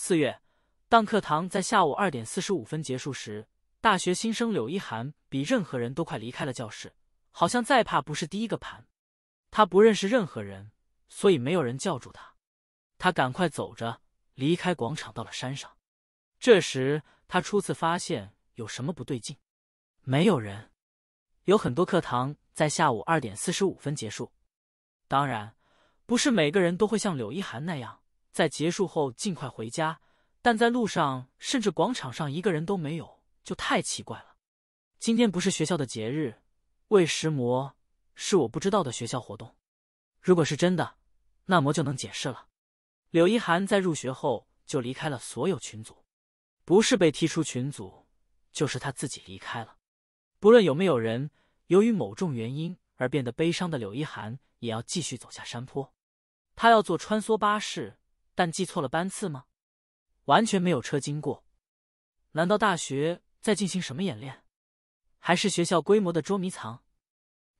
四月，当课堂在下午二点四十五分结束时，大学新生柳一涵比任何人都快离开了教室，好像再怕不是第一个盘。他不认识任何人，所以没有人叫住他。他赶快走着离开广场，到了山上。这时，他初次发现有什么不对劲：没有人。有很多课堂在下午二点四十五分结束，当然，不是每个人都会像柳一涵那样。在结束后尽快回家，但在路上甚至广场上一个人都没有，就太奇怪了。今天不是学校的节日，喂食魔是我不知道的学校活动。如果是真的，那魔就能解释了。柳一涵在入学后就离开了所有群组，不是被踢出群组，就是他自己离开了。不论有没有人，由于某种原因而变得悲伤的柳一涵也要继续走下山坡。他要坐穿梭巴士。但记错了班次吗？完全没有车经过，难道大学在进行什么演练，还是学校规模的捉迷藏？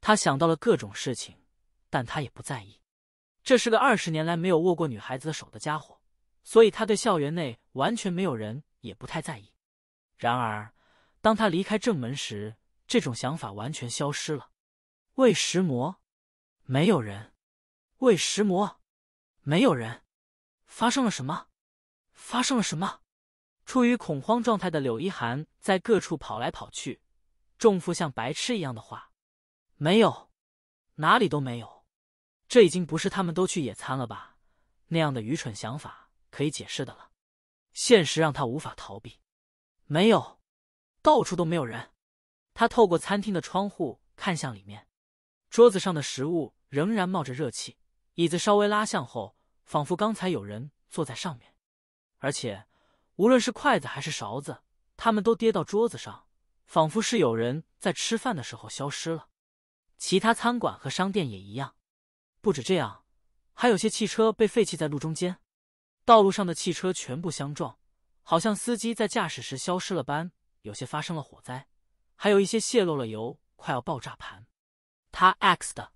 他想到了各种事情，但他也不在意。这是个二十年来没有握过女孩子的手的家伙，所以他对校园内完全没有人也不太在意。然而，当他离开正门时，这种想法完全消失了。为石魔，没有人；为石魔，没有人。发生了什么？发生了什么？处于恐慌状态的柳一涵在各处跑来跑去。重复像白痴一样的话，没有，哪里都没有。这已经不是他们都去野餐了吧？那样的愚蠢想法可以解释的了。现实让他无法逃避。没有，到处都没有人。他透过餐厅的窗户看向里面，桌子上的食物仍然冒着热气，椅子稍微拉向后。仿佛刚才有人坐在上面，而且无论是筷子还是勺子，他们都跌到桌子上，仿佛是有人在吃饭的时候消失了。其他餐馆和商店也一样。不止这样，还有些汽车被废弃在路中间，道路上的汽车全部相撞，好像司机在驾驶时消失了般。有些发生了火灾，还有一些泄漏了油，快要爆炸盘。他 x 的，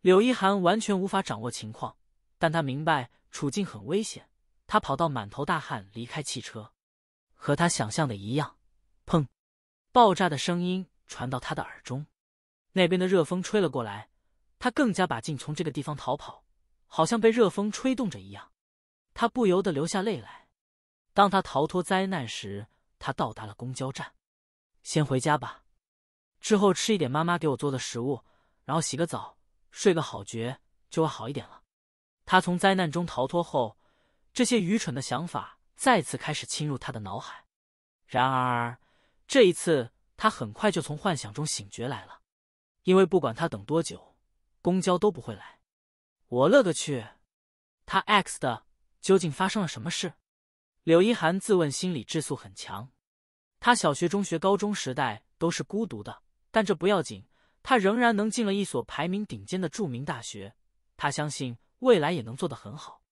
柳一涵完全无法掌握情况。但他明白处境很危险，他跑到满头大汗，离开汽车。和他想象的一样，砰！爆炸的声音传到他的耳中，那边的热风吹了过来，他更加把劲从这个地方逃跑，好像被热风吹动着一样。他不由得流下泪来。当他逃脱灾难时，他到达了公交站。先回家吧，之后吃一点妈妈给我做的食物，然后洗个澡，睡个好觉，就会好一点了。他从灾难中逃脱后，这些愚蠢的想法再次开始侵入他的脑海。然而，这一次他很快就从幻想中醒觉来了，因为不管他等多久，公交都不会来。我勒个去！他 X 的，究竟发生了什么事？柳一涵自问，心理质素很强。他小学、中学、高中时代都是孤独的，但这不要紧，他仍然能进了一所排名顶尖的著名大学。他相信。未来也能做得很好。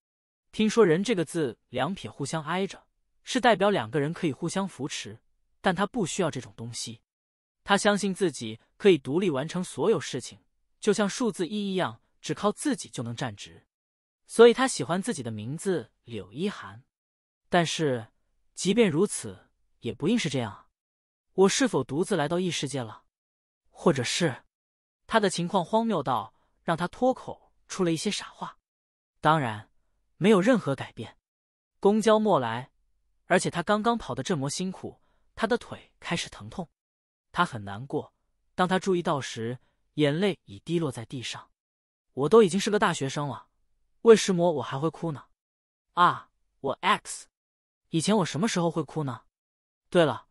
听说“人”这个字两撇互相挨着，是代表两个人可以互相扶持。但他不需要这种东西，他相信自己可以独立完成所有事情，就像数字一一样，只靠自己就能站直。所以他喜欢自己的名字柳一涵。但是，即便如此，也不应是这样我是否独自来到异世界了？或者是他的情况荒谬到让他脱口出了一些傻话？当然，没有任何改变。公交莫来，而且他刚刚跑的这么辛苦，他的腿开始疼痛，他很难过。当他注意到时，眼泪已滴落在地上。我都已经是个大学生了，为什么我还会哭呢？啊，我 X，以前我什么时候会哭呢？对了，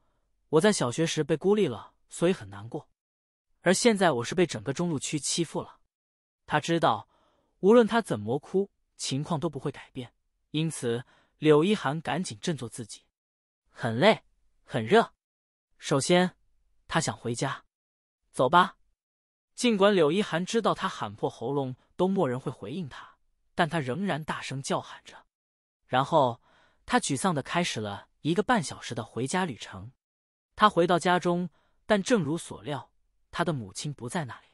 我在小学时被孤立了，所以很难过。而现在我是被整个中路区欺负了。他知道，无论他怎么哭。情况都不会改变，因此柳一涵赶紧振作自己。很累，很热。首先，他想回家。走吧。尽管柳一涵知道他喊破喉咙都没人会回应他，但他仍然大声叫喊着。然后，他沮丧的开始了一个半小时的回家旅程。他回到家中，但正如所料，他的母亲不在那里。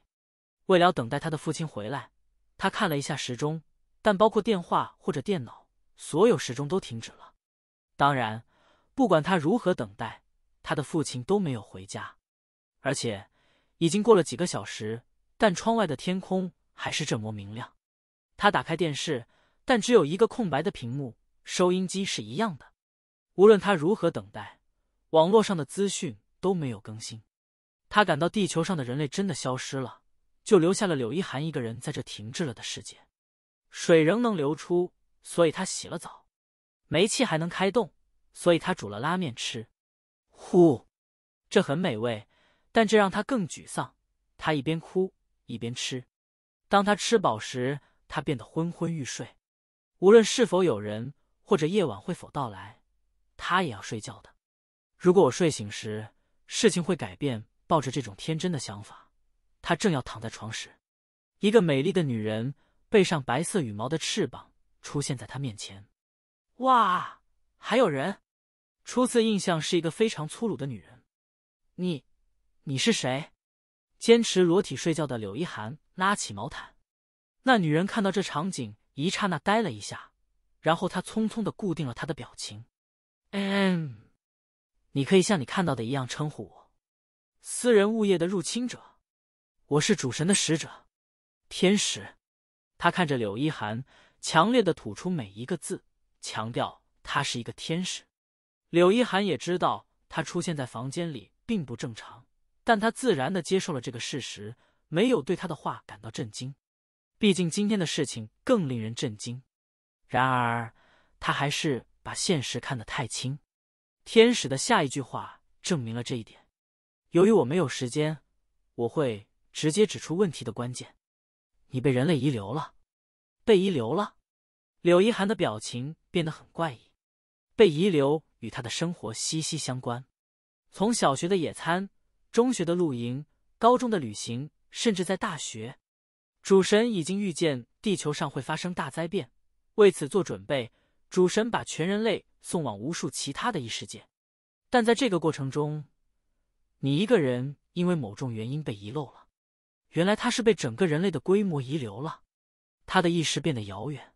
为了等待他的父亲回来，他看了一下时钟。但包括电话或者电脑，所有时钟都停止了。当然，不管他如何等待，他的父亲都没有回家，而且已经过了几个小时。但窗外的天空还是这么明亮。他打开电视，但只有一个空白的屏幕。收音机是一样的。无论他如何等待，网络上的资讯都没有更新。他感到地球上的人类真的消失了，就留下了柳一涵一个人在这停滞了的世界。水仍能流出，所以他洗了澡；煤气还能开动，所以他煮了拉面吃。呼，这很美味，但这让他更沮丧。他一边哭一边吃。当他吃饱时，他变得昏昏欲睡。无论是否有人，或者夜晚会否到来，他也要睡觉的。如果我睡醒时事情会改变，抱着这种天真的想法，他正要躺在床时，一个美丽的女人。背上白色羽毛的翅膀出现在他面前。哇，还有人！初次印象是一个非常粗鲁的女人。你，你是谁？坚持裸体睡觉的柳一涵拉起毛毯。那女人看到这场景，一刹那呆了一下，然后她匆匆的固定了她的表情。嗯，你可以像你看到的一样称呼我。私人物业的入侵者，我是主神的使者，天使。他看着柳依涵，强烈的吐出每一个字，强调他是一个天使。柳依涵也知道他出现在房间里并不正常，但他自然的接受了这个事实，没有对他的话感到震惊。毕竟今天的事情更令人震惊。然而，他还是把现实看得太轻。天使的下一句话证明了这一点。由于我没有时间，我会直接指出问题的关键。你被人类遗留了，被遗留了。柳一涵的表情变得很怪异。被遗留与他的生活息息相关，从小学的野餐，中学的露营，高中的旅行，甚至在大学，主神已经预见地球上会发生大灾变，为此做准备。主神把全人类送往无数其他的异世界，但在这个过程中，你一个人因为某种原因被遗漏了。原来他是被整个人类的规模遗留了，他的意识变得遥远。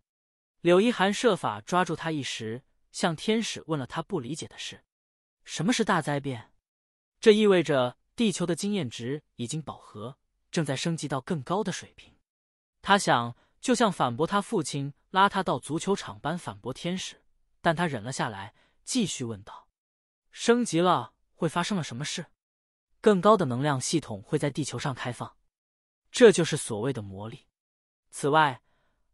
柳一涵设法抓住他一时，向天使问了他不理解的事：什么是大灾变？这意味着地球的经验值已经饱和，正在升级到更高的水平。他想，就像反驳他父亲拉他到足球场般反驳天使，但他忍了下来，继续问道：升级了会发生了什么事？更高的能量系统会在地球上开放。这就是所谓的魔力。此外，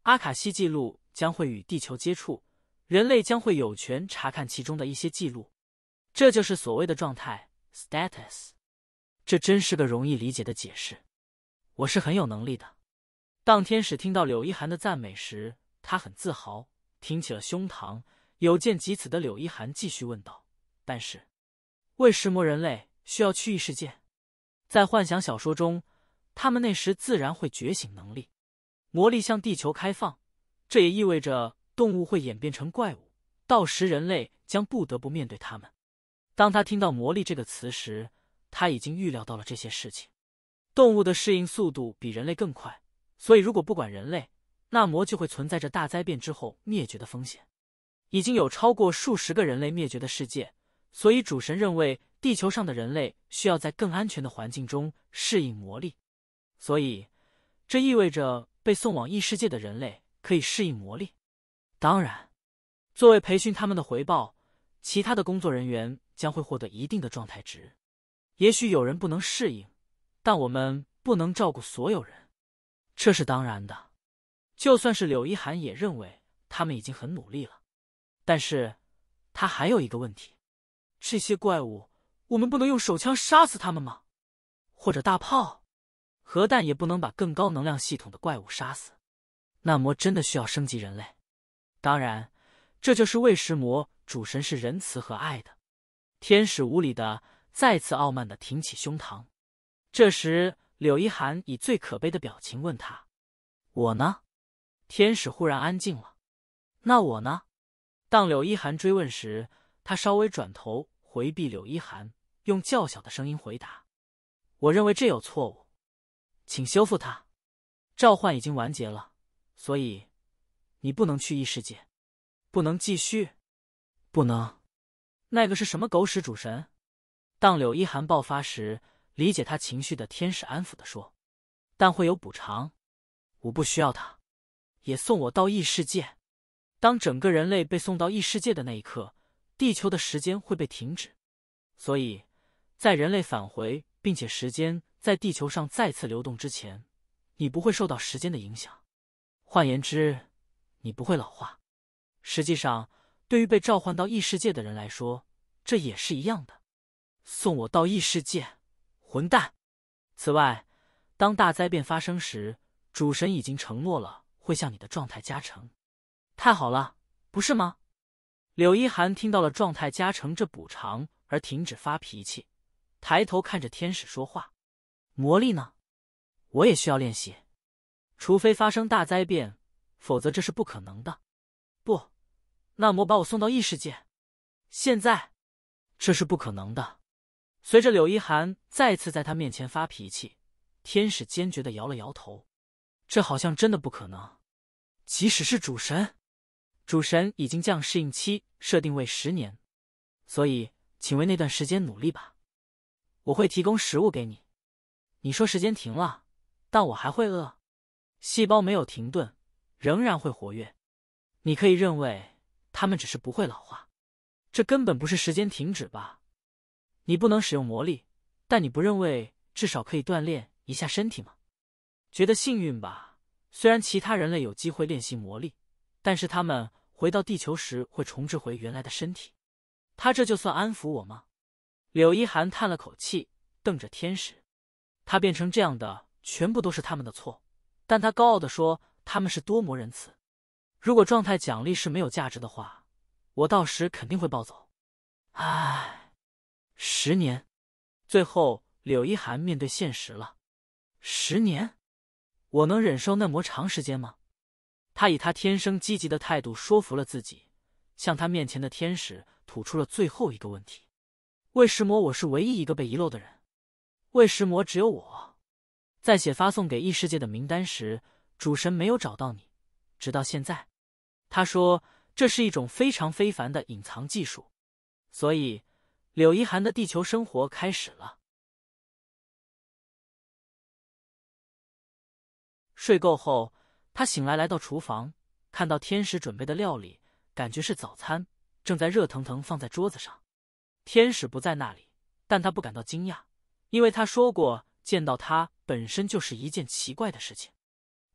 阿卡西记录将会与地球接触，人类将会有权查看其中的一些记录。这就是所谓的状态 （status）。这真是个容易理解的解释。我是很有能力的。当天使听到柳一涵的赞美时，他很自豪，挺起了胸膛。有见及此的柳一涵继续问道：“但是，为什魔人类需要去异世界？在幻想小说中。”他们那时自然会觉醒能力，魔力向地球开放，这也意味着动物会演变成怪物，到时人类将不得不面对他们。当他听到“魔力”这个词时，他已经预料到了这些事情。动物的适应速度比人类更快，所以如果不管人类，那魔就会存在着大灾变之后灭绝的风险。已经有超过数十个人类灭绝的世界，所以主神认为地球上的人类需要在更安全的环境中适应魔力。所以，这意味着被送往异世界的人类可以适应魔力。当然，作为培训他们的回报，其他的工作人员将会获得一定的状态值。也许有人不能适应，但我们不能照顾所有人，这是当然的。就算是柳一涵也认为他们已经很努力了，但是他还有一个问题：这些怪物，我们不能用手枪杀死他们吗？或者大炮？核弹也不能把更高能量系统的怪物杀死，那魔真的需要升级人类。当然，这就是为食魔主神是仁慈和爱的。天使无礼的再次傲慢的挺起胸膛。这时，柳一涵以最可悲的表情问他：“我呢？”天使忽然安静了。“那我呢？”当柳一涵追问时，他稍微转头回避。柳一涵用较小的声音回答：“我认为这有错误。”请修复它，召唤已经完结了，所以你不能去异世界，不能继续，不能。那个是什么狗屎主神？当柳一寒爆发时，理解他情绪的天使安抚的说：“但会有补偿。”我不需要他，也送我到异世界。当整个人类被送到异世界的那一刻，地球的时间会被停止，所以在人类返回并且时间。在地球上再次流动之前，你不会受到时间的影响。换言之，你不会老化。实际上，对于被召唤到异世界的人来说，这也是一样的。送我到异世界，混蛋！此外，当大灾变发生时，主神已经承诺了会向你的状态加成。太好了，不是吗？柳一涵听到了状态加成这补偿而停止发脾气，抬头看着天使说话。魔力呢？我也需要练习，除非发生大灾变，否则这是不可能的。不，那魔把我送到异世界。现在，这是不可能的。随着柳一涵再次在他面前发脾气，天使坚决的摇了摇头。这好像真的不可能。即使是主神，主神已经将适应期设定为十年，所以请为那段时间努力吧。我会提供食物给你。你说时间停了，但我还会饿，细胞没有停顿，仍然会活跃。你可以认为他们只是不会老化，这根本不是时间停止吧？你不能使用魔力，但你不认为至少可以锻炼一下身体吗？觉得幸运吧，虽然其他人类有机会练习魔力，但是他们回到地球时会重置回原来的身体。他这就算安抚我吗？柳一涵叹了口气，瞪着天使。他变成这样的，全部都是他们的错。但他高傲的说，他们是多么仁慈。如果状态奖励是没有价值的话，我到时肯定会暴走。唉，十年，最后柳一涵面对现实了。十年，我能忍受那么长时间吗？他以他天生积极的态度说服了自己，向他面前的天使吐出了最后一个问题：为什么我是唯一一个被遗漏的人？为食魔只有我，在写发送给异世界的名单时，主神没有找到你，直到现在，他说这是一种非常非凡的隐藏技术，所以柳一涵的地球生活开始了。睡够后，他醒来，来到厨房，看到天使准备的料理，感觉是早餐，正在热腾腾放在桌子上。天使不在那里，但他不感到惊讶。因为他说过，见到他本身就是一件奇怪的事情，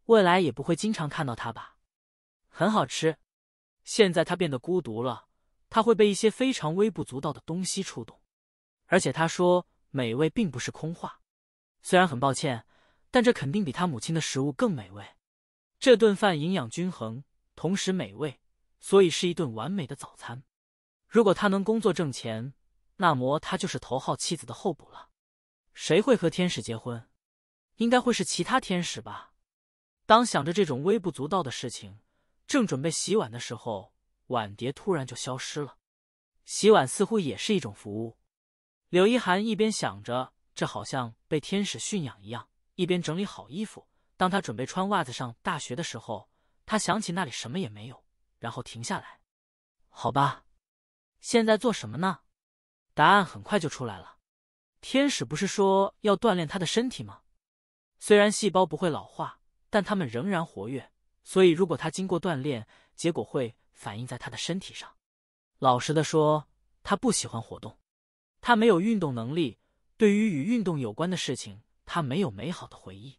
未来也不会经常看到他吧。很好吃。现在他变得孤独了，他会被一些非常微不足道的东西触动。而且他说，美味并不是空话。虽然很抱歉，但这肯定比他母亲的食物更美味。这顿饭营养均衡，同时美味，所以是一顿完美的早餐。如果他能工作挣钱，那么他就是头号妻子的候补了。谁会和天使结婚？应该会是其他天使吧。当想着这种微不足道的事情，正准备洗碗的时候，碗碟突然就消失了。洗碗似乎也是一种服务。柳一涵一边想着，这好像被天使驯养一样，一边整理好衣服。当他准备穿袜子上大学的时候，他想起那里什么也没有，然后停下来。好吧，现在做什么呢？答案很快就出来了。天使不是说要锻炼他的身体吗？虽然细胞不会老化，但他们仍然活跃。所以，如果他经过锻炼，结果会反映在他的身体上。老实的说，他不喜欢活动，他没有运动能力。对于与运动有关的事情，他没有美好的回忆。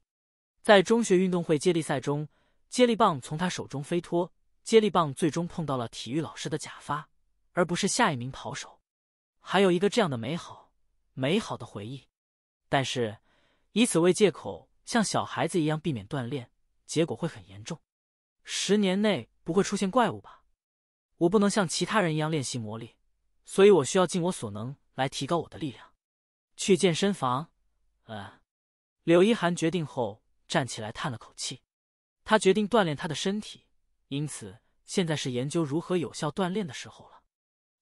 在中学运动会接力赛中，接力棒从他手中飞脱，接力棒最终碰到了体育老师的假发，而不是下一名跑手。还有一个这样的美好。美好的回忆，但是以此为借口像小孩子一样避免锻炼，结果会很严重。十年内不会出现怪物吧？我不能像其他人一样练习魔力，所以我需要尽我所能来提高我的力量。去健身房。呃，柳一涵决定后站起来叹了口气，他决定锻炼他的身体，因此现在是研究如何有效锻炼的时候了。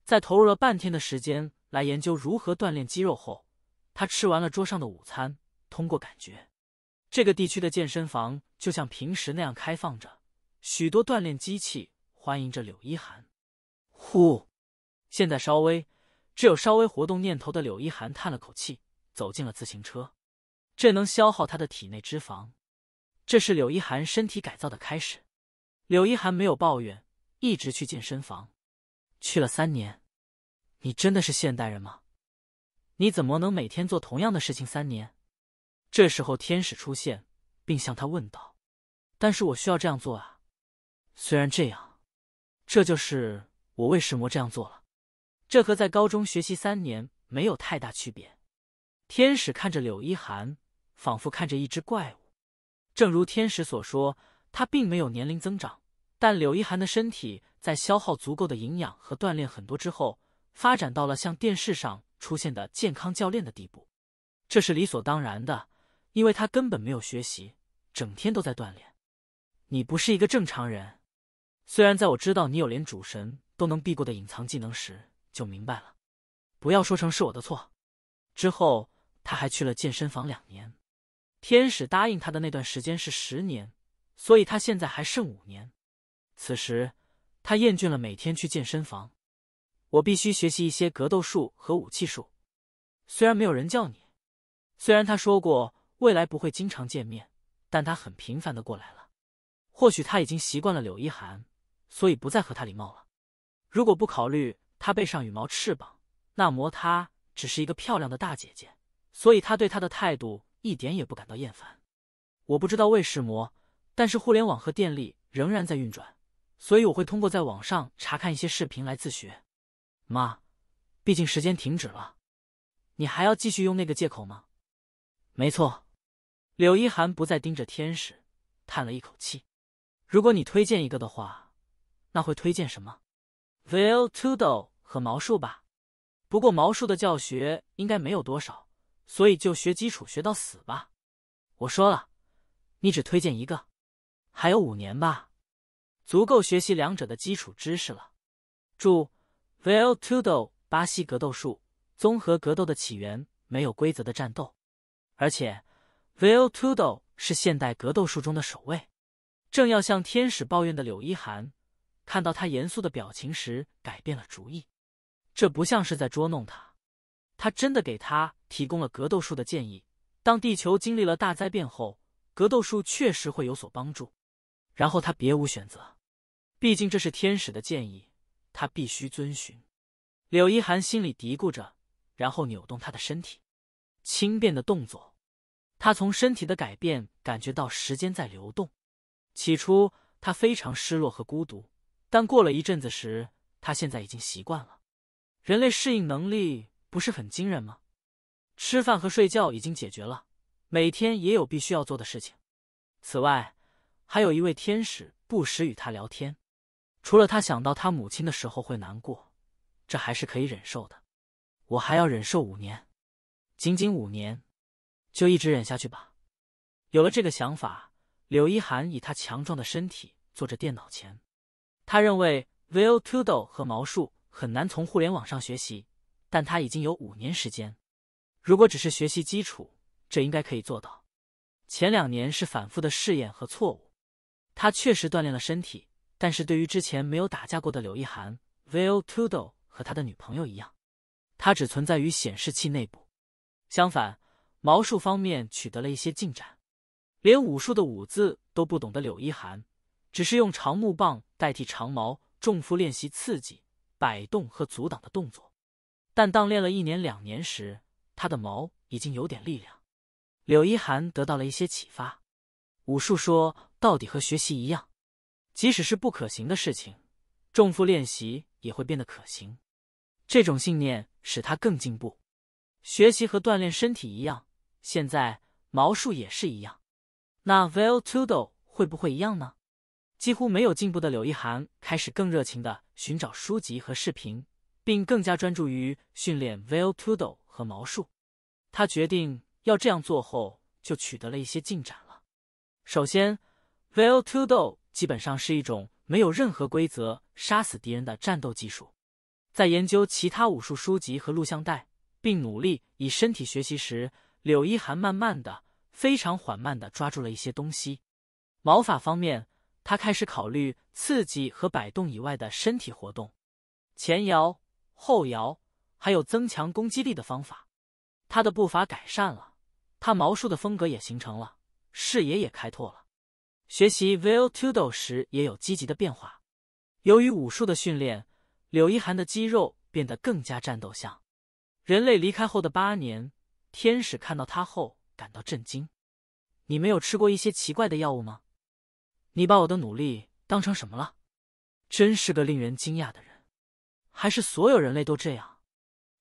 在投入了半天的时间。来研究如何锻炼肌肉后，他吃完了桌上的午餐。通过感觉，这个地区的健身房就像平时那样开放着，许多锻炼机器欢迎着柳一涵。呼，现在稍微只有稍微活动念头的柳一涵叹了口气，走进了自行车。这能消耗他的体内脂肪。这是柳一涵身体改造的开始。柳一涵没有抱怨，一直去健身房，去了三年。你真的是现代人吗？你怎么能每天做同样的事情三年？这时候天使出现，并向他问道：“但是我需要这样做啊！虽然这样，这就是我为什么这样做了。这和在高中学习三年没有太大区别。”天使看着柳一涵，仿佛看着一只怪物。正如天使所说，他并没有年龄增长，但柳一涵的身体在消耗足够的营养和锻炼很多之后。发展到了像电视上出现的健康教练的地步，这是理所当然的，因为他根本没有学习，整天都在锻炼。你不是一个正常人，虽然在我知道你有连主神都能避过的隐藏技能时就明白了。不要说成是我的错。之后他还去了健身房两年。天使答应他的那段时间是十年，所以他现在还剩五年。此时，他厌倦了每天去健身房。我必须学习一些格斗术和武器术。虽然没有人叫你，虽然他说过未来不会经常见面，但他很频繁的过来了。或许他已经习惯了柳一涵，所以不再和他礼貌了。如果不考虑他背上羽毛翅膀，那魔他只是一个漂亮的大姐姐，所以他对她的态度一点也不感到厌烦。我不知道魏世魔，但是互联网和电力仍然在运转，所以我会通过在网上查看一些视频来自学。妈，毕竟时间停止了，你还要继续用那个借口吗？没错，柳一涵不再盯着天使，叹了一口气。如果你推荐一个的话，那会推荐什么 v i l l e t d o 和毛术吧。不过毛术的教学应该没有多少，所以就学基础学到死吧。我说了，你只推荐一个，还有五年吧，足够学习两者的基础知识了。祝。Vale Tudo 巴西格斗术，综合格斗的起源，没有规则的战斗。而且，Vale Tudo 是现代格斗术中的首位。正要向天使抱怨的柳一涵，看到他严肃的表情时，改变了主意。这不像是在捉弄他，他真的给他提供了格斗术的建议。当地球经历了大灾变后，格斗术确实会有所帮助。然后他别无选择，毕竟这是天使的建议。他必须遵循。柳一涵心里嘀咕着，然后扭动他的身体，轻便的动作。他从身体的改变感觉到时间在流动。起初他非常失落和孤独，但过了一阵子时，他现在已经习惯了。人类适应能力不是很惊人吗？吃饭和睡觉已经解决了，每天也有必须要做的事情。此外，还有一位天使不时与他聊天。除了他想到他母亲的时候会难过，这还是可以忍受的。我还要忍受五年，仅仅五年，就一直忍下去吧。有了这个想法，柳一涵以他强壮的身体坐着电脑前。他认为 V i l T O 和毛术很难从互联网上学习，但他已经有五年时间。如果只是学习基础，这应该可以做到。前两年是反复的试验和错误，他确实锻炼了身体。但是对于之前没有打架过的柳一涵 v i l Tudo 和他的女朋友一样，他只存在于显示器内部。相反，毛术方面取得了一些进展。连武术的武字都不懂得柳一涵，只是用长木棒代替长矛，重复练习刺激、摆动和阻挡的动作。但当练了一年两年时，他的毛已经有点力量。柳一涵得到了一些启发。武术说，到底和学习一样。即使是不可行的事情，重复练习也会变得可行。这种信念使他更进步。学习和锻炼身体一样，现在毛术也是一样。那 v a l Tudo 会不会一样呢？几乎没有进步的柳亦涵开始更热情的寻找书籍和视频，并更加专注于训练 v a l Tudo 和毛术。他决定要这样做后，就取得了一些进展了。首先，v a l Tudo。基本上是一种没有任何规则杀死敌人的战斗技术。在研究其他武术书籍和录像带，并努力以身体学习时，柳一涵慢慢的、非常缓慢的抓住了一些东西。毛法方面，他开始考虑刺激和摆动以外的身体活动，前摇、后摇，还有增强攻击力的方法。他的步伐改善了，他毛术的风格也形成了，视野也开拓了。学习 v i l e Tudo 时也有积极的变化。由于武术的训练，柳一涵的肌肉变得更加战斗像。人类离开后的八年，天使看到他后感到震惊。你没有吃过一些奇怪的药物吗？你把我的努力当成什么了？真是个令人惊讶的人。还是所有人类都这样？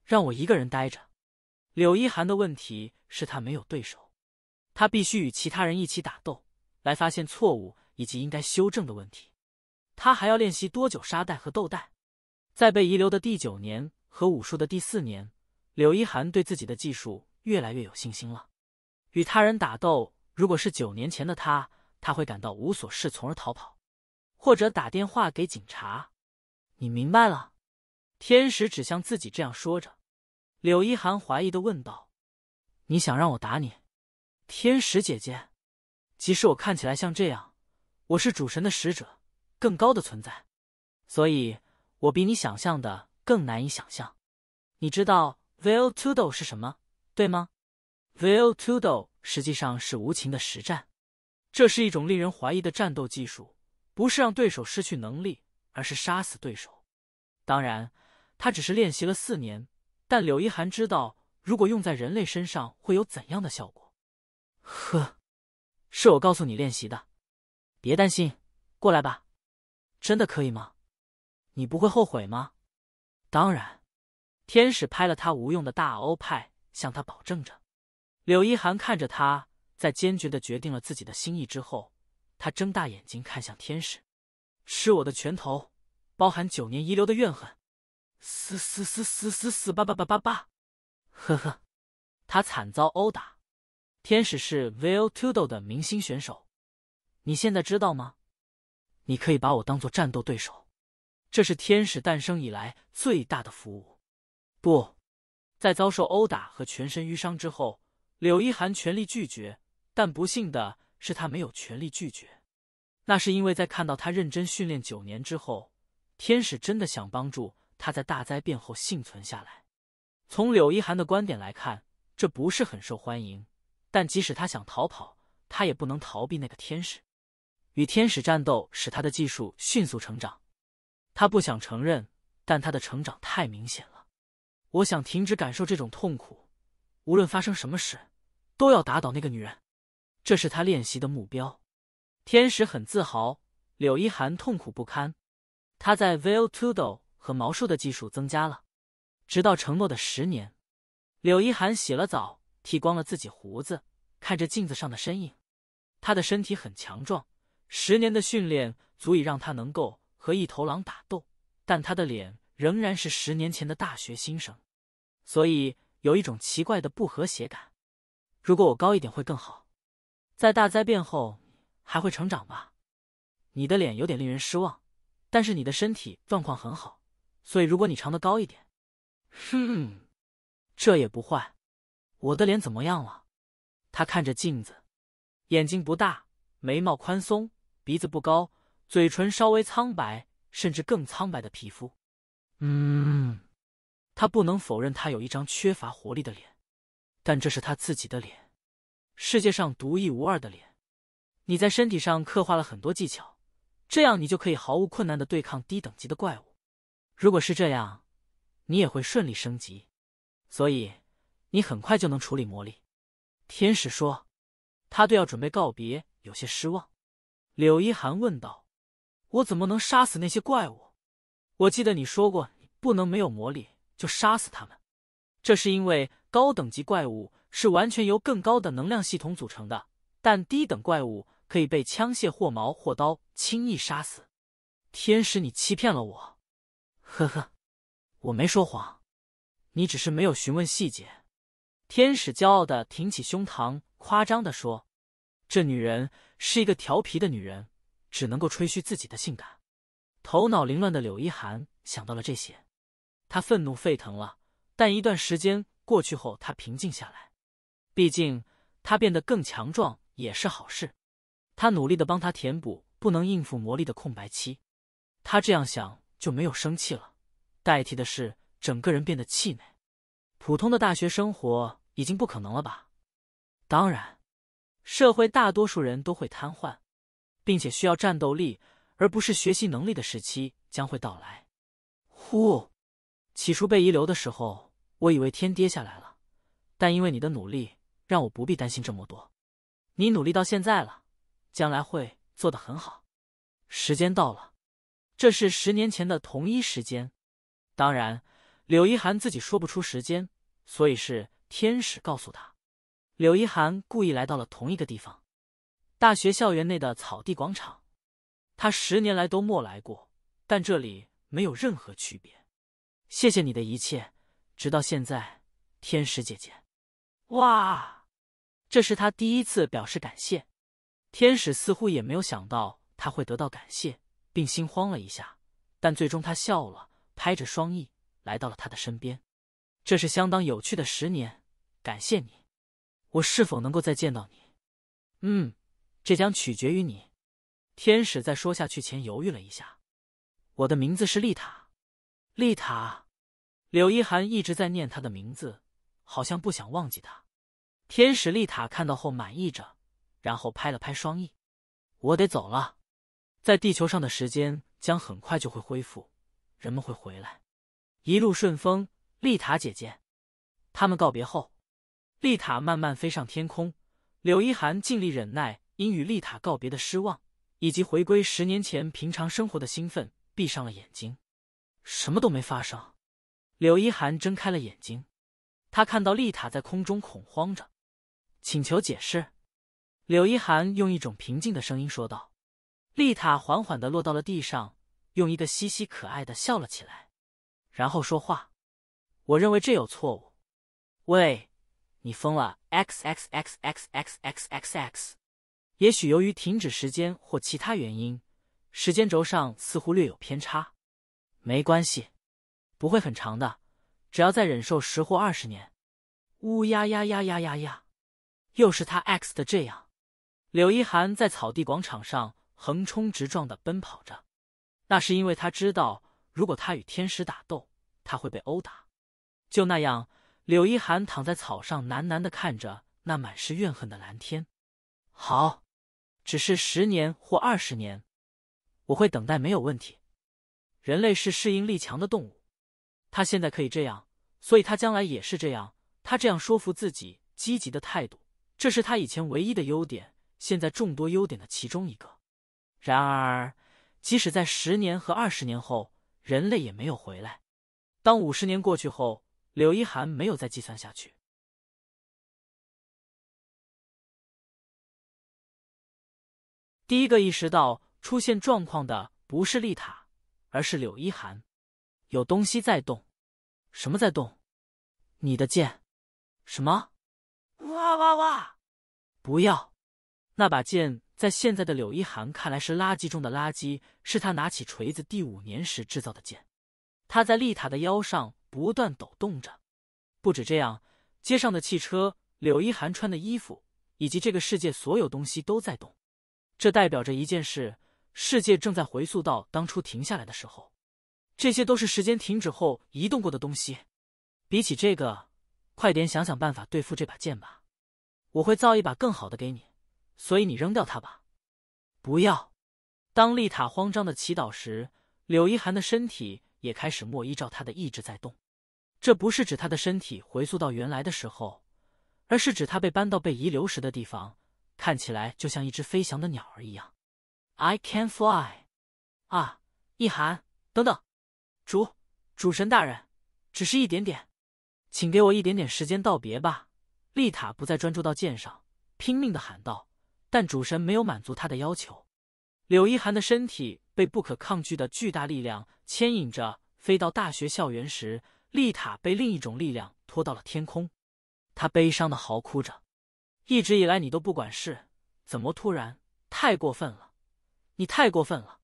让我一个人待着。柳一涵的问题是他没有对手，他必须与其他人一起打斗。来发现错误以及应该修正的问题。他还要练习多久沙袋和豆袋？在被遗留的第九年和武术的第四年，柳一涵对自己的技术越来越有信心了。与他人打斗，如果是九年前的他，他会感到无所适从而逃跑，或者打电话给警察。你明白了？天使指向自己这样说着。柳一涵怀疑的问道：“你想让我打你，天使姐姐？”即使我看起来像这样，我是主神的使者，更高的存在，所以我比你想象的更难以想象。你知道 Vel Tudo 是什么，对吗？Vel Tudo 实际上是无情的实战，这是一种令人怀疑的战斗技术，不是让对手失去能力，而是杀死对手。当然，他只是练习了四年，但柳一涵知道，如果用在人类身上，会有怎样的效果。呵。是我告诉你练习的，别担心，过来吧，真的可以吗？你不会后悔吗？当然，天使拍了他无用的大欧派，向他保证着。柳一涵看着他，在坚决的决定了自己的心意之后，他睁大眼睛看向天使，吃我的拳头，包含九年遗留的怨恨，死死死死死死叭叭叭叭吧，呵呵，他惨遭殴打。天使是 v i e t u o s o 的明星选手，你现在知道吗？你可以把我当做战斗对手，这是天使诞生以来最大的服务。不，在遭受殴打和全身淤伤之后，柳一涵全力拒绝，但不幸的是，他没有全力拒绝。那是因为在看到他认真训练九年之后，天使真的想帮助他在大灾变后幸存下来。从柳一涵的观点来看，这不是很受欢迎。但即使他想逃跑，他也不能逃避那个天使。与天使战斗使他的技术迅速成长。他不想承认，但他的成长太明显了。我想停止感受这种痛苦。无论发生什么事，都要打倒那个女人。这是他练习的目标。天使很自豪。柳一涵痛苦不堪。他在 v i l t u d o 和毛术的技术增加了，直到承诺的十年。柳一涵洗了澡。剃光了自己胡子，看着镜子上的身影，他的身体很强壮，十年的训练足以让他能够和一头狼打斗，但他的脸仍然是十年前的大学新生，所以有一种奇怪的不和谐感。如果我高一点会更好。在大灾变后还会成长吧？你的脸有点令人失望，但是你的身体状况很好，所以如果你长得高一点，哼，这也不坏。我的脸怎么样了？他看着镜子，眼睛不大，眉毛宽松，鼻子不高，嘴唇稍微苍白，甚至更苍白的皮肤。嗯，他不能否认，他有一张缺乏活力的脸，但这是他自己的脸，世界上独一无二的脸。你在身体上刻画了很多技巧，这样你就可以毫无困难的对抗低等级的怪物。如果是这样，你也会顺利升级。所以。你很快就能处理魔力，天使说，他对要准备告别有些失望。柳一涵问道：“我怎么能杀死那些怪物？我记得你说过，不能没有魔力就杀死他们。这是因为高等级怪物是完全由更高的能量系统组成的，但低等怪物可以被枪械或矛或刀轻易杀死。”天使，你欺骗了我。呵呵，我没说谎，你只是没有询问细节。天使骄傲的挺起胸膛，夸张的说：“这女人是一个调皮的女人，只能够吹嘘自己的性感。”头脑凌乱的柳一涵想到了这些，他愤怒沸腾了。但一段时间过去后，他平静下来。毕竟他变得更强壮也是好事。他努力的帮他填补不能应付魔力的空白期。他这样想就没有生气了，代替的是整个人变得气馁。普通的大学生活已经不可能了吧？当然，社会大多数人都会瘫痪，并且需要战斗力而不是学习能力的时期将会到来。呼，起初被遗留的时候，我以为天跌下来了，但因为你的努力，让我不必担心这么多。你努力到现在了，将来会做得很好。时间到了，这是十年前的同一时间。当然，柳一涵自己说不出时间。所以是天使告诉他，柳一涵故意来到了同一个地方——大学校园内的草地广场。他十年来都没来过，但这里没有任何区别。谢谢你的一切，直到现在，天使姐姐。哇，这是她第一次表示感谢。天使似乎也没有想到她会得到感谢，并心慌了一下，但最终她笑了，拍着双翼来到了她的身边。这是相当有趣的十年，感谢你。我是否能够再见到你？嗯，这将取决于你。天使在说下去前犹豫了一下。我的名字是丽塔。丽塔，柳一涵一直在念她的名字，好像不想忘记她。天使丽塔看到后满意着，然后拍了拍双翼。我得走了，在地球上的时间将很快就会恢复，人们会回来。一路顺风。丽塔姐姐，他们告别后，丽塔慢慢飞上天空。柳依涵尽力忍耐，因与丽塔告别的失望，以及回归十年前平常生活的兴奋，闭上了眼睛。什么都没发生。柳依涵睁开了眼睛，他看到丽塔在空中恐慌着，请求解释。柳依涵用一种平静的声音说道：“丽塔缓缓的落到了地上，用一个嘻嘻可爱的笑了起来，然后说话。”我认为这有错误。喂，你疯了？x x x x x x x x，也许由于停止时间或其他原因，时间轴上似乎略有偏差。没关系，不会很长的，只要再忍受十或二十年。乌呀呀呀呀呀呀！又是他 x 的这样。柳一涵在草地广场上横冲直撞的奔跑着，那是因为他知道，如果他与天使打斗，他会被殴打。就那样，柳一寒躺在草上，喃喃的看着那满是怨恨的蓝天。好，只是十年或二十年，我会等待，没有问题。人类是适应力强的动物，他现在可以这样，所以他将来也是这样。他这样说服自己，积极的态度，这是他以前唯一的优点，现在众多优点的其中一个。然而，即使在十年和二十年后，人类也没有回来。当五十年过去后。柳一涵没有再计算下去。第一个意识到出现状况的不是丽塔，而是柳一涵。有东西在动，什么在动？你的剑？什么？哇哇哇！不要！那把剑在现在的柳一涵看来是垃圾中的垃圾，是他拿起锤子第五年时制造的剑。他在丽塔的腰上不断抖动着，不止这样，街上的汽车、柳一涵穿的衣服，以及这个世界所有东西都在动。这代表着一件事：世界正在回溯到当初停下来的时候。这些都是时间停止后移动过的东西。比起这个，快点想想办法对付这把剑吧。我会造一把更好的给你，所以你扔掉它吧。不要！当丽塔慌张的祈祷时，柳一涵的身体。也开始莫依照他的意志在动，这不是指他的身体回溯到原来的时候，而是指他被搬到被遗留时的地方，看起来就像一只飞翔的鸟儿一样。I can fly！啊，一涵，等等，主，主神大人，只是一点点，请给我一点点时间道别吧！丽塔不再专注到剑上，拼命的喊道，但主神没有满足她的要求。柳一涵的身体被不可抗拒的巨大力量。牵引着飞到大学校园时，丽塔被另一种力量拖到了天空。她悲伤的嚎哭着：“一直以来你都不管事，怎么突然？太过分了！你太过分了！”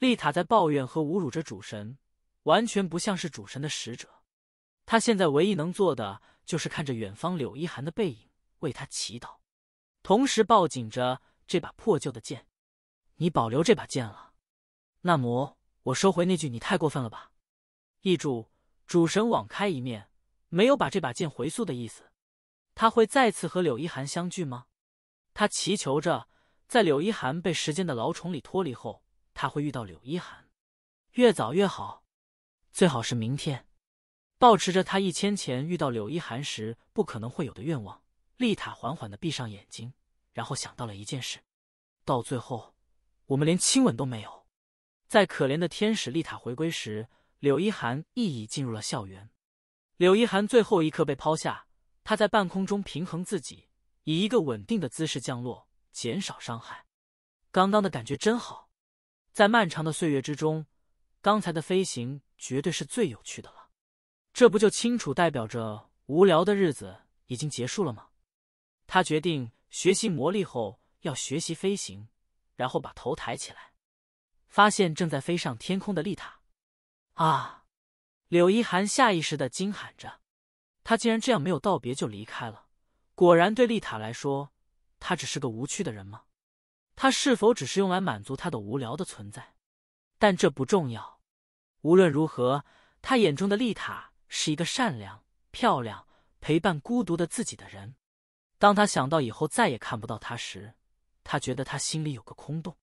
丽塔在抱怨和侮辱着主神，完全不像是主神的使者。她现在唯一能做的就是看着远方柳一寒的背影，为他祈祷，同时抱紧着这把破旧的剑。你保留这把剑了，那么。我收回那句，你太过分了吧！易主主神网开一面，没有把这把剑回溯的意思。他会再次和柳一涵相聚吗？他祈求着，在柳一涵被时间的牢笼里脱离后，他会遇到柳一涵，越早越好，最好是明天。抱持着他一千前遇到柳一涵时不可能会有的愿望，丽塔缓缓的闭上眼睛，然后想到了一件事：到最后，我们连亲吻都没有。在可怜的天使丽塔回归时，柳一涵亦已进入了校园。柳一涵最后一刻被抛下，她在半空中平衡自己，以一个稳定的姿势降落，减少伤害。刚刚的感觉真好，在漫长的岁月之中，刚才的飞行绝对是最有趣的了。这不就清楚代表着无聊的日子已经结束了吗？他决定学习魔力后要学习飞行，然后把头抬起来。发现正在飞上天空的丽塔，啊！柳一涵下意识的惊喊着：“他竟然这样没有道别就离开了！果然，对丽塔来说，他只是个无趣的人吗？他是否只是用来满足他的无聊的存在？但这不重要。无论如何，他眼中的丽塔是一个善良、漂亮、陪伴孤独的自己的人。当他想到以后再也看不到他时，他觉得他心里有个空洞。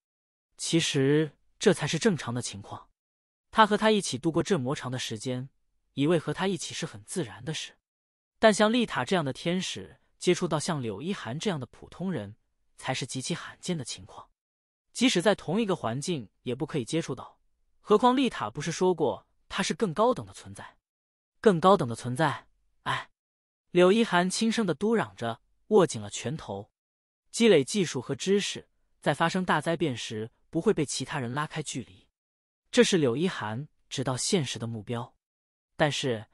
其实。”这才是正常的情况。他和他一起度过这魔长的时间，以为和他一起是很自然的事。但像丽塔这样的天使，接触到像柳一涵这样的普通人，才是极其罕见的情况。即使在同一个环境，也不可以接触到。何况丽塔不是说过，她是更高等的存在，更高等的存在。哎，柳一涵轻声的嘟嚷着，握紧了拳头，积累技术和知识，在发生大灾变时。不会被其他人拉开距离，这是柳一涵直到现实的目标。但是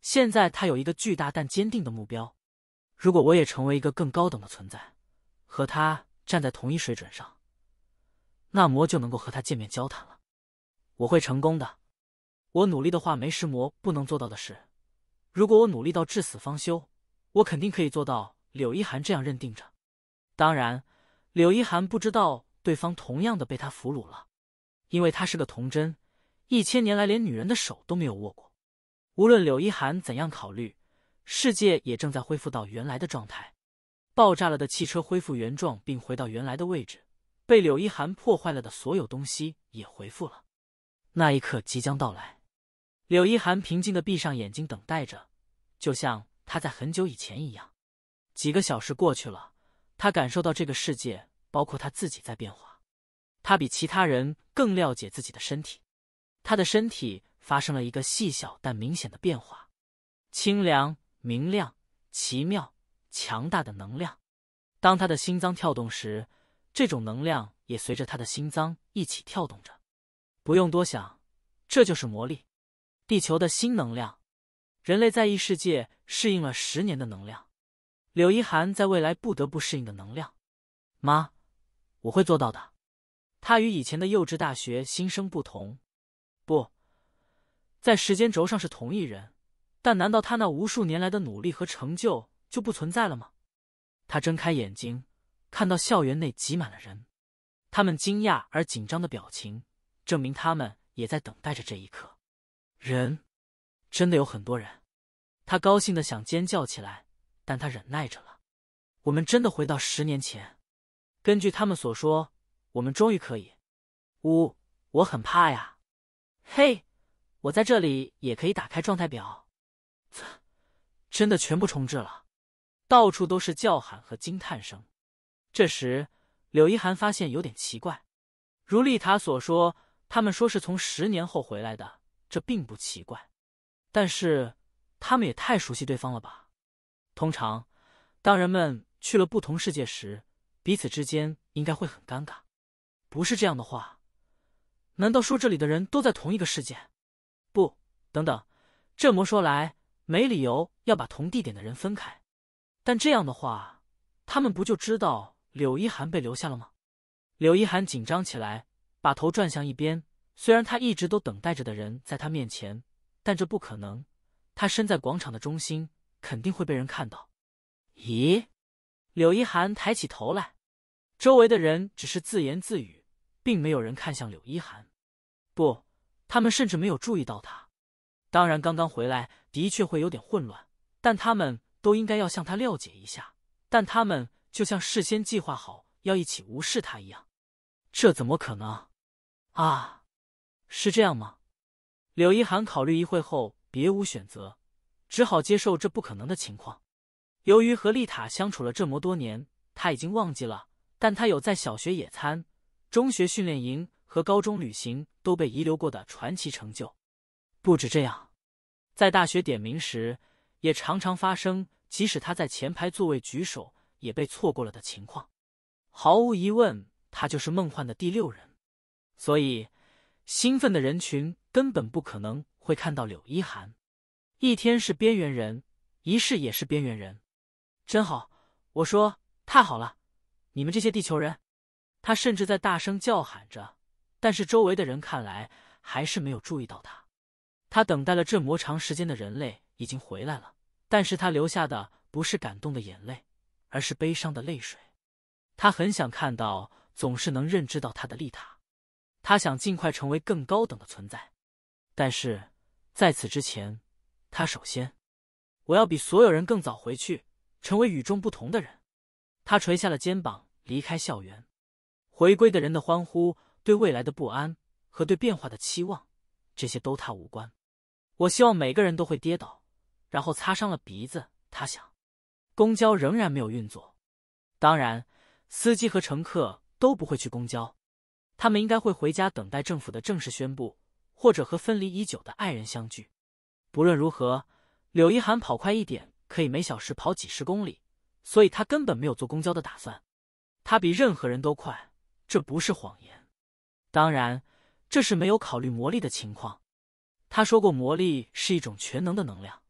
现在他有一个巨大但坚定的目标：如果我也成为一个更高等的存在，和他站在同一水准上，那魔就能够和他见面交谈了。我会成功的，我努力的话，没石魔不能做到的事。如果我努力到至死方休，我肯定可以做到。柳一涵这样认定着。当然，柳一涵不知道。对方同样的被他俘虏了，因为他是个童真，一千年来连女人的手都没有握过。无论柳一涵怎样考虑，世界也正在恢复到原来的状态。爆炸了的汽车恢复原状，并回到原来的位置。被柳一涵破坏了的所有东西也恢复了。那一刻即将到来，柳一涵平静的闭上眼睛，等待着，就像他在很久以前一样。几个小时过去了，他感受到这个世界。包括他自己在变化，他比其他人更了解自己的身体。他的身体发生了一个细小但明显的变化，清凉、明亮、奇妙、强大的能量。当他的心脏跳动时，这种能量也随着他的心脏一起跳动着。不用多想，这就是魔力，地球的新能量，人类在异世界适应了十年的能量，柳一涵在未来不得不适应的能量，妈。我会做到的。他与以前的幼稚大学新生不同，不在时间轴上是同一人，但难道他那无数年来的努力和成就就不存在了吗？他睁开眼睛，看到校园内挤满了人，他们惊讶而紧张的表情，证明他们也在等待着这一刻。人，真的有很多人。他高兴的想尖叫起来，但他忍耐着了。我们真的回到十年前。根据他们所说，我们终于可以。呜，我很怕呀。嘿，我在这里也可以打开状态表。啧，真的全部重置了，到处都是叫喊和惊叹声。这时，柳一涵发现有点奇怪。如丽塔所说，他们说是从十年后回来的，这并不奇怪。但是，他们也太熟悉对方了吧？通常，当人们去了不同世界时，彼此之间应该会很尴尬，不是这样的话，难道说这里的人都在同一个世界？不，等等，这么说来，没理由要把同地点的人分开。但这样的话，他们不就知道柳一涵被留下了吗？柳一涵紧张起来，把头转向一边。虽然他一直都等待着的人在他面前，但这不可能。他身在广场的中心，肯定会被人看到。咦？柳一涵抬起头来。周围的人只是自言自语，并没有人看向柳一涵。不，他们甚至没有注意到他。当然，刚刚回来的确会有点混乱，但他们都应该要向他了解一下。但他们就像事先计划好要一起无视他一样，这怎么可能？啊，是这样吗？柳一涵考虑一会后，别无选择，只好接受这不可能的情况。由于和丽塔相处了这么多年，他已经忘记了。但他有在小学野餐、中学训练营和高中旅行都被遗留过的传奇成就。不止这样，在大学点名时，也常常发生即使他在前排座位举手也被错过了的情况。毫无疑问，他就是梦幻的第六人。所以，兴奋的人群根本不可能会看到柳一涵。一天是边缘人，一世也是边缘人，真好。我说，太好了。你们这些地球人，他甚至在大声叫喊着，但是周围的人看来还是没有注意到他。他等待了这么长时间的人类已经回来了，但是他留下的不是感动的眼泪，而是悲伤的泪水。他很想看到总是能认知到他的丽塔，他想尽快成为更高等的存在，但是在此之前，他首先我要比所有人更早回去，成为与众不同的人。他垂下了肩膀，离开校园。回归的人的欢呼、对未来的不安和对变化的期望，这些都他无关。我希望每个人都会跌倒，然后擦伤了鼻子。他想，公交仍然没有运作，当然，司机和乘客都不会去公交，他们应该会回家，等待政府的正式宣布，或者和分离已久的爱人相聚。不论如何，柳一涵跑快一点，可以每小时跑几十公里。所以他根本没有坐公交的打算，他比任何人都快，这不是谎言。当然，这是没有考虑魔力的情况。他说过，魔力是一种全能的能量，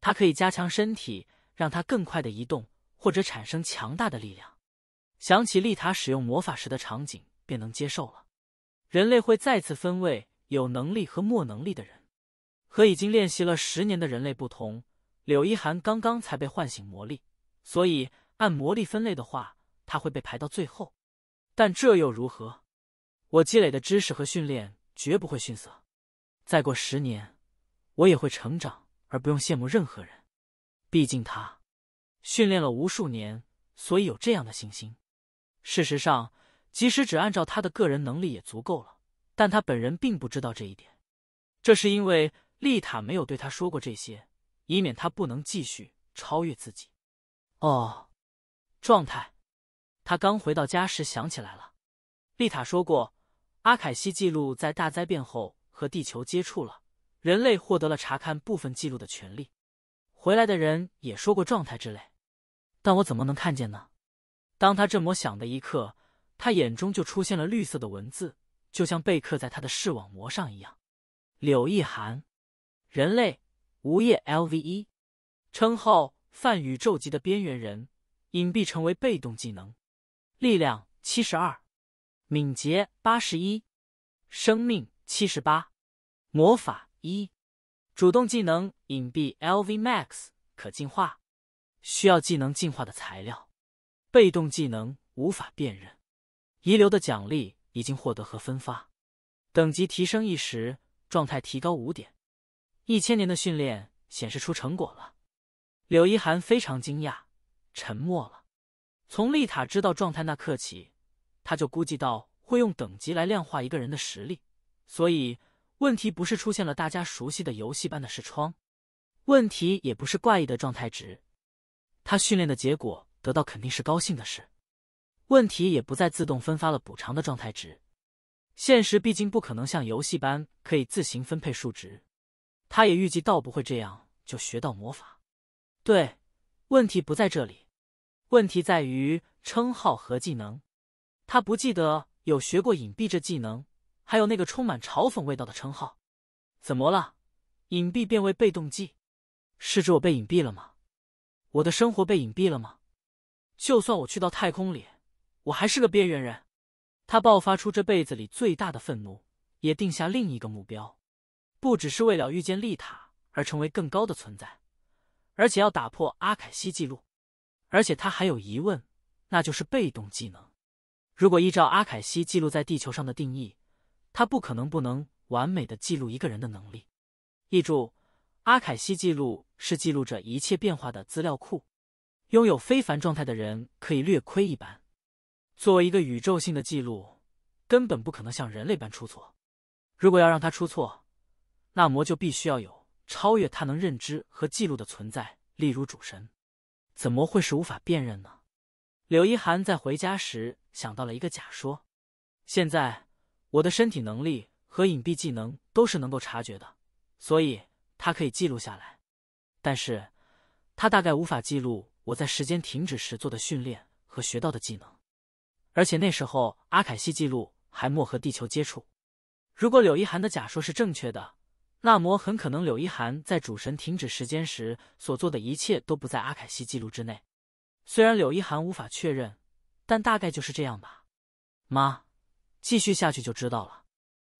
它可以加强身体，让它更快的移动，或者产生强大的力量。想起丽塔使用魔法时的场景，便能接受了。人类会再次分为有能力和没能力的人。和已经练习了十年的人类不同，柳一涵刚刚才被唤醒魔力。所以，按魔力分类的话，他会被排到最后。但这又如何？我积累的知识和训练绝不会逊色。再过十年，我也会成长，而不用羡慕任何人。毕竟他训练了无数年，所以有这样的信心。事实上，即使只按照他的个人能力也足够了。但他本人并不知道这一点，这是因为丽塔没有对他说过这些，以免他不能继续超越自己。哦，状态，他刚回到家时想起来了，丽塔说过，阿凯西记录在大灾变后和地球接触了，人类获得了查看部分记录的权利。回来的人也说过状态之类，但我怎么能看见呢？当他这么想的一刻，他眼中就出现了绿色的文字，就像被刻在他的视网膜上一样。柳意涵，人类，无业，L V e 称号。泛宇宙级的边缘人，隐蔽成为被动技能，力量七十二，敏捷八十一，生命七十八，魔法一。主动技能隐蔽 Lv Max 可进化，需要技能进化的材料。被动技能无法辨认。遗留的奖励已经获得和分发。等级提升一时，状态提高五点。一千年的训练显示出成果了。柳一涵非常惊讶，沉默了。从丽塔知道状态那刻起，他就估计到会用等级来量化一个人的实力，所以问题不是出现了大家熟悉的游戏般的视窗，问题也不是怪异的状态值。他训练的结果得到肯定是高兴的事，问题也不再自动分发了补偿的状态值。现实毕竟不可能像游戏般可以自行分配数值，他也预计到不会这样就学到魔法。对，问题不在这里，问题在于称号和技能。他不记得有学过隐蔽这技能，还有那个充满嘲讽味道的称号。怎么了？隐蔽变为被动技？是指我被隐蔽了吗？我的生活被隐蔽了吗？就算我去到太空里，我还是个边缘人。他爆发出这辈子里最大的愤怒，也定下另一个目标，不只是为了遇见丽塔而成为更高的存在。而且要打破阿凯西记录，而且他还有疑问，那就是被动技能。如果依照阿凯西记录在地球上的定义，他不可能不能完美的记录一个人的能力。译注：阿凯西记录是记录着一切变化的资料库，拥有非凡状态的人可以略亏一般。作为一个宇宙性的记录，根本不可能像人类般出错。如果要让他出错，那魔就必须要有。超越他能认知和记录的存在，例如主神，怎么会是无法辨认呢？柳一涵在回家时想到了一个假说：现在我的身体能力和隐蔽技能都是能够察觉的，所以他可以记录下来。但是，他大概无法记录我在时间停止时做的训练和学到的技能，而且那时候阿凯西记录还没和地球接触。如果柳一涵的假说是正确的。那魔很可能，柳一涵在主神停止时间时所做的一切都不在阿凯西记录之内。虽然柳一涵无法确认，但大概就是这样吧。妈，继续下去就知道了。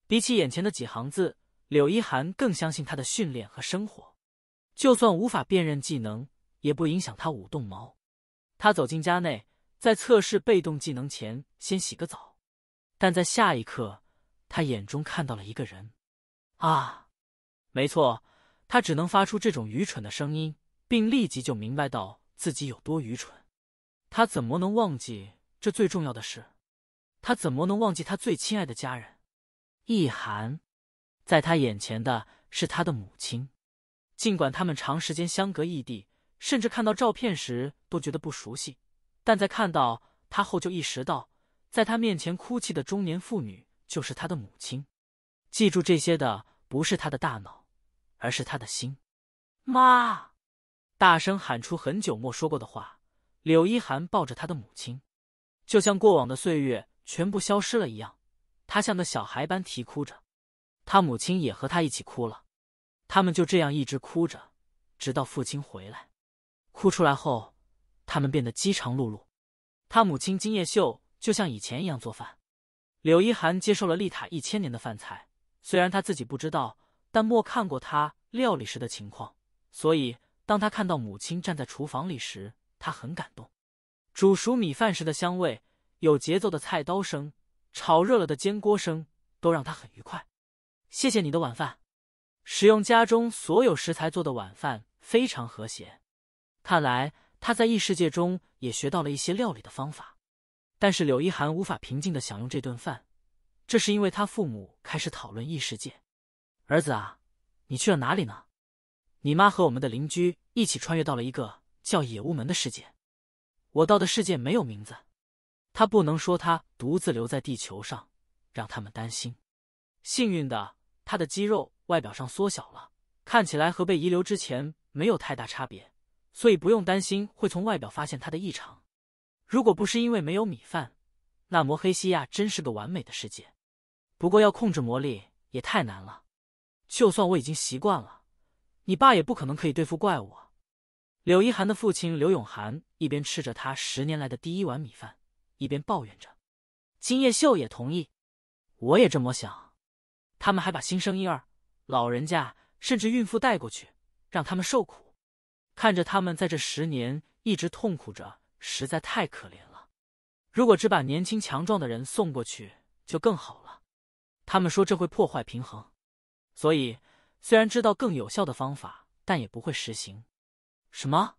比起眼前的几行字，柳一涵更相信他的训练和生活。就算无法辨认技能，也不影响他舞动毛。他走进家内，在测试被动技能前先洗个澡。但在下一刻，他眼中看到了一个人。啊！没错，他只能发出这种愚蠢的声音，并立即就明白到自己有多愚蠢。他怎么能忘记这最重要的事？他怎么能忘记他最亲爱的家人？易涵，在他眼前的是他的母亲。尽管他们长时间相隔异地，甚至看到照片时都觉得不熟悉，但在看到他后就意识到，在他面前哭泣的中年妇女就是他的母亲。记住这些的不是他的大脑。而是他的心，妈，大声喊出很久没说过的话。柳一涵抱着他的母亲，就像过往的岁月全部消失了一样，他像个小孩般啼哭着。他母亲也和他一起哭了，他们就这样一直哭着，直到父亲回来。哭出来后，他们变得饥肠辘辘。他母亲金叶秀就像以前一样做饭。柳一涵接受了丽塔一千年的饭菜，虽然他自己不知道。但莫看过他料理时的情况，所以当他看到母亲站在厨房里时，他很感动。煮熟米饭时的香味，有节奏的菜刀声，炒热了的煎锅声，都让他很愉快。谢谢你的晚饭，使用家中所有食材做的晚饭非常和谐。看来他在异世界中也学到了一些料理的方法，但是柳一涵无法平静的享用这顿饭，这是因为他父母开始讨论异世界。儿子啊，你去了哪里呢？你妈和我们的邻居一起穿越到了一个叫野屋门的世界。我到的世界没有名字。他不能说他独自留在地球上，让他们担心。幸运的，他的肌肉外表上缩小了，看起来和被遗留之前没有太大差别，所以不用担心会从外表发现他的异常。如果不是因为没有米饭，那摩黑西亚真是个完美的世界。不过要控制魔力也太难了。就算我已经习惯了，你爸也不可能可以对付怪物。柳一涵的父亲柳永涵一边吃着他十年来的第一碗米饭，一边抱怨着。金叶秀也同意，我也这么想。他们还把新生婴儿、老人家甚至孕妇带过去，让他们受苦。看着他们在这十年一直痛苦着，实在太可怜了。如果只把年轻强壮的人送过去就更好了。他们说这会破坏平衡。所以，虽然知道更有效的方法，但也不会实行。什么？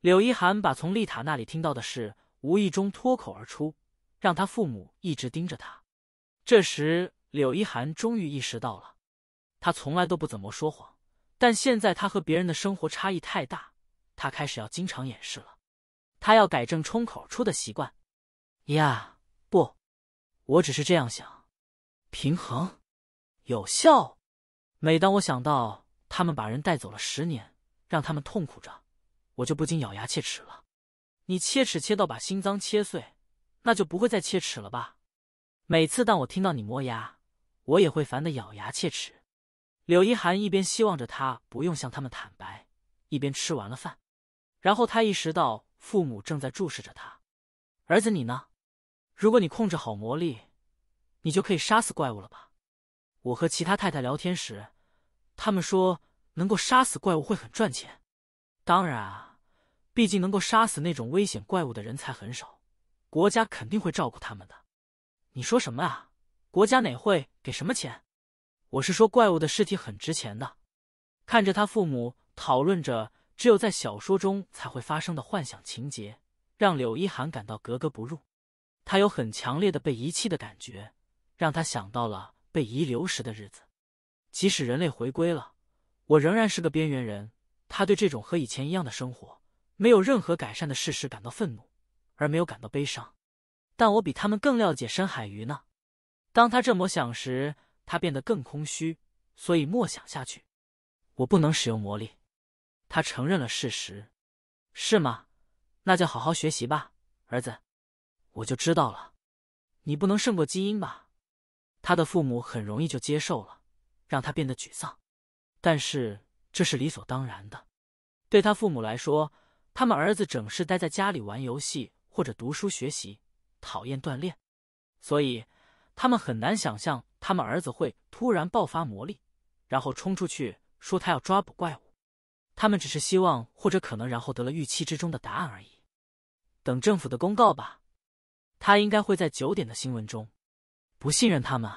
柳一涵把从丽塔那里听到的事无意中脱口而出，让他父母一直盯着他。这时，柳一涵终于意识到了，他从来都不怎么说谎，但现在他和别人的生活差异太大，他开始要经常掩饰了。他要改正冲口出的习惯呀！不，我只是这样想，平衡，有效。每当我想到他们把人带走了十年，让他们痛苦着，我就不禁咬牙切齿了。你切齿切到把心脏切碎，那就不会再切齿了吧？每次当我听到你磨牙，我也会烦得咬牙切齿。柳一寒一边希望着他不用向他们坦白，一边吃完了饭，然后他意识到父母正在注视着他。儿子，你呢？如果你控制好魔力，你就可以杀死怪物了吧？我和其他太太聊天时，他们说能够杀死怪物会很赚钱。当然啊，毕竟能够杀死那种危险怪物的人才很少，国家肯定会照顾他们的。你说什么啊？国家哪会给什么钱？我是说怪物的尸体很值钱的。看着他父母讨论着只有在小说中才会发生的幻想情节，让柳一涵感到格格不入。他有很强烈的被遗弃的感觉，让他想到了。被遗留时的日子，即使人类回归了，我仍然是个边缘人。他对这种和以前一样的生活没有任何改善的事实感到愤怒，而没有感到悲伤。但我比他们更了解深海鱼呢。当他这么想时，他变得更空虚。所以默想下去。我不能使用魔力。他承认了事实。是吗？那就好好学习吧，儿子。我就知道了。你不能胜过基因吧？他的父母很容易就接受了，让他变得沮丧。但是这是理所当然的，对他父母来说，他们儿子整日待在家里玩游戏或者读书学习，讨厌锻炼，所以他们很难想象他们儿子会突然爆发魔力，然后冲出去说他要抓捕怪物。他们只是希望或者可能，然后得了预期之中的答案而已。等政府的公告吧，他应该会在九点的新闻中。不信任他们，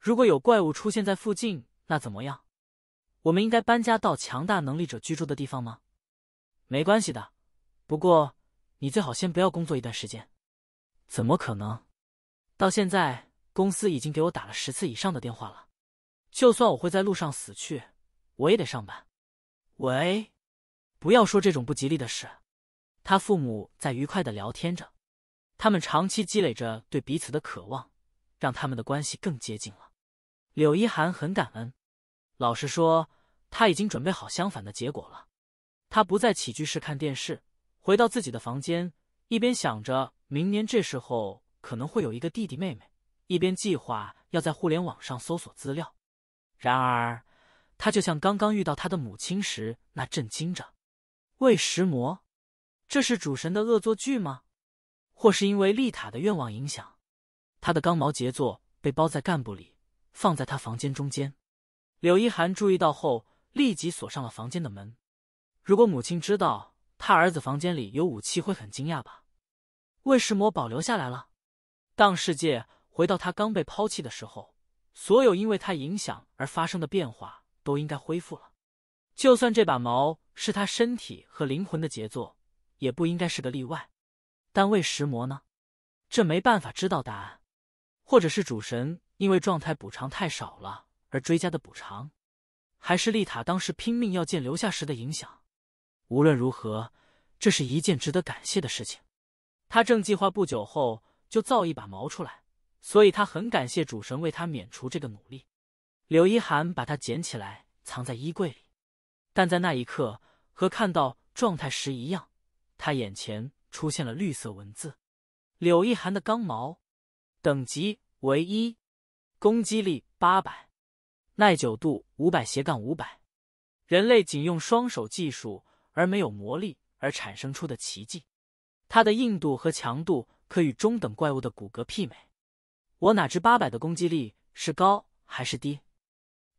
如果有怪物出现在附近，那怎么样？我们应该搬家到强大能力者居住的地方吗？没关系的，不过你最好先不要工作一段时间。怎么可能？到现在，公司已经给我打了十次以上的电话了。就算我会在路上死去，我也得上班。喂，不要说这种不吉利的事。他父母在愉快的聊天着，他们长期积累着对彼此的渴望。让他们的关系更接近了。柳一涵很感恩。老实说，他已经准备好相反的结果了。他不在起居室看电视，回到自己的房间，一边想着明年这时候可能会有一个弟弟妹妹，一边计划要在互联网上搜索资料。然而，他就像刚刚遇到他的母亲时那震惊着。喂食魔？这是主神的恶作剧吗？或是因为丽塔的愿望影响？他的钢毛杰作被包在干部里，放在他房间中间。柳一涵注意到后，立即锁上了房间的门。如果母亲知道他儿子房间里有武器，会很惊讶吧？魏石魔保留下来了。当世界回到他刚被抛弃的时候，所有因为他影响而发生的变化都应该恢复了。就算这把矛是他身体和灵魂的杰作，也不应该是个例外。但魏石魔呢？这没办法知道答案。或者是主神因为状态补偿太少了而追加的补偿，还是丽塔当时拼命要见留下时的影响。无论如何，这是一件值得感谢的事情。他正计划不久后就造一把毛出来，所以他很感谢主神为他免除这个努力。柳一涵把它捡起来，藏在衣柜里。但在那一刻，和看到状态时一样，他眼前出现了绿色文字：柳一涵的钢毛。等级为一，攻击力八百，耐久度五百斜杠五百。人类仅用双手技术而没有魔力而产生出的奇迹，它的硬度和强度可与中等怪物的骨骼媲美。我哪知八百的攻击力是高还是低？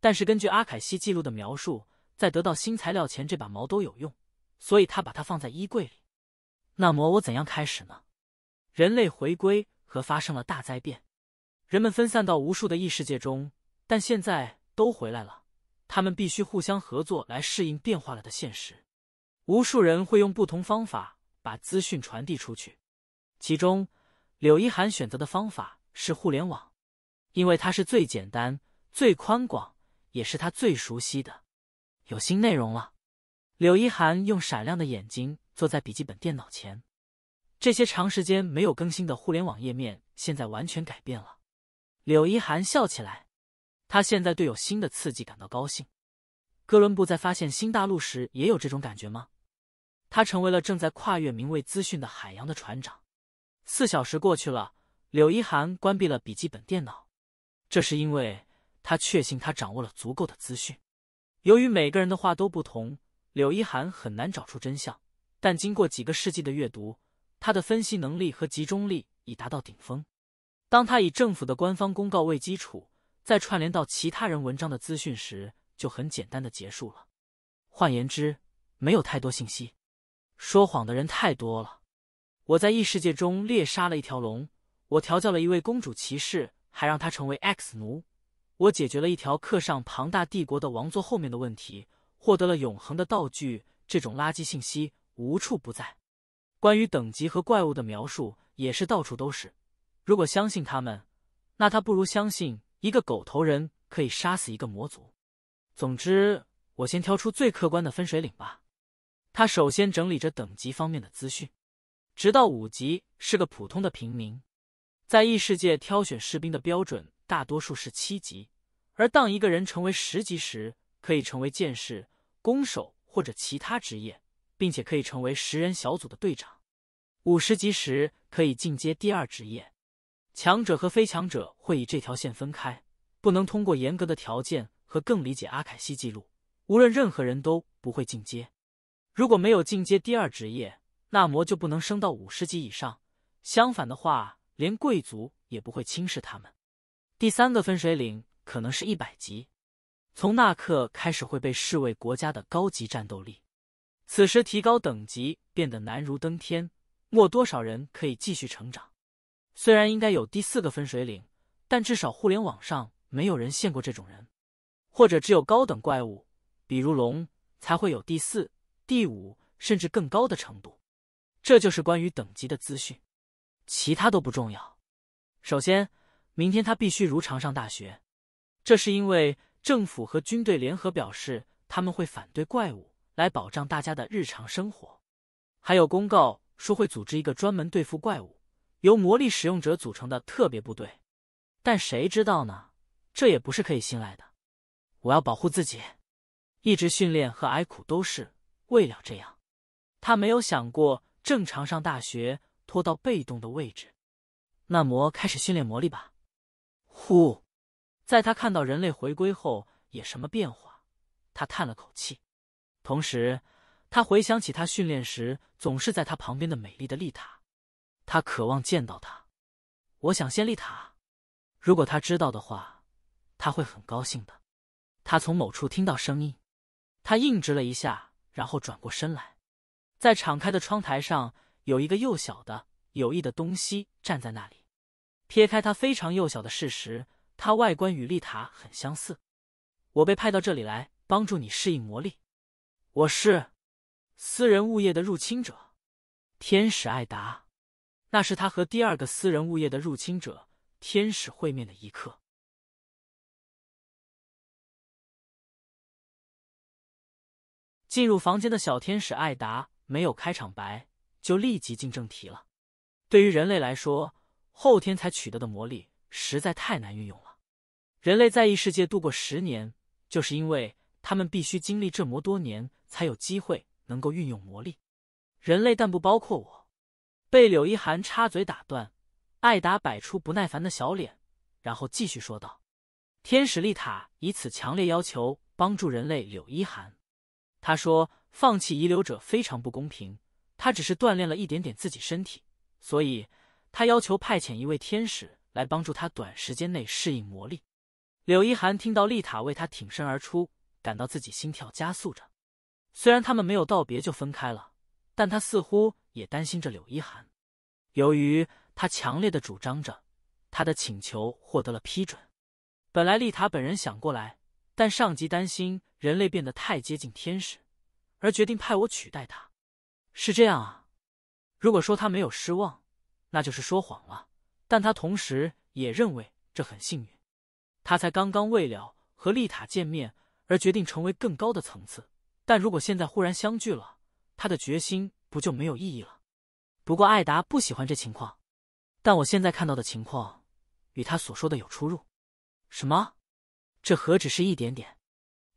但是根据阿凯西记录的描述，在得到新材料前，这把矛都有用，所以他把它放在衣柜里。那么我怎样开始呢？人类回归。和发生了大灾变，人们分散到无数的异世界中，但现在都回来了。他们必须互相合作来适应变化了的现实。无数人会用不同方法把资讯传递出去，其中柳一涵选择的方法是互联网，因为它是最简单、最宽广，也是他最熟悉的。有新内容了，柳一涵用闪亮的眼睛坐在笔记本电脑前。这些长时间没有更新的互联网页面现在完全改变了。柳一涵笑起来，他现在对有新的刺激感到高兴。哥伦布在发现新大陆时也有这种感觉吗？他成为了正在跨越名为资讯的海洋的船长。四小时过去了，柳一涵关闭了笔记本电脑，这是因为他确信他掌握了足够的资讯。由于每个人的话都不同，柳一涵很难找出真相。但经过几个世纪的阅读，他的分析能力和集中力已达到顶峰。当他以政府的官方公告为基础，再串联到其他人文章的资讯时，就很简单的结束了。换言之，没有太多信息。说谎的人太多了。我在异世界中猎杀了一条龙，我调教了一位公主骑士，还让她成为 X 奴。我解决了一条刻上庞大帝国的王座后面的问题，获得了永恒的道具。这种垃圾信息无处不在。关于等级和怪物的描述也是到处都是。如果相信他们，那他不如相信一个狗头人可以杀死一个魔族。总之，我先挑出最客观的分水岭吧。他首先整理着等级方面的资讯，直到五级是个普通的平民。在异世界挑选士兵的标准大多数是七级，而当一个人成为十级时，可以成为剑士、弓手或者其他职业。并且可以成为十人小组的队长，五十级时可以进阶第二职业。强者和非强者会以这条线分开，不能通过严格的条件和更理解阿凯西记录。无论任何人都不会进阶。如果没有进阶第二职业，纳摩就不能升到五十级以上。相反的话，连贵族也不会轻视他们。第三个分水岭可能是一百级，从那刻开始会被视为国家的高级战斗力。此时，提高等级变得难如登天，没多少人可以继续成长。虽然应该有第四个分水岭，但至少互联网上没有人见过这种人，或者只有高等怪物，比如龙，才会有第四、第五甚至更高的程度。这就是关于等级的资讯，其他都不重要。首先，明天他必须如常上大学，这是因为政府和军队联合表示他们会反对怪物。来保障大家的日常生活，还有公告说会组织一个专门对付怪物、由魔力使用者组成的特别部队，但谁知道呢？这也不是可以信赖的。我要保护自己，一直训练和挨苦都是为了这样。他没有想过正常上大学，拖到被动的位置。那魔开始训练魔力吧。呼，在他看到人类回归后也什么变化，他叹了口气。同时，他回想起他训练时总是在他旁边的美丽的丽塔，他渴望见到她。我想见丽塔，如果他知道的话，他会很高兴的。他从某处听到声音，他硬直了一下，然后转过身来。在敞开的窗台上，有一个幼小的、有意的东西站在那里。撇开他非常幼小的事实，他外观与丽塔很相似。我被派到这里来帮助你适应魔力。我是私人物业的入侵者，天使艾达。那是他和第二个私人物业的入侵者天使会面的一刻。进入房间的小天使艾达没有开场白，就立即进正题了。对于人类来说，后天才取得的魔力实在太难运用了。人类在异世界度过十年，就是因为。他们必须经历这么多年，才有机会能够运用魔力。人类，但不包括我。被柳一涵插嘴打断，艾达摆出不耐烦的小脸，然后继续说道：“天使丽塔以此强烈要求帮助人类。”柳一涵，他说放弃遗留者非常不公平。他只是锻炼了一点点自己身体，所以他要求派遣一位天使来帮助他短时间内适应魔力。柳一涵听到丽塔为他挺身而出。感到自己心跳加速着，虽然他们没有道别就分开了，但他似乎也担心着柳一涵。由于他强烈的主张着，他的请求获得了批准。本来丽塔本人想过来，但上级担心人类变得太接近天使，而决定派我取代他。是这样啊。如果说他没有失望，那就是说谎了。但他同时也认为这很幸运。他才刚刚未了和丽塔见面。而决定成为更高的层次，但如果现在忽然相聚了，他的决心不就没有意义了？不过艾达不喜欢这情况，但我现在看到的情况与他所说的有出入。什么？这何止是一点点？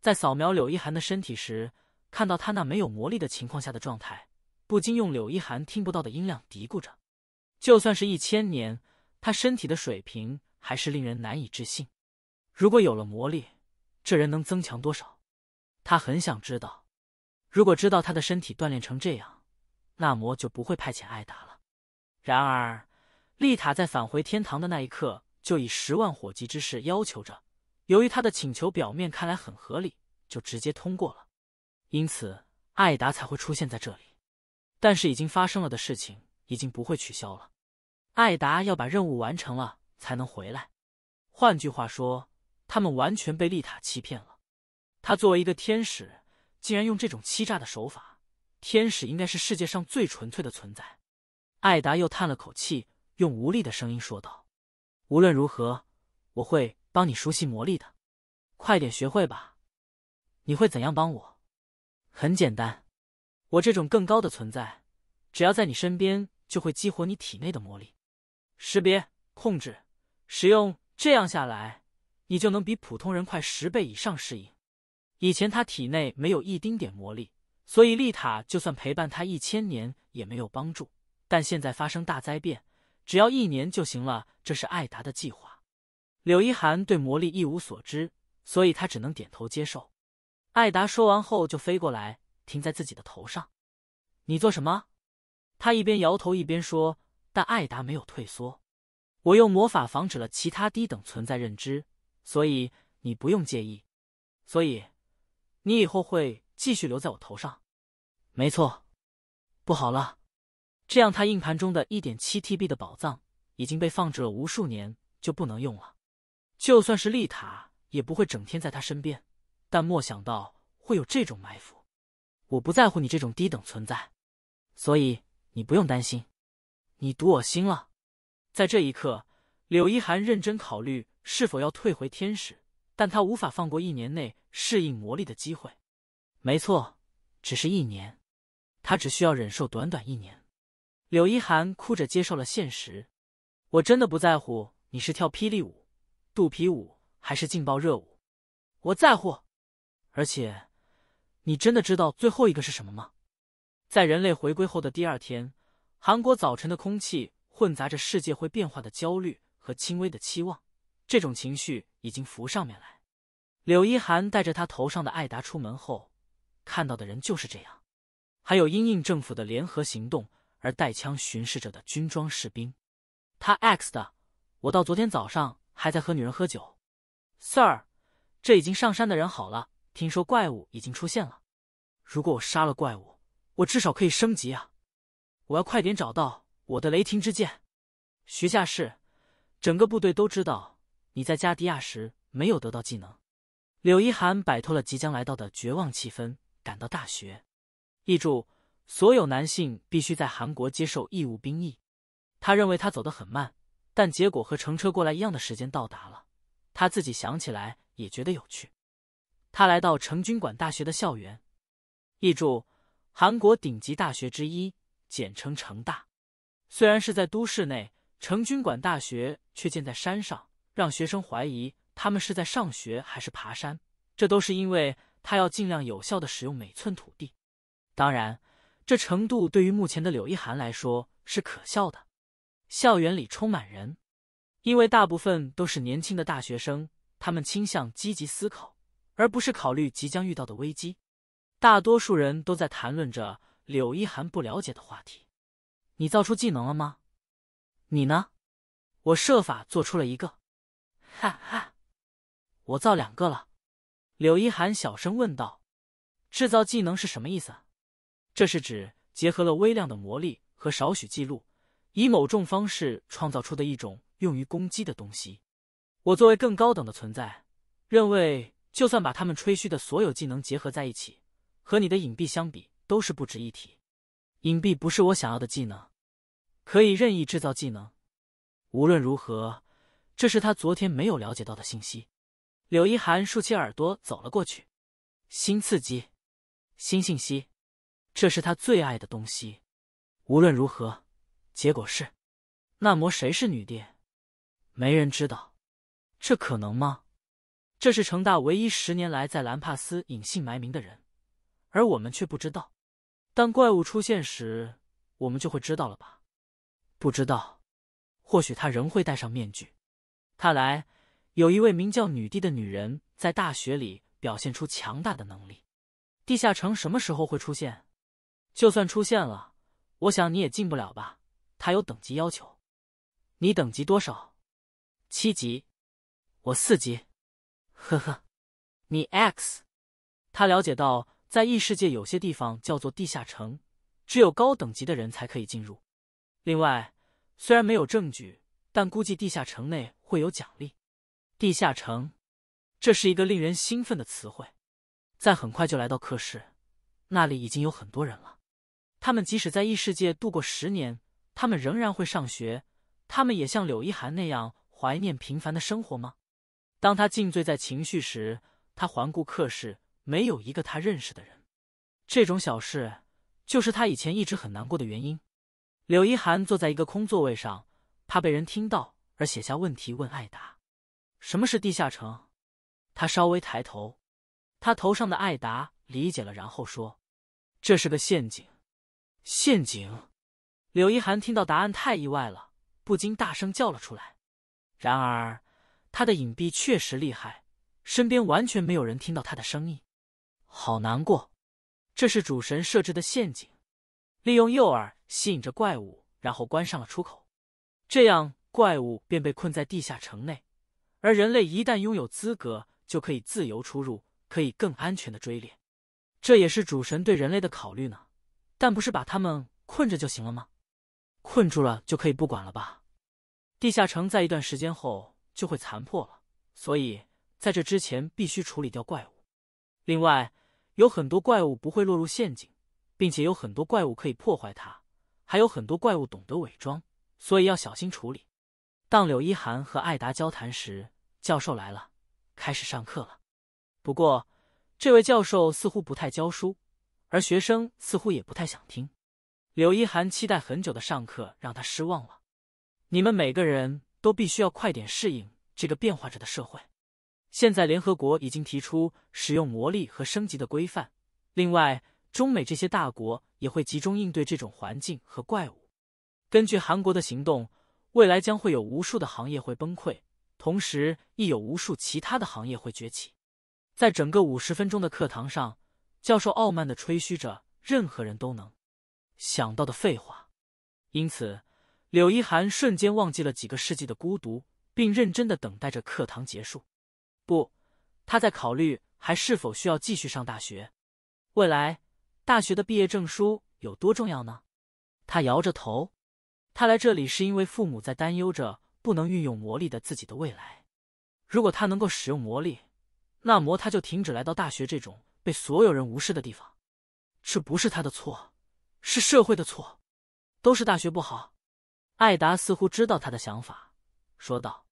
在扫描柳一涵的身体时，看到他那没有魔力的情况下的状态，不禁用柳一涵听不到的音量嘀咕着：“就算是一千年，他身体的水平还是令人难以置信。如果有了魔力……”这人能增强多少？他很想知道。如果知道他的身体锻炼成这样，那魔就不会派遣艾达了。然而，丽塔在返回天堂的那一刻，就以十万火急之势要求着。由于他的请求表面看来很合理，就直接通过了。因此，艾达才会出现在这里。但是，已经发生了的事情已经不会取消了。艾达要把任务完成了才能回来。换句话说。他们完全被丽塔欺骗了。他作为一个天使，竟然用这种欺诈的手法。天使应该是世界上最纯粹的存在。艾达又叹了口气，用无力的声音说道：“无论如何，我会帮你熟悉魔力的。快点学会吧。你会怎样帮我？很简单，我这种更高的存在，只要在你身边，就会激活你体内的魔力，识别、控制、使用。这样下来。”你就能比普通人快十倍以上适应。以前他体内没有一丁点魔力，所以丽塔就算陪伴他一千年也没有帮助。但现在发生大灾变，只要一年就行了。这是艾达的计划。柳一涵对魔力一无所知，所以他只能点头接受。艾达说完后就飞过来，停在自己的头上。你做什么？他一边摇头一边说，但艾达没有退缩。我用魔法防止了其他低等存在认知。所以你不用介意，所以你以后会继续留在我头上。没错，不好了，这样他硬盘中的一点七 TB 的宝藏已经被放置了无数年，就不能用了。就算是丽塔，也不会整天在他身边。但莫想到会有这种埋伏。我不在乎你这种低等存在，所以你不用担心。你堵我心了。在这一刻，柳一涵认真考虑。是否要退回天使？但他无法放过一年内适应魔力的机会。没错，只是一年，他只需要忍受短短一年。柳一涵哭着接受了现实。我真的不在乎你是跳霹雳舞、肚皮舞还是劲爆热舞，我在乎。而且，你真的知道最后一个是什么吗？在人类回归后的第二天，韩国早晨的空气混杂着世界会变化的焦虑和轻微的期望。这种情绪已经浮上面来。柳一涵带着他头上的艾达出门后，看到的人就是这样。还有英印政府的联合行动，而带枪巡视着的军装士兵。他 X 的，我到昨天早上还在和女人喝酒。Sir，这已经上山的人好了，听说怪物已经出现了。如果我杀了怪物，我至少可以升级啊！我要快点找到我的雷霆之剑。徐下士，整个部队都知道。你在加迪亚时没有得到技能。柳一涵摆脱了即将来到的绝望气氛，赶到大学。译注：所有男性必须在韩国接受义务兵役。他认为他走得很慢，但结果和乘车过来一样的时间到达了。他自己想起来也觉得有趣。他来到成军馆大学的校园。译注：韩国顶级大学之一，简称成大。虽然是在都市内，成军馆大学却建在山上。让学生怀疑他们是在上学还是爬山，这都是因为他要尽量有效的使用每寸土地。当然，这程度对于目前的柳一涵来说是可笑的。校园里充满人，因为大部分都是年轻的大学生，他们倾向积极思考，而不是考虑即将遇到的危机。大多数人都在谈论着柳一涵不了解的话题。你造出技能了吗？你呢？我设法做出了一个。哈哈，我造两个了。柳一寒小声问道：“制造技能是什么意思？”这是指结合了微量的魔力和少许记录，以某种方式创造出的一种用于攻击的东西。我作为更高等的存在，认为就算把他们吹嘘的所有技能结合在一起，和你的隐蔽相比都是不值一提。隐蔽不是我想要的技能，可以任意制造技能。无论如何。这是他昨天没有了解到的信息。柳一涵竖起耳朵走了过去，新刺激，新信息，这是他最爱的东西。无论如何，结果是，那魔谁是女帝？没人知道。这可能吗？这是成大唯一十年来在兰帕斯隐姓埋名的人，而我们却不知道。当怪物出现时，我们就会知道了吧？不知道。或许他仍会戴上面具。看来有一位名叫女帝的女人在大学里表现出强大的能力。地下城什么时候会出现？就算出现了，我想你也进不了吧？她有等级要求。你等级多少？七级。我四级。呵呵，你 X。他了解到，在异世界有些地方叫做地下城，只有高等级的人才可以进入。另外，虽然没有证据，但估计地下城内。会有奖励，地下城，这是一个令人兴奋的词汇。在很快就来到课室，那里已经有很多人了。他们即使在异世界度过十年，他们仍然会上学。他们也像柳一涵那样怀念平凡的生活吗？当他尽醉在情绪时，他环顾课室，没有一个他认识的人。这种小事就是他以前一直很难过的原因。柳一涵坐在一个空座位上，怕被人听到。而写下问题问艾达：“什么是地下城？”他稍微抬头，他头上的艾达理解了，然后说：“这是个陷阱。”陷阱！柳一涵听到答案太意外了，不禁大声叫了出来。然而，他的隐蔽确实厉害，身边完全没有人听到他的声音。好难过，这是主神设置的陷阱，利用诱饵吸引着怪物，然后关上了出口，这样。怪物便被困在地下城内，而人类一旦拥有资格，就可以自由出入，可以更安全的追猎。这也是主神对人类的考虑呢。但不是把他们困着就行了吗？困住了就可以不管了吧？地下城在一段时间后就会残破了，所以在这之前必须处理掉怪物。另外，有很多怪物不会落入陷阱，并且有很多怪物可以破坏它，还有很多怪物懂得伪装，所以要小心处理。当柳一涵和艾达交谈时，教授来了，开始上课了。不过，这位教授似乎不太教书，而学生似乎也不太想听。柳一涵期待很久的上课让他失望了。你们每个人都必须要快点适应这个变化着的社会。现在，联合国已经提出使用魔力和升级的规范。另外，中美这些大国也会集中应对这种环境和怪物。根据韩国的行动。未来将会有无数的行业会崩溃，同时亦有无数其他的行业会崛起。在整个五十分钟的课堂上，教授傲慢的吹嘘着任何人都能想到的废话。因此，柳一涵瞬间忘记了几个世纪的孤独，并认真的等待着课堂结束。不，他在考虑还是否需要继续上大学。未来，大学的毕业证书有多重要呢？他摇着头。他来这里是因为父母在担忧着不能运用魔力的自己的未来。如果他能够使用魔力，那么他就停止来到大学这种被所有人无视的地方。这不是他的错，是社会的错，都是大学不好。艾达似乎知道他的想法，说道：“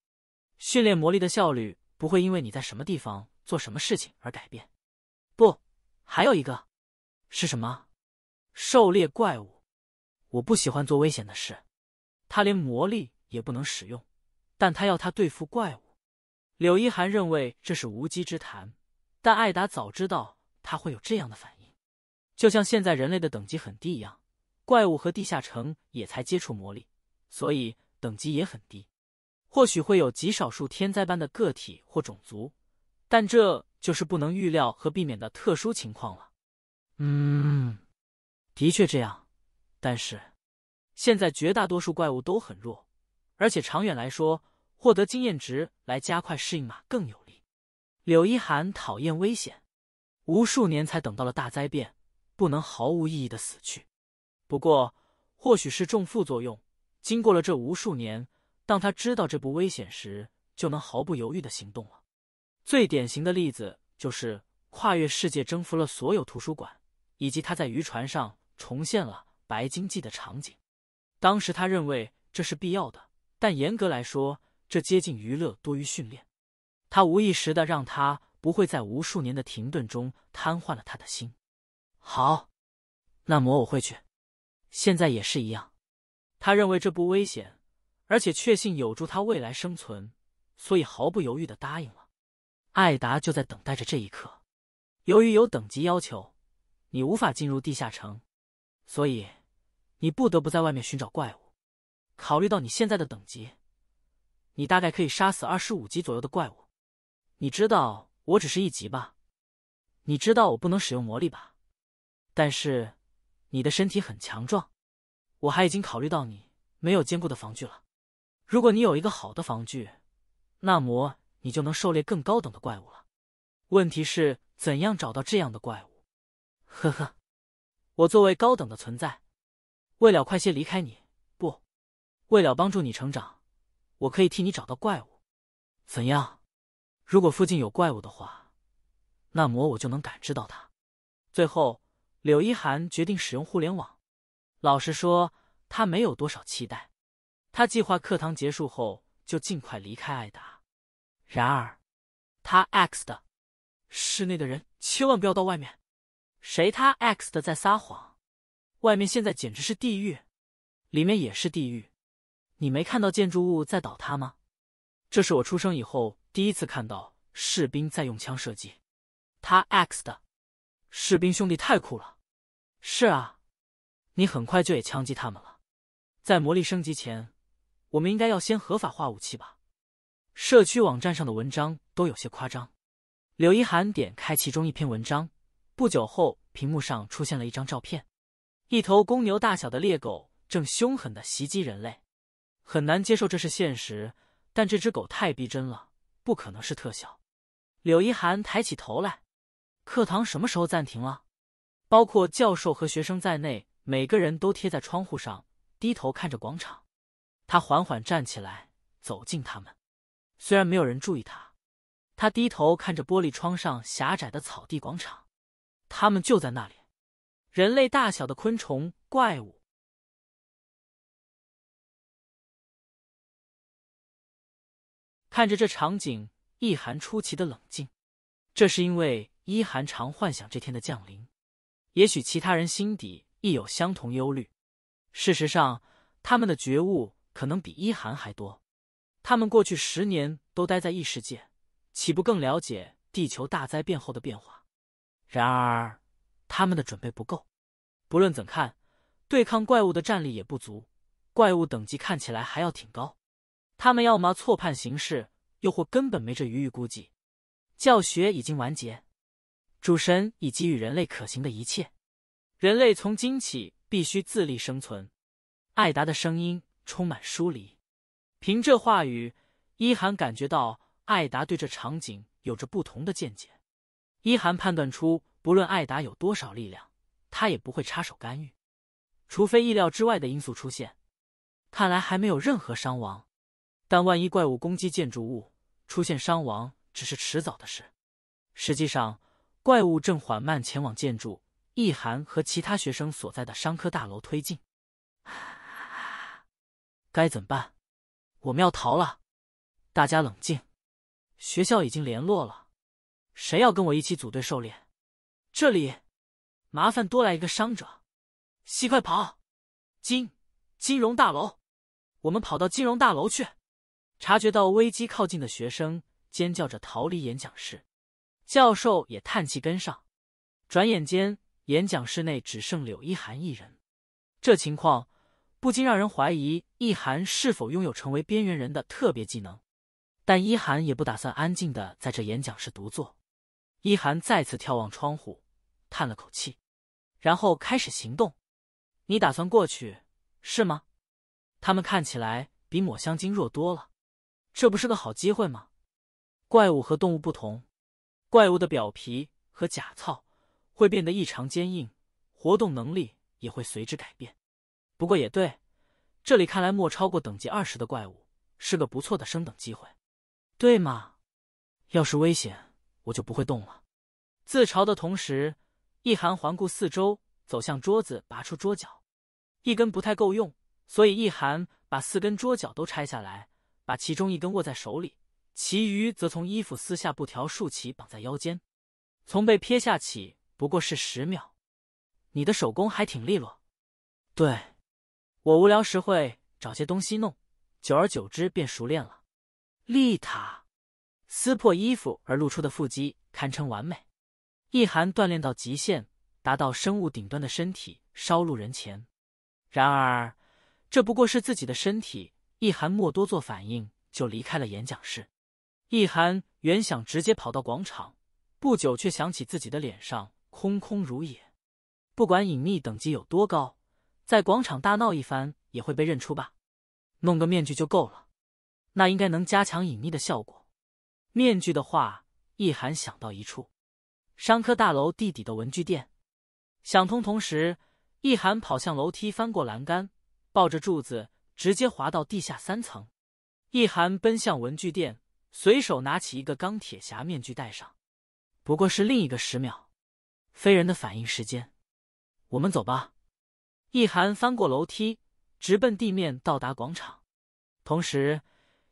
训练魔力的效率不会因为你在什么地方做什么事情而改变。”不，还有一个是什么？狩猎怪物？我不喜欢做危险的事。他连魔力也不能使用，但他要他对付怪物。柳一涵认为这是无稽之谈，但艾达早知道他会有这样的反应，就像现在人类的等级很低一样，怪物和地下城也才接触魔力，所以等级也很低。或许会有极少数天灾般的个体或种族，但这就是不能预料和避免的特殊情况了。嗯，的确这样，但是。现在绝大多数怪物都很弱，而且长远来说，获得经验值来加快适应码更有利。柳一寒讨厌危险，无数年才等到了大灾变，不能毫无意义的死去。不过，或许是重副作用，经过了这无数年，当他知道这不危险时，就能毫不犹豫的行动了。最典型的例子就是跨越世界征服了所有图书馆，以及他在渔船上重现了白鲸记的场景。当时他认为这是必要的，但严格来说，这接近娱乐多于训练。他无意识的让他不会在无数年的停顿中瘫痪了他的心。好，那魔我会去。现在也是一样。他认为这不危险，而且确信有助他未来生存，所以毫不犹豫的答应了。艾达就在等待着这一刻。由于有等级要求，你无法进入地下城，所以。你不得不在外面寻找怪物。考虑到你现在的等级，你大概可以杀死二十五级左右的怪物。你知道我只是一级吧？你知道我不能使用魔力吧？但是，你的身体很强壮。我还已经考虑到你没有坚固的防具了。如果你有一个好的防具，那么你就能狩猎更高等的怪物了。问题是怎样找到这样的怪物？呵呵，我作为高等的存在。为了快些离开你，不，为了帮助你成长，我可以替你找到怪物。怎样？如果附近有怪物的话，那魔我就能感知到它。最后，柳一涵决定使用互联网。老实说，他没有多少期待。他计划课堂结束后就尽快离开艾达。然而，他 X 的室内的人千万不要到外面。谁他 X 的在撒谎？外面现在简直是地狱，里面也是地狱。你没看到建筑物在倒塌吗？这是我出生以后第一次看到士兵在用枪射击。他 X 的，士兵兄弟太酷了。是啊，你很快就也枪击他们了。在魔力升级前，我们应该要先合法化武器吧？社区网站上的文章都有些夸张。柳一涵点开其中一篇文章，不久后屏幕上出现了一张照片。一头公牛大小的猎狗正凶狠的袭击人类，很难接受这是现实，但这只狗太逼真了，不可能是特效。柳一涵抬起头来，课堂什么时候暂停了？包括教授和学生在内，每个人都贴在窗户上，低头看着广场。他缓缓站起来，走近他们，虽然没有人注意他，他低头看着玻璃窗上狭窄的草地广场，他们就在那里。人类大小的昆虫怪物，看着这场景，一寒出奇的冷静。这是因为一寒常幻想这天的降临，也许其他人心底亦有相同忧虑。事实上，他们的觉悟可能比一寒还多。他们过去十年都待在异世界，岂不更了解地球大灾变后的变化？然而。他们的准备不够，不论怎看，对抗怪物的战力也不足。怪物等级看起来还要挺高，他们要么错判形势，又或根本没这余裕估计。教学已经完结，主神已给予人类可行的一切，人类从今起必须自立生存。艾达的声音充满疏离，凭这话语，伊涵感觉到艾达对这场景有着不同的见解。伊涵判断出。不论艾达有多少力量，他也不会插手干预，除非意料之外的因素出现。看来还没有任何伤亡，但万一怪物攻击建筑物出现伤亡，只是迟早的事。实际上，怪物正缓慢前往建筑，意涵和其他学生所在的商科大楼推进。该怎么办？我们要逃了！大家冷静，学校已经联络了。谁要跟我一起组队狩猎？这里，麻烦多来一个伤者。西快跑，金金融大楼，我们跑到金融大楼去。察觉到危机靠近的学生尖叫着逃离演讲室，教授也叹气跟上。转眼间，演讲室内只剩柳一涵一人。这情况不禁让人怀疑一涵是否拥有成为边缘人的特别技能。但一涵也不打算安静的在这演讲室独坐。一涵再次眺望窗户。叹了口气，然后开始行动。你打算过去是吗？他们看起来比抹香鲸弱多了，这不是个好机会吗？怪物和动物不同，怪物的表皮和甲糙会变得异常坚硬，活动能力也会随之改变。不过也对，这里看来莫超过等级二十的怪物是个不错的升等机会，对吗？要是危险，我就不会动了。自嘲的同时。易寒环顾四周，走向桌子，拔出桌角，一根不太够用，所以易寒把四根桌角都拆下来，把其中一根握在手里，其余则从衣服撕下布条，竖起绑在腰间。从被撇下起，不过是十秒。你的手工还挺利落。对，我无聊时会找些东西弄，久而久之便熟练了。丽塔撕破衣服而露出的腹肌堪称完美。易寒锻炼到极限，达到生物顶端的身体，烧入人前。然而，这不过是自己的身体。易寒莫多做反应，就离开了演讲室。易寒原想直接跑到广场，不久却想起自己的脸上空空如也。不管隐匿等级有多高，在广场大闹一番也会被认出吧？弄个面具就够了。那应该能加强隐匿的效果。面具的话，易涵想到一处。商科大楼地底的文具店，想通同时，易涵跑向楼梯，翻过栏杆，抱着柱子直接滑到地下三层。易涵奔向文具店，随手拿起一个钢铁侠面具戴上。不过是另一个十秒，非人的反应时间。我们走吧。易涵翻过楼梯，直奔地面，到达广场。同时，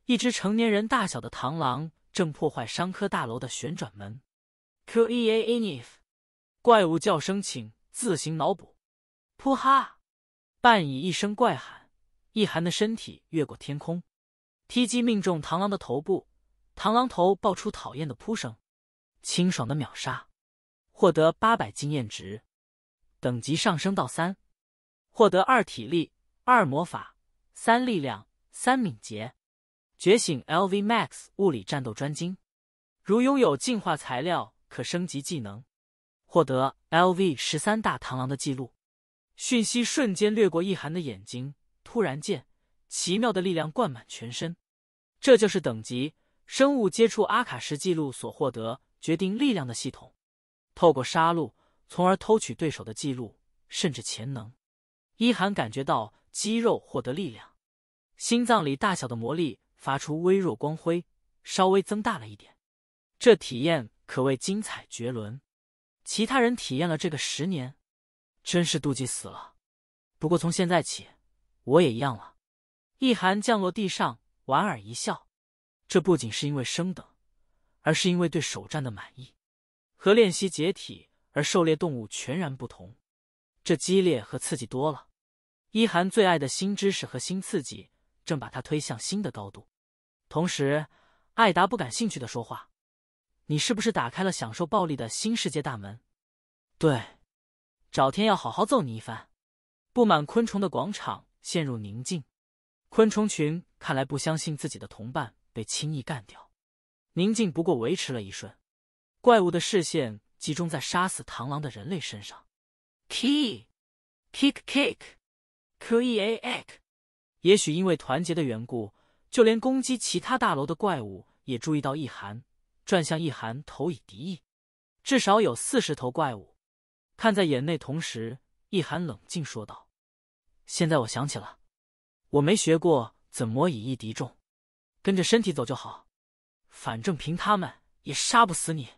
一只成年人大小的螳螂正破坏商科大楼的旋转门。Q E A N If，怪物叫声，请自行脑补。噗哈！半以一声怪喊，一涵的身体越过天空，踢击命中螳螂的头部，螳螂头爆出讨厌的扑声。清爽的秒杀，获得八百经验值，等级上升到三，获得二体力、二魔法、三力量、三敏捷，觉醒 Lv Max 物理战斗专精。如拥有进化材料。可升级技能，获得 LV 十三大螳螂的记录。讯息瞬间掠过一涵的眼睛，突然间，奇妙的力量灌满全身。这就是等级生物接触阿卡什记录所获得、决定力量的系统。透过杀戮，从而偷取对手的记录甚至潜能。一涵感觉到肌肉获得力量，心脏里大小的魔力发出微弱光辉，稍微增大了一点。这体验。可谓精彩绝伦，其他人体验了这个十年，真是妒忌死了。不过从现在起，我也一样了。一涵降落地上，莞尔一笑。这不仅是因为升等，而是因为对首战的满意。和练习解体而狩猎动物全然不同，这激烈和刺激多了。一涵最爱的新知识和新刺激，正把他推向新的高度。同时，艾达不感兴趣的说话。你是不是打开了享受暴力的新世界大门？对，找天要好好揍你一番。布满昆虫的广场陷入宁静，昆虫群看来不相信自己的同伴被轻易干掉。宁静不过维持了一瞬，怪物的视线集中在杀死螳螂的人类身上。k e y k i c k kick，k e a k。也许因为团结的缘故，就连攻击其他大楼的怪物也注意到易涵。转向一涵，投以敌意。至少有四十头怪物看在眼内。同时，一涵冷静说道：“现在我想起了，我没学过怎么以一敌众，跟着身体走就好。反正凭他们也杀不死你。”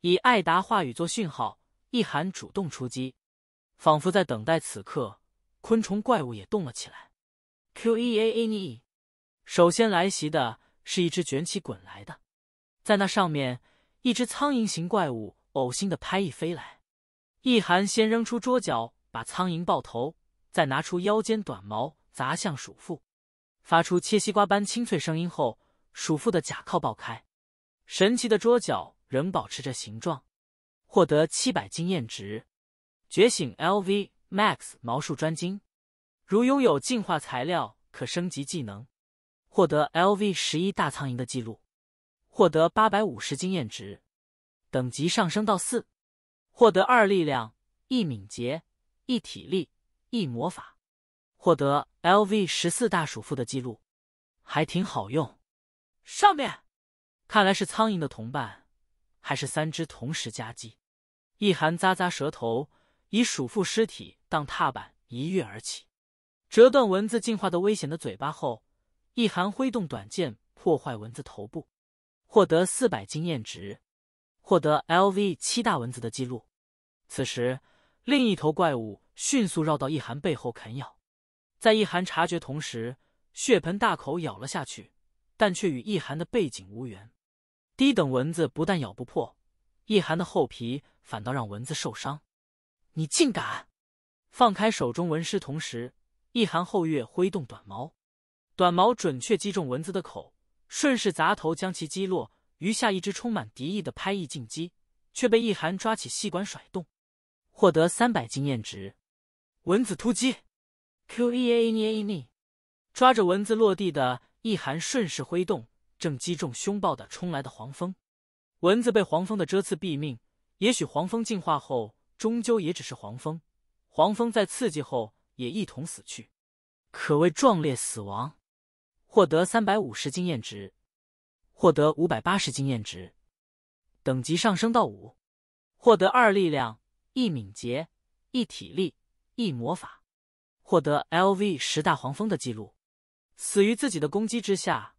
以艾达话语做讯号，一涵主动出击，仿佛在等待。此刻，昆虫怪物也动了起来。Q E A A N E，首先来袭的是一只卷起滚来的。在那上面，一只苍蝇型怪物呕心的拍翼飞来。易涵先扔出桌角，把苍蝇爆头，再拿出腰间短矛砸向鼠妇，发出切西瓜般清脆声音后，鼠妇的甲靠爆开。神奇的桌角仍保持着形状，获得七百经验值，觉醒 LV Max 毛术专精。如拥有进化材料，可升级技能。获得 LV 十一大苍蝇的记录。获得八百五十经验值，等级上升到四，获得二力量、一敏捷、一体力、一魔法，获得 LV 十四大鼠妇的记录，还挺好用。上面，看来是苍蝇的同伴，还是三只同时夹击？一寒咂咂舌头，以鼠妇尸体当踏板一跃而起，折断蚊子进化的危险的嘴巴后，一寒挥动短剑破坏蚊子头部。获得四百经验值，获得 LV 七大蚊子的记录。此时，另一头怪物迅速绕到易涵背后啃咬，在易涵察觉同时，血盆大口咬了下去，但却与易涵的背景无缘。低等蚊子不但咬不破易涵的厚皮，反倒让蚊子受伤。你竟敢！放开手中蚊师，同时，易涵后跃挥动短矛，短矛准确击中蚊子的口。顺势砸头将其击落，余下一只充满敌意的拍翼进击，却被易寒抓起吸管甩动，获得三百经验值。蚊子突击，Q E A N A N，抓着蚊子落地的易寒顺势挥动，正击中凶暴的冲来的黄蜂。蚊子被黄蜂的蛰刺毙命，也许黄蜂进化后终究也只是黄蜂，黄蜂在刺激后也一同死去，可谓壮烈死亡。获得三百五十经验值，获得五百八十经验值，等级上升到五，获得二力量、一敏捷、一体力、一魔法，获得 LV 十大黄蜂的记录，死于自己的攻击之下，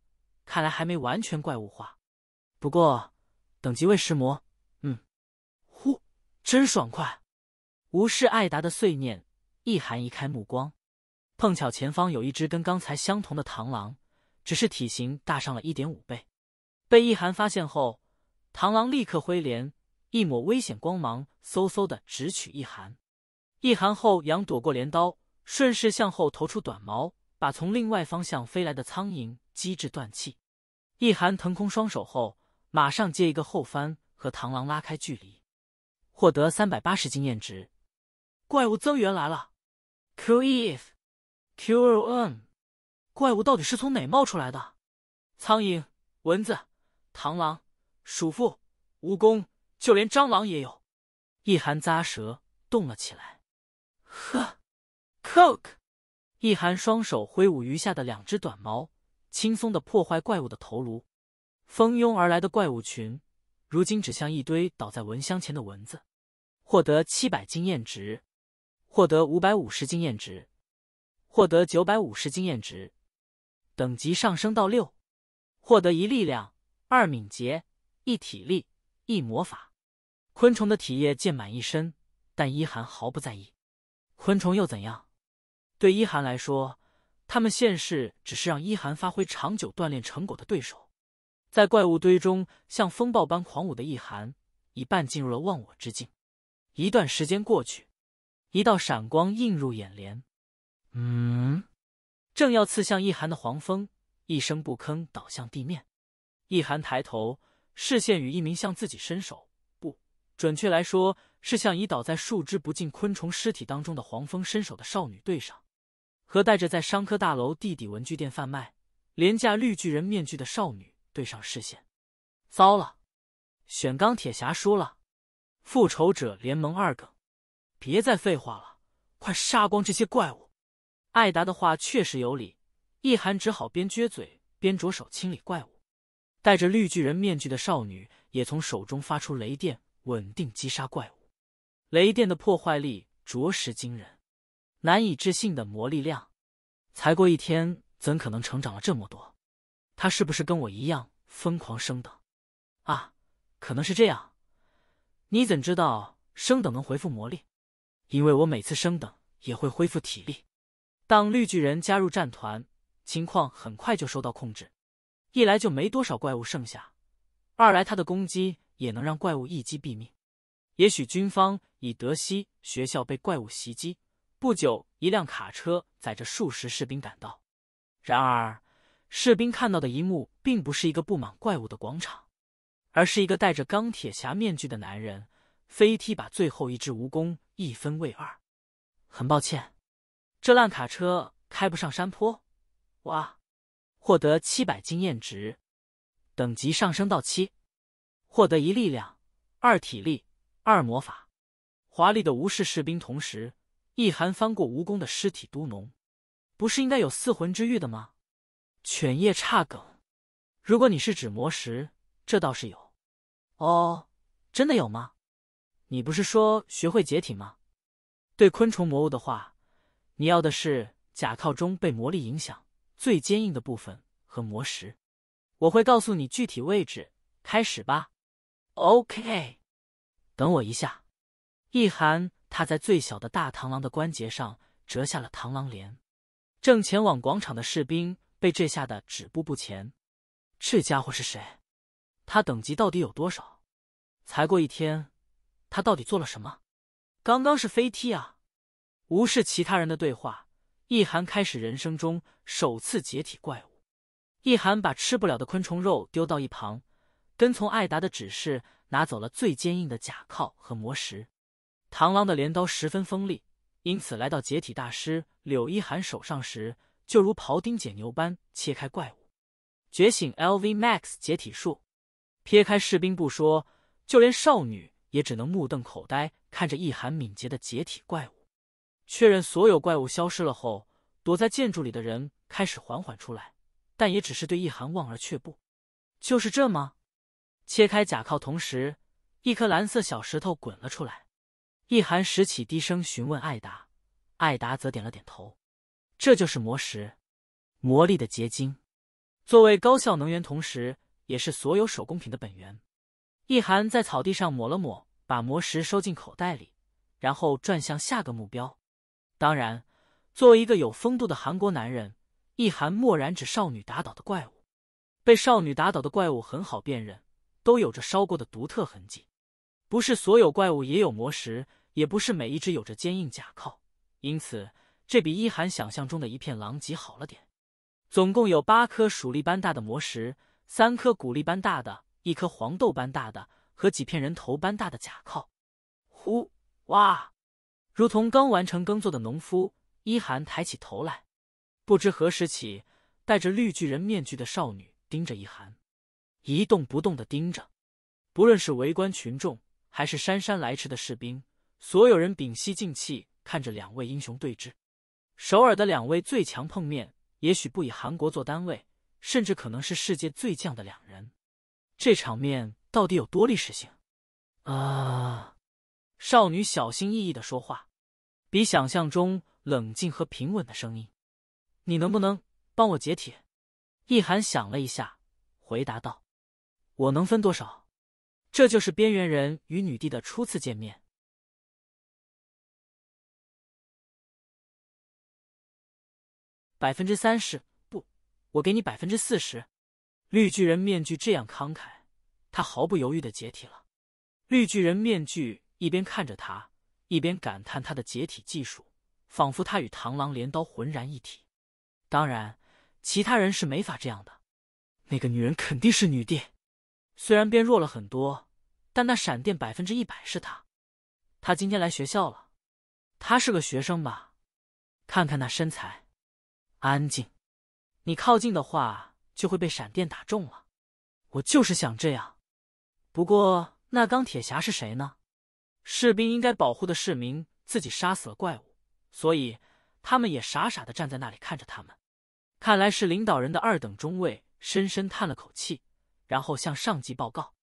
看来还没完全怪物化。不过，等级为石魔，嗯，呼，真爽快。无视艾达的碎念，易寒移开目光，碰巧前方有一只跟刚才相同的螳螂。只是体型大上了一点五倍，被易寒发现后，螳螂立刻挥镰，一抹危险光芒嗖嗖的直取易寒。易寒后仰躲过镰刀，顺势向后投出短矛，把从另外方向飞来的苍蝇击至断气。易寒腾空双手后，马上接一个后翻，和螳螂拉开距离，获得三百八十经验值。怪物增援来了，Q E F Q O N。怪物到底是从哪冒出来的？苍蝇、蚊子、螳螂、鼠妇、蜈蚣，就连蟑螂也有。一寒咂舌，动了起来。呵，Coke。一寒双手挥舞余下的两只短毛，轻松的破坏怪物的头颅。蜂拥而来的怪物群，如今只像一堆倒在蚊香前的蚊子。获得七百经验值。获得五百五十经验值。获得九百五十经验值。等级上升到六，获得一力量、二敏捷、一体力、一魔法。昆虫的体液溅满一身，但一涵毫不在意。昆虫又怎样？对一涵来说，他们现世只是让一涵发挥长久锻炼成果的对手。在怪物堆中像风暴般狂舞的一涵，已半进入了忘我之境。一段时间过去，一道闪光映入眼帘。嗯。正要刺向易涵的黄蜂，一声不吭倒向地面。易涵抬头，视线与一名向自己伸手，不，准确来说是向已倒在数之不尽昆虫尸体当中的黄蜂伸手的少女对上，和带着在商科大楼地底文具店贩卖廉价绿巨人面具的少女对上视线。糟了，选钢铁侠输了，复仇者联盟二梗，别再废话了，快杀光这些怪物！艾达的话确实有理，一涵只好边撅嘴边着手清理怪物。戴着绿巨人面具的少女也从手中发出雷电，稳定击杀怪物。雷电的破坏力着实惊人，难以置信的魔力量，才过一天，怎可能成长了这么多？他是不是跟我一样疯狂升等？啊，可能是这样。你怎知道升等能恢复魔力？因为我每次升等也会恢复体力。当绿巨人加入战团，情况很快就受到控制。一来就没多少怪物剩下，二来他的攻击也能让怪物一击毙命。也许军方以德西学校被怪物袭击，不久一辆卡车载着数十士兵赶到。然而，士兵看到的一幕并不是一个布满怪物的广场，而是一个戴着钢铁侠面具的男人飞踢把最后一只蜈蚣一分为二。很抱歉。这烂卡车开不上山坡，哇！获得七百经验值，等级上升到七，获得一力量、二体力、二魔法。华丽的无视士兵，同时一寒翻过蜈蚣的尸体，嘟哝：“不是应该有四魂之玉的吗？”犬夜叉梗。如果你是指魔石，这倒是有。哦，真的有吗？你不是说学会解体吗？对昆虫魔物的话。你要的是甲壳中被魔力影响最坚硬的部分和魔石，我会告诉你具体位置。开始吧。OK，等我一下。一涵，他在最小的大螳螂的关节上折下了螳螂镰。正前往广场的士兵被这吓得止步不前。这家伙是谁？他等级到底有多少？才过一天，他到底做了什么？刚刚是飞踢啊！无视其他人的对话，易涵开始人生中首次解体怪物。易涵把吃不了的昆虫肉丢到一旁，跟从艾达的指示拿走了最坚硬的甲壳和魔石。螳螂的镰刀十分锋利，因此来到解体大师柳一涵手上时，就如庖丁解牛般切开怪物。觉醒 LV Max 解体术，撇开士兵不说，就连少女也只能目瞪口呆看着易涵敏捷的解体怪物。确认所有怪物消失了后，躲在建筑里的人开始缓缓出来，但也只是对易涵望而却步。就是这吗？切开甲铐同时，一颗蓝色小石头滚了出来。易涵拾起，低声询问艾达，艾达则点了点头。这就是魔石，魔力的结晶，作为高效能源，同时也是所有手工品的本源。易涵在草地上抹了抹，把魔石收进口袋里，然后转向下个目标。当然，作为一个有风度的韩国男人，一涵漠然指少女打倒的怪物。被少女打倒的怪物很好辨认，都有着烧过的独特痕迹。不是所有怪物也有魔石，也不是每一只有着坚硬甲壳，因此这比一涵想象中的一片狼藉好了点。总共有八颗鼠力般大的魔石，三颗谷粒般大的，一颗黄豆般大的，和几片人头般大的甲壳。呼，哇！如同刚完成耕作的农夫，一涵抬起头来，不知何时起，戴着绿巨人面具的少女盯着一涵，一动不动的盯着。不论是围观群众，还是姗姗来迟的士兵，所有人屏息静气看着两位英雄对峙。首尔的两位最强碰面，也许不以韩国做单位，甚至可能是世界最强的两人，这场面到底有多历史性？啊！少女小心翼翼的说话，比想象中冷静和平稳的声音。你能不能帮我解体？易涵想了一下，回答道：“我能分多少？”这就是边缘人与女帝的初次见面。百分之三十，不，我给你百分之四十。绿巨人面具这样慷慨，他毫不犹豫的解体了。绿巨人面具。一边看着他，一边感叹他的解体技术，仿佛他与螳螂镰刀浑然一体。当然，其他人是没法这样的。那个女人肯定是女帝，虽然变弱了很多，但那闪电百分之一百是她。她今天来学校了，她是个学生吧？看看那身材。安静，你靠近的话就会被闪电打中了。我就是想这样。不过，那钢铁侠是谁呢？士兵应该保护的市民自己杀死了怪物，所以他们也傻傻的站在那里看着他们。看来是领导人的二等中尉深深叹了口气，然后向上级报告。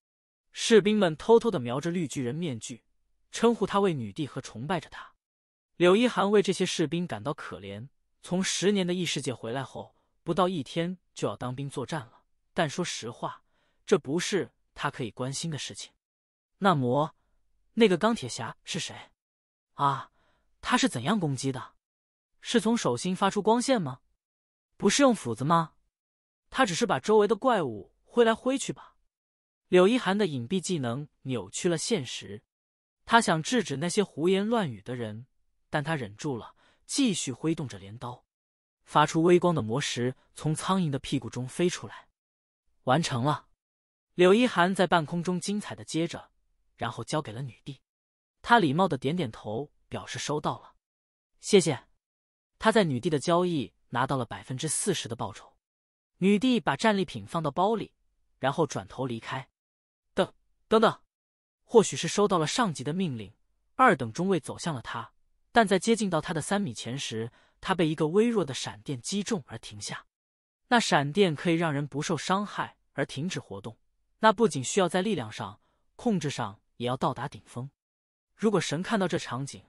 士兵们偷偷的瞄着绿巨人面具，称呼他为女帝和崇拜着他。柳一涵为这些士兵感到可怜。从十年的异世界回来后，不到一天就要当兵作战了。但说实话，这不是他可以关心的事情。那魔。那个钢铁侠是谁？啊，他是怎样攻击的？是从手心发出光线吗？不是用斧子吗？他只是把周围的怪物挥来挥去吧。柳一涵的隐蔽技能扭曲了现实。他想制止那些胡言乱语的人，但他忍住了，继续挥动着镰刀。发出微光的魔石从苍蝇的屁股中飞出来，完成了。柳一涵在半空中精彩的接着。然后交给了女帝，她礼貌的点点头，表示收到了，谢谢。他在女帝的交易拿到了百分之四十的报酬。女帝把战利品放到包里，然后转头离开。等，等等，或许是收到了上级的命令，二等中尉走向了他，但在接近到他的三米前时，他被一个微弱的闪电击中而停下。那闪电可以让人不受伤害而停止活动，那不仅需要在力量上，控制上。也要到达顶峰。如果神看到这场景，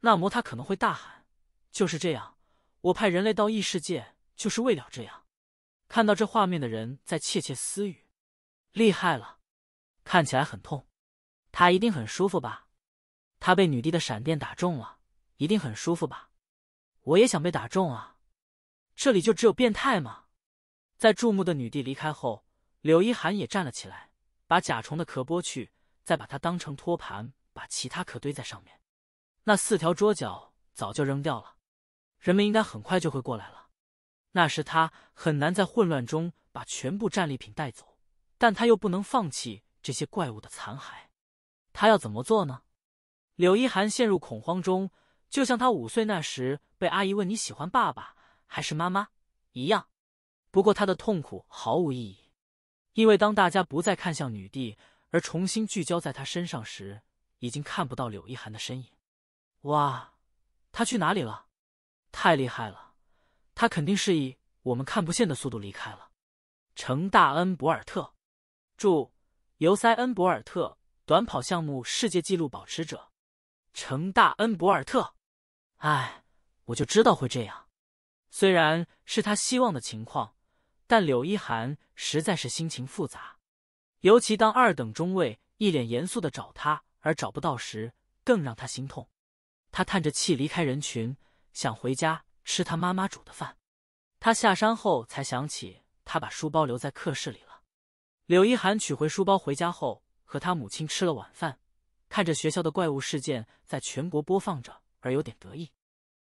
那魔他可能会大喊：“就是这样！我派人类到异世界，就是为了这样。”看到这画面的人在窃窃私语：“厉害了，看起来很痛，他一定很舒服吧？他被女帝的闪电打中了，一定很舒服吧？我也想被打中啊！这里就只有变态吗？”在注目的女帝离开后，柳一涵也站了起来，把甲虫的壳剥去。再把它当成托盘，把其他壳堆在上面。那四条桌角早就扔掉了。人们应该很快就会过来了。那时他很难在混乱中把全部战利品带走，但他又不能放弃这些怪物的残骸。他要怎么做呢？柳一涵陷入恐慌中，就像他五岁那时被阿姨问你喜欢爸爸还是妈妈一样。不过他的痛苦毫无意义，因为当大家不再看向女帝。而重新聚焦在他身上时，已经看不到柳一涵的身影。哇，他去哪里了？太厉害了，他肯定是以我们看不见的速度离开了。程大恩博尔特，注：尤塞恩·博尔特，短跑项目世界纪录保持者。程大恩博尔特，哎，我就知道会这样。虽然是他希望的情况，但柳一涵实在是心情复杂。尤其当二等中尉一脸严肃的找他而找不到时，更让他心痛。他叹着气离开人群，想回家吃他妈妈煮的饭。他下山后才想起他把书包留在课室里了。柳一涵取回书包回家后，和他母亲吃了晚饭，看着学校的怪物事件在全国播放着，而有点得意。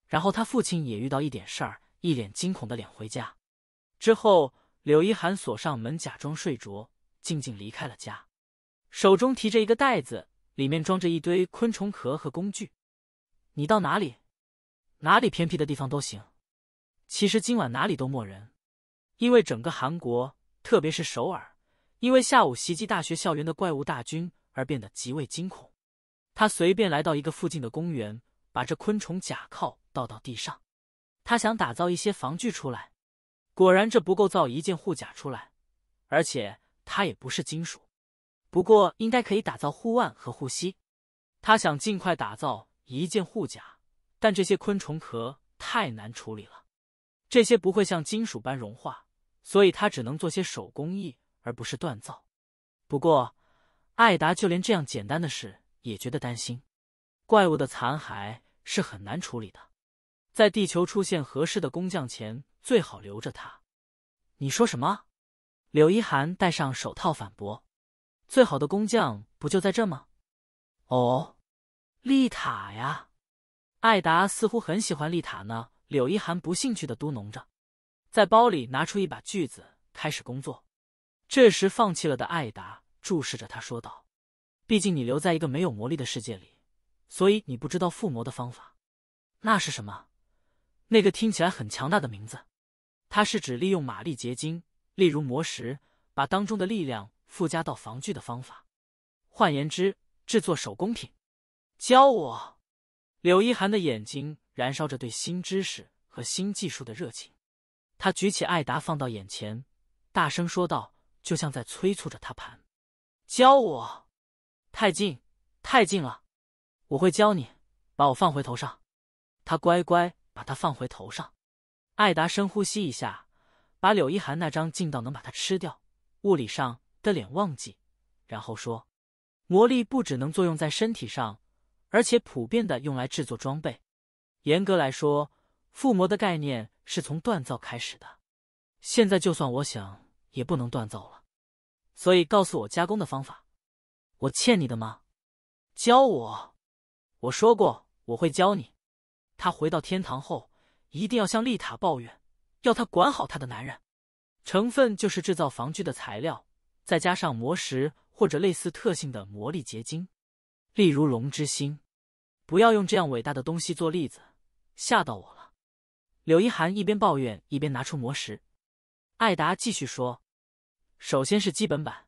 然后他父亲也遇到一点事儿，一脸惊恐的脸回家。之后，柳一涵锁上门，假装睡着。静静离开了家，手中提着一个袋子，里面装着一堆昆虫壳和工具。你到哪里，哪里偏僻的地方都行。其实今晚哪里都没人，因为整个韩国，特别是首尔，因为下午袭击大学校园的怪物大军而变得极为惊恐。他随便来到一个附近的公园，把这昆虫甲靠倒到地上。他想打造一些防具出来。果然，这不够造一件护甲出来，而且。它也不是金属，不过应该可以打造护腕和护膝。他想尽快打造一件护甲，但这些昆虫壳太难处理了。这些不会像金属般融化，所以他只能做些手工艺，而不是锻造。不过，艾达就连这样简单的事也觉得担心。怪物的残骸是很难处理的，在地球出现合适的工匠前，最好留着它。你说什么？柳一涵戴上手套反驳：“最好的工匠不就在这吗？”“哦，丽塔呀，艾达似乎很喜欢丽塔呢。”柳一涵不兴趣的嘟囔着，在包里拿出一把锯子开始工作。这时，放弃了的艾达注视着他说道：“毕竟你留在一个没有魔力的世界里，所以你不知道附魔的方法。那是什么？那个听起来很强大的名字？它是指利用玛丽结晶。”例如魔石，把当中的力量附加到防具的方法，换言之，制作手工品。教我！柳一涵的眼睛燃烧着对新知识和新技术的热情，他举起艾达放到眼前，大声说道，就像在催促着他盘。教我！太近，太近了！我会教你。把我放回头上。他乖乖把他放回头上。艾达深呼吸一下。把柳一涵那张近到能把它吃掉、物理上的脸忘记，然后说：“魔力不只能作用在身体上，而且普遍的用来制作装备。严格来说，附魔的概念是从锻造开始的。现在就算我想，也不能锻造了。所以告诉我加工的方法。我欠你的吗？教我。我说过我会教你。他回到天堂后，一定要向丽塔抱怨。”要他管好他的男人。成分就是制造防具的材料，再加上魔石或者类似特性的魔力结晶，例如龙之心。不要用这样伟大的东西做例子，吓到我了。柳一涵一边抱怨一边拿出魔石。艾达继续说：“首先是基本版，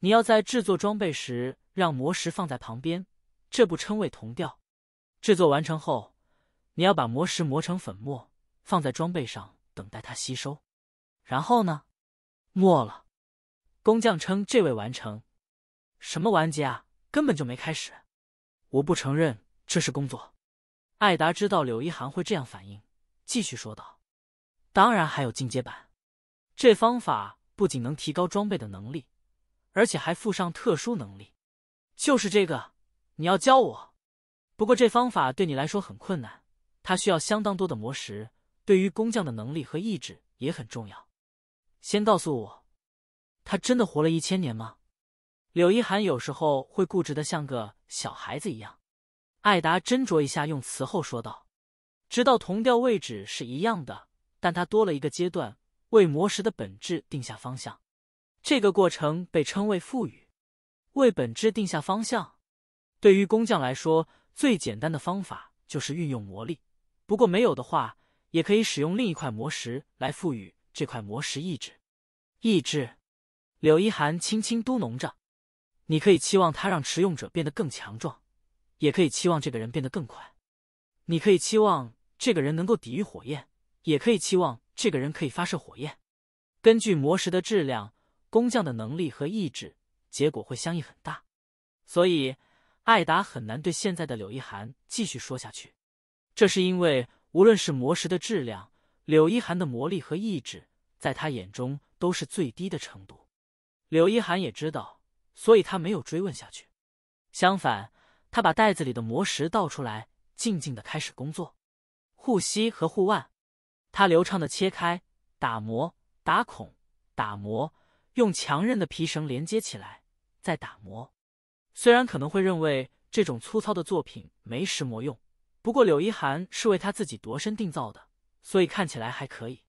你要在制作装备时让魔石放在旁边，这不称为同调。制作完成后，你要把魔石磨成粉末，放在装备上。”等待它吸收，然后呢？没了。工匠称这位完成什么完结啊？根本就没开始。我不承认这是工作。艾达知道柳一涵会这样反应，继续说道：“当然还有进阶版，这方法不仅能提高装备的能力，而且还附上特殊能力。就是这个，你要教我。不过这方法对你来说很困难，它需要相当多的魔石。”对于工匠的能力和意志也很重要。先告诉我，他真的活了一千年吗？柳一涵有时候会固执的像个小孩子一样。艾达斟酌一下用词后说道：“直到同调位置是一样的，但他多了一个阶段，为魔石的本质定下方向。这个过程被称为赋予，为本质定下方向。对于工匠来说，最简单的方法就是运用魔力。不过没有的话。”也可以使用另一块魔石来赋予这块魔石意志。意志，柳一涵轻轻嘟哝着：“你可以期望它让持用者变得更强壮，也可以期望这个人变得更快。你可以期望这个人能够抵御火焰，也可以期望这个人可以发射火焰。根据魔石的质量、工匠的能力和意志，结果会相异很大。所以，艾达很难对现在的柳一涵继续说下去，这是因为。”无论是魔石的质量，柳一涵的魔力和意志，在他眼中都是最低的程度。柳一涵也知道，所以他没有追问下去。相反，他把袋子里的魔石倒出来，静静的开始工作。护膝和护腕，他流畅的切开、打磨、打孔、打磨，用强韧的皮绳连接起来，再打磨。虽然可能会认为这种粗糙的作品没石磨用。不过柳一涵是为他自己夺身定造的，所以看起来还可以。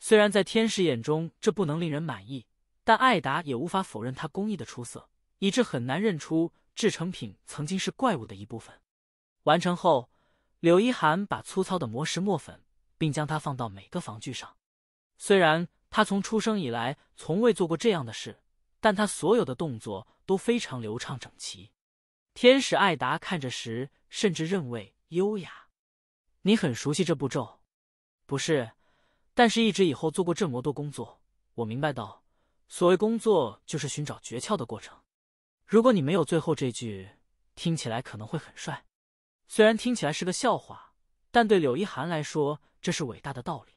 虽然在天使眼中这不能令人满意，但艾达也无法否认他工艺的出色，以致很难认出制成品曾经是怪物的一部分。完成后，柳一涵把粗糙的魔石磨粉，并将它放到每个防具上。虽然他从出生以来从未做过这样的事，但他所有的动作都非常流畅整齐。天使艾达看着时，甚至认为。优雅，你很熟悉这步骤，不是？但是，一直以后做过这么多工作，我明白到，所谓工作就是寻找诀窍的过程。如果你没有最后这句，听起来可能会很帅。虽然听起来是个笑话，但对柳一涵来说，这是伟大的道理。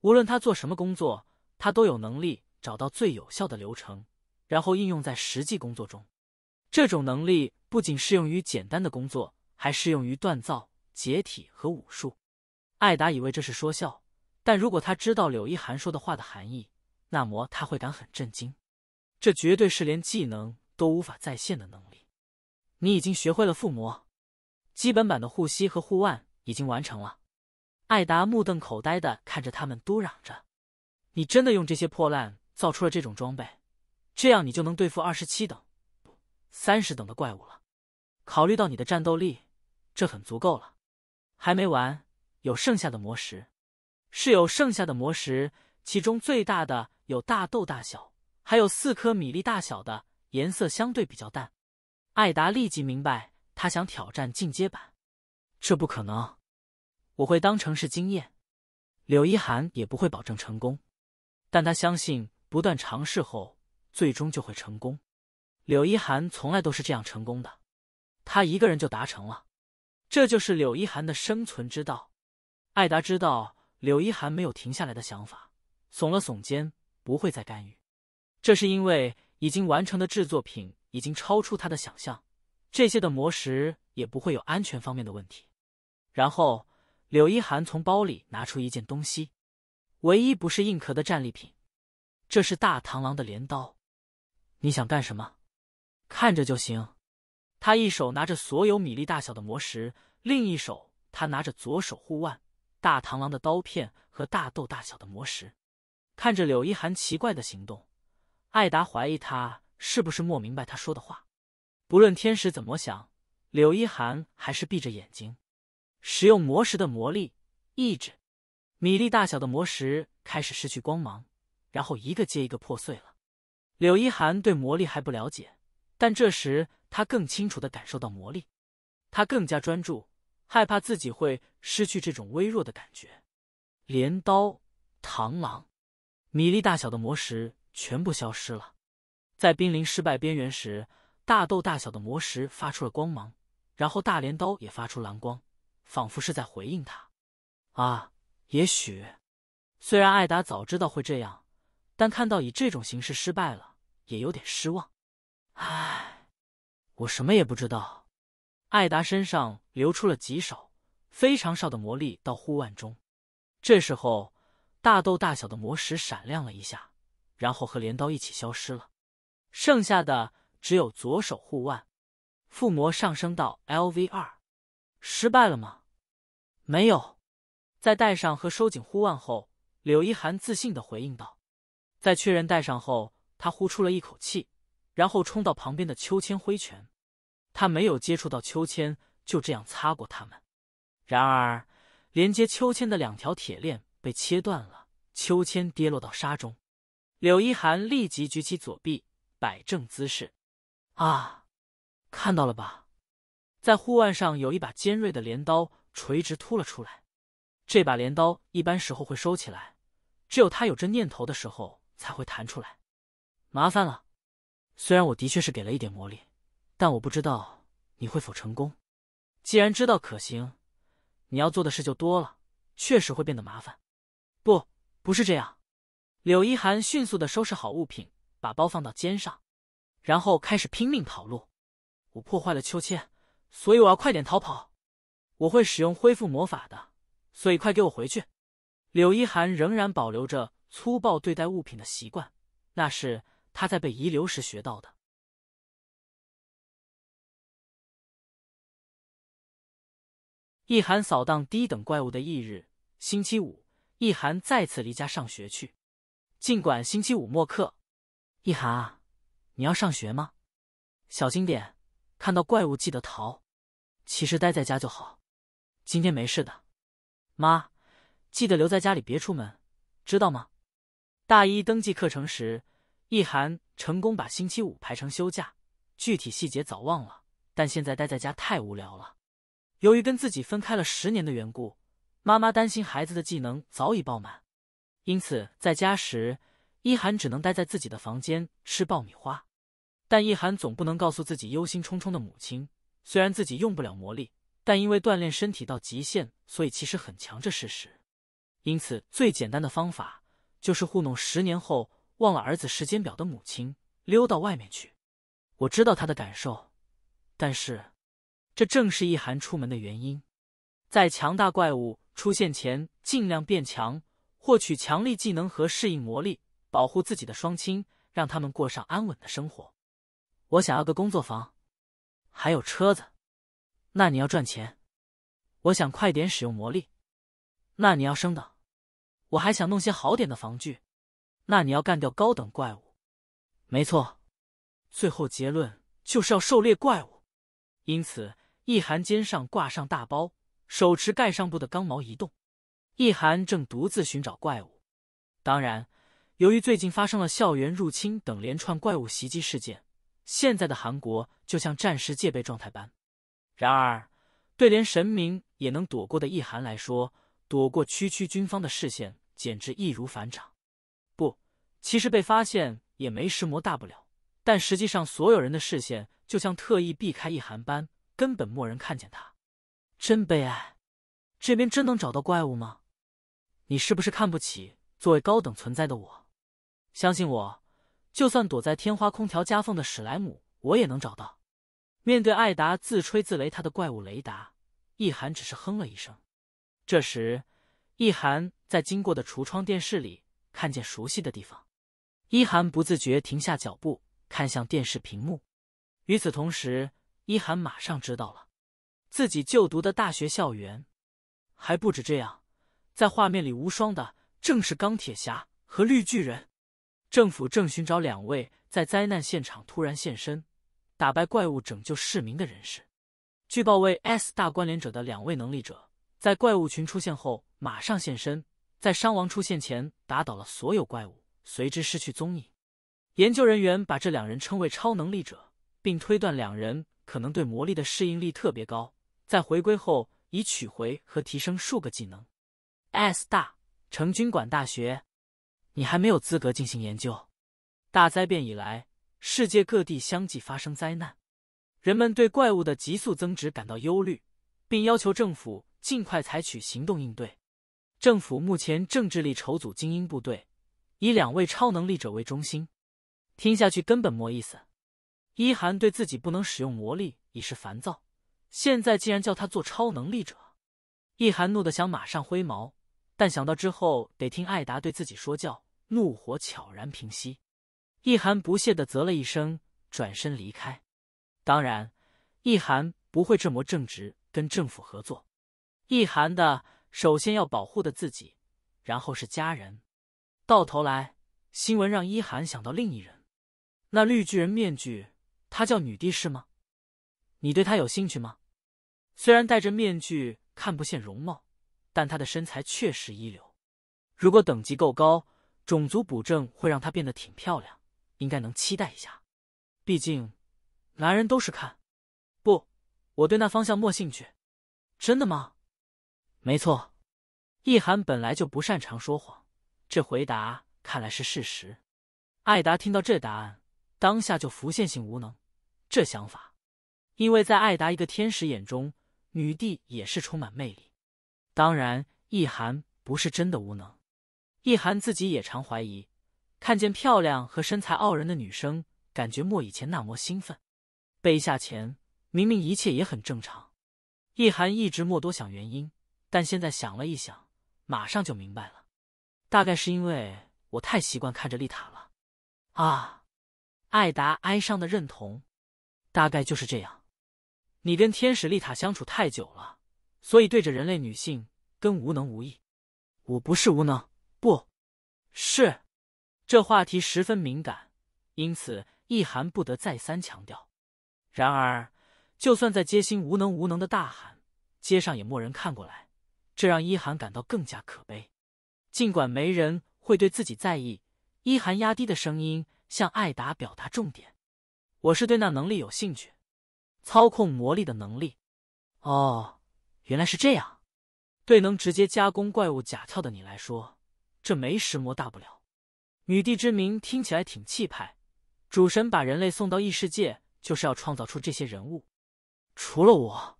无论他做什么工作，他都有能力找到最有效的流程，然后应用在实际工作中。这种能力不仅适用于简单的工作。还适用于锻造、解体和武术。艾达以为这是说笑，但如果他知道柳一涵说的话的含义，那么他会感很震惊。这绝对是连技能都无法再现的能力。你已经学会了附魔，基本版的护膝和护腕已经完成了。艾达目瞪口呆的看着他们，嘟嚷着：“你真的用这些破烂造出了这种装备？这样你就能对付二十七等、三十等的怪物了。考虑到你的战斗力。”这很足够了，还没完，有剩下的魔石，是有剩下的魔石，其中最大的有大豆大小，还有四颗米粒大小的，颜色相对比较淡。艾达立即明白，他想挑战进阶版，这不可能，我会当成是经验。柳一涵也不会保证成功，但他相信，不断尝试后，最终就会成功。柳一涵从来都是这样成功的，他一个人就达成了。这就是柳一涵的生存之道。艾达知道柳一涵没有停下来的想法，耸了耸肩，不会再干预。这是因为已经完成的制作品已经超出他的想象，这些的魔石也不会有安全方面的问题。然后，柳一涵从包里拿出一件东西，唯一不是硬壳的战利品，这是大螳螂的镰刀。你想干什么？看着就行。他一手拿着所有米粒大小的魔石，另一手他拿着左手护腕、大螳螂的刀片和大豆大小的魔石。看着柳一涵奇怪的行动，艾达怀疑他是不是没明白他说的话。不论天使怎么想，柳一涵还是闭着眼睛使用魔石的魔力意志。米粒大小的魔石开始失去光芒，然后一个接一个破碎了。柳一涵对魔力还不了解，但这时。他更清楚的感受到魔力，他更加专注，害怕自己会失去这种微弱的感觉。镰刀、螳螂、米粒大小的魔石全部消失了，在濒临失败边缘时，大豆大小的魔石发出了光芒，然后大镰刀也发出蓝光，仿佛是在回应他。啊，也许，虽然艾达早知道会这样，但看到以这种形式失败了，也有点失望。唉。我什么也不知道。艾达身上流出了极少、非常少的魔力到护腕中。这时候，大豆大小的魔石闪亮了一下，然后和镰刀一起消失了。剩下的只有左手护腕，附魔上升到 L V 二，失败了吗？没有。在戴上和收紧护腕后，柳一涵自信的回应道：“在确认戴上后，他呼出了一口气。”然后冲到旁边的秋千挥拳，他没有接触到秋千，就这样擦过他们。然而，连接秋千的两条铁链被切断了，秋千跌落到沙中。柳一涵立即举起左臂，摆正姿势。啊，看到了吧，在护腕上有一把尖锐的镰刀垂直突了出来。这把镰刀一般时候会收起来，只有他有这念头的时候才会弹出来。麻烦了。虽然我的确是给了一点魔力，但我不知道你会否成功。既然知道可行，你要做的事就多了，确实会变得麻烦。不，不是这样。柳一涵迅速的收拾好物品，把包放到肩上，然后开始拼命跑路。我破坏了秋千，所以我要快点逃跑。我会使用恢复魔法的，所以快给我回去。柳一涵仍然保留着粗暴对待物品的习惯，那是。他在被遗留时学到的。易涵扫荡低等怪物的翌日，星期五，易涵再次离家上学去。尽管星期五末课，易涵啊，你要上学吗？小心点，看到怪物记得逃。其实待在家就好，今天没事的。妈，记得留在家里别出门，知道吗？大一登记课程时。一涵成功把星期五排成休假，具体细节早忘了。但现在待在家太无聊了。由于跟自己分开了十年的缘故，妈妈担心孩子的技能早已爆满，因此在家时，一涵只能待在自己的房间吃爆米花。但一涵总不能告诉自己忧心忡忡的母亲，虽然自己用不了魔力，但因为锻炼身体到极限，所以其实很强这事实。因此，最简单的方法就是糊弄十年后。忘了儿子时间表的母亲溜到外面去，我知道他的感受，但是，这正是意涵出门的原因。在强大怪物出现前，尽量变强，获取强力技能和适应魔力，保护自己的双亲，让他们过上安稳的生活。我想要个工作房，还有车子。那你要赚钱。我想快点使用魔力。那你要升等。我还想弄些好点的防具。那你要干掉高等怪物，没错。最后结论就是要狩猎怪物。因此，易寒肩上挂上大包，手持盖上布的钢矛移动。易寒正独自寻找怪物。当然，由于最近发生了校园入侵等连串怪物袭击事件，现在的韩国就像战时戒备状态般。然而，对连神明也能躲过的易寒来说，躲过区区军方的视线简直易如反掌。其实被发现也没石魔大不了，但实际上所有人的视线就像特意避开易寒般，根本没人看见他，真悲哀。这边真能找到怪物吗？你是不是看不起作为高等存在的我？相信我，就算躲在天花空调夹缝的史莱姆，我也能找到。面对艾达自吹自擂他的怪物雷达，易涵只是哼了一声。这时，易涵在经过的橱窗电视里看见熟悉的地方。一涵不自觉停下脚步，看向电视屏幕。与此同时，一涵马上知道了，自己就读的大学校园还不止这样。在画面里无双的正是钢铁侠和绿巨人。政府正寻找两位在灾难现场突然现身、打败怪物、拯救市民的人士。据报为 S 大关联者的两位能力者，在怪物群出现后马上现身，在伤亡出现前打倒了所有怪物。随之失去踪影。研究人员把这两人称为超能力者，并推断两人可能对魔力的适应力特别高。在回归后，已取回和提升数个技能。S 大成军管大学，你还没有资格进行研究。大灾变以来，世界各地相继发生灾难，人们对怪物的急速增值感到忧虑，并要求政府尽快采取行动应对。政府目前正致力筹组精英部队。以两位超能力者为中心，听下去根本没意思。一涵对自己不能使用魔力已是烦躁，现在竟然叫他做超能力者，一涵怒得想马上挥毛，但想到之后得听艾达对自己说教，怒火悄然平息。一涵不屑的啧了一声，转身离开。当然，一涵不会这么正直，跟政府合作。一涵的首先要保护的自己，然后是家人。到头来，新闻让一涵想到另一人，那绿巨人面具，他叫女帝是吗？你对他有兴趣吗？虽然戴着面具看不见容貌，但他的身材确实一流。如果等级够高，种族补正会让他变得挺漂亮，应该能期待一下。毕竟，男人都是看。不，我对那方向没兴趣。真的吗？没错。一涵本来就不擅长说谎。这回答看来是事实。艾达听到这答案，当下就浮现性无能这想法，因为在艾达一个天使眼中，女帝也是充满魅力。当然，易涵不是真的无能，易涵自己也常怀疑，看见漂亮和身材傲人的女生，感觉莫以前那么兴奋，背下前明明一切也很正常。易涵一直莫多想原因，但现在想了一想，马上就明白了。大概是因为我太习惯看着丽塔了，啊，艾达哀伤的认同，大概就是这样。你跟天使丽塔相处太久了，所以对着人类女性跟无能无义。我不是无能，不，是。这话题十分敏感，因此一涵不得再三强调。然而，就算在街心无能无能的大喊，街上也没人看过来，这让一涵感到更加可悲。尽管没人会对自己在意，一涵压低的声音向艾达表达重点：“我是对那能力有兴趣，操控魔力的能力。”哦，原来是这样。对能直接加工怪物甲壳的你来说，这没石魔大不了。女帝之名听起来挺气派，主神把人类送到异世界就是要创造出这些人物。除了我，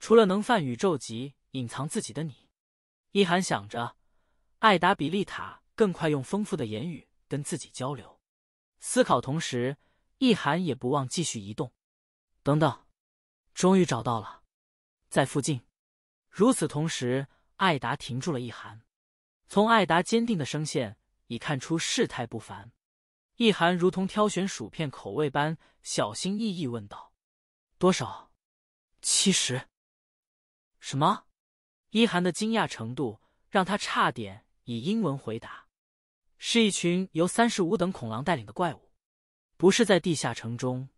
除了能犯宇宙级隐藏自己的你，一涵想着。艾达比丽塔更快，用丰富的言语跟自己交流。思考同时，一涵也不忘继续移动。等等，终于找到了，在附近。如此同时，艾达停住了。一涵从艾达坚定的声线已看出事态不凡。一涵如同挑选薯片口味般小心翼翼问道：“多少？七十？什么？”一涵的惊讶程度让他差点。以英文回答，是一群由三十五等恐狼带领的怪物，不是在地下城中，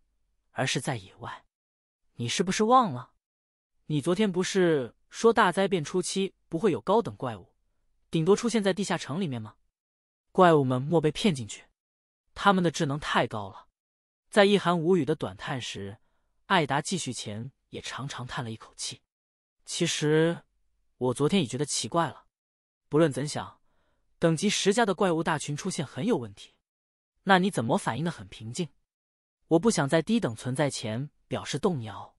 而是在野外。你是不是忘了？你昨天不是说大灾变初期不会有高等怪物，顶多出现在地下城里面吗？怪物们莫被骗进去，他们的智能太高了。在一寒无语的短叹时，艾达继续前也长长叹了一口气。其实，我昨天已觉得奇怪了。不论怎想。等级十加的怪物大群出现很有问题，那你怎么反应的很平静？我不想在低等存在前表示动摇。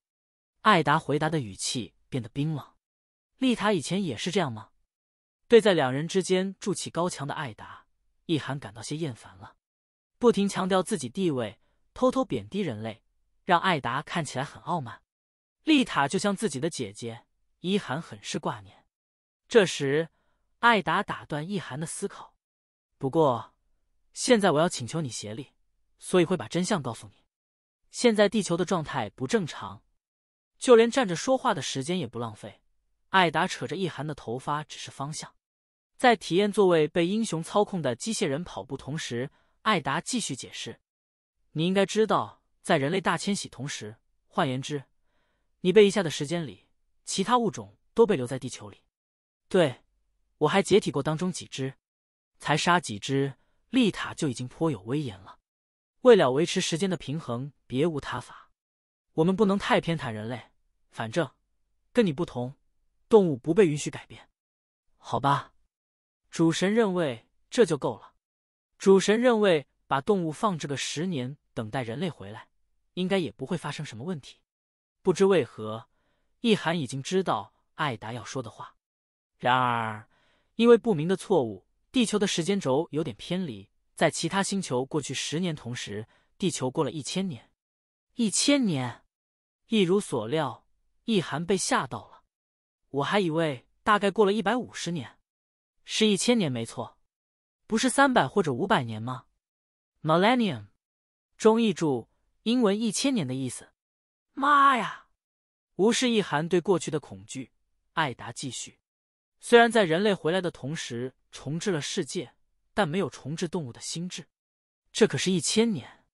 艾达回答的语气变得冰冷。丽塔以前也是这样吗？对，在两人之间筑起高墙的艾达，一涵感到些厌烦了。不停强调自己地位，偷偷贬低人类，让艾达看起来很傲慢。丽塔就像自己的姐姐，伊涵很是挂念。这时。艾达打断易涵的思考，不过，现在我要请求你协力，所以会把真相告诉你。现在地球的状态不正常，就连站着说话的时间也不浪费。艾达扯着易涵的头发，只是方向，在体验座位被英雄操控的机械人跑步同时，艾达继续解释：“你应该知道，在人类大迁徙同时，换言之，你被遗下的时间里，其他物种都被留在地球里。”对。我还解体过当中几只，才杀几只利塔就已经颇有威严了。为了维持时间的平衡，别无他法。我们不能太偏袒人类，反正跟你不同，动物不被允许改变，好吧？主神认为这就够了。主神认为把动物放置个十年，等待人类回来，应该也不会发生什么问题。不知为何，易涵已经知道艾达要说的话，然而。因为不明的错误，地球的时间轴有点偏离。在其他星球过去十年同时，地球过了一千年。一千年，一如所料，易涵被吓到了。我还以为大概过了一百五十年，是一千年没错，不是三百或者五百年吗？Millennium，中译注：英文一千年的意思。妈呀！无视易涵对过去的恐惧，艾达继续。虽然在人类回来的同时重置了世界，但没有重置动物的心智。这可是一千年，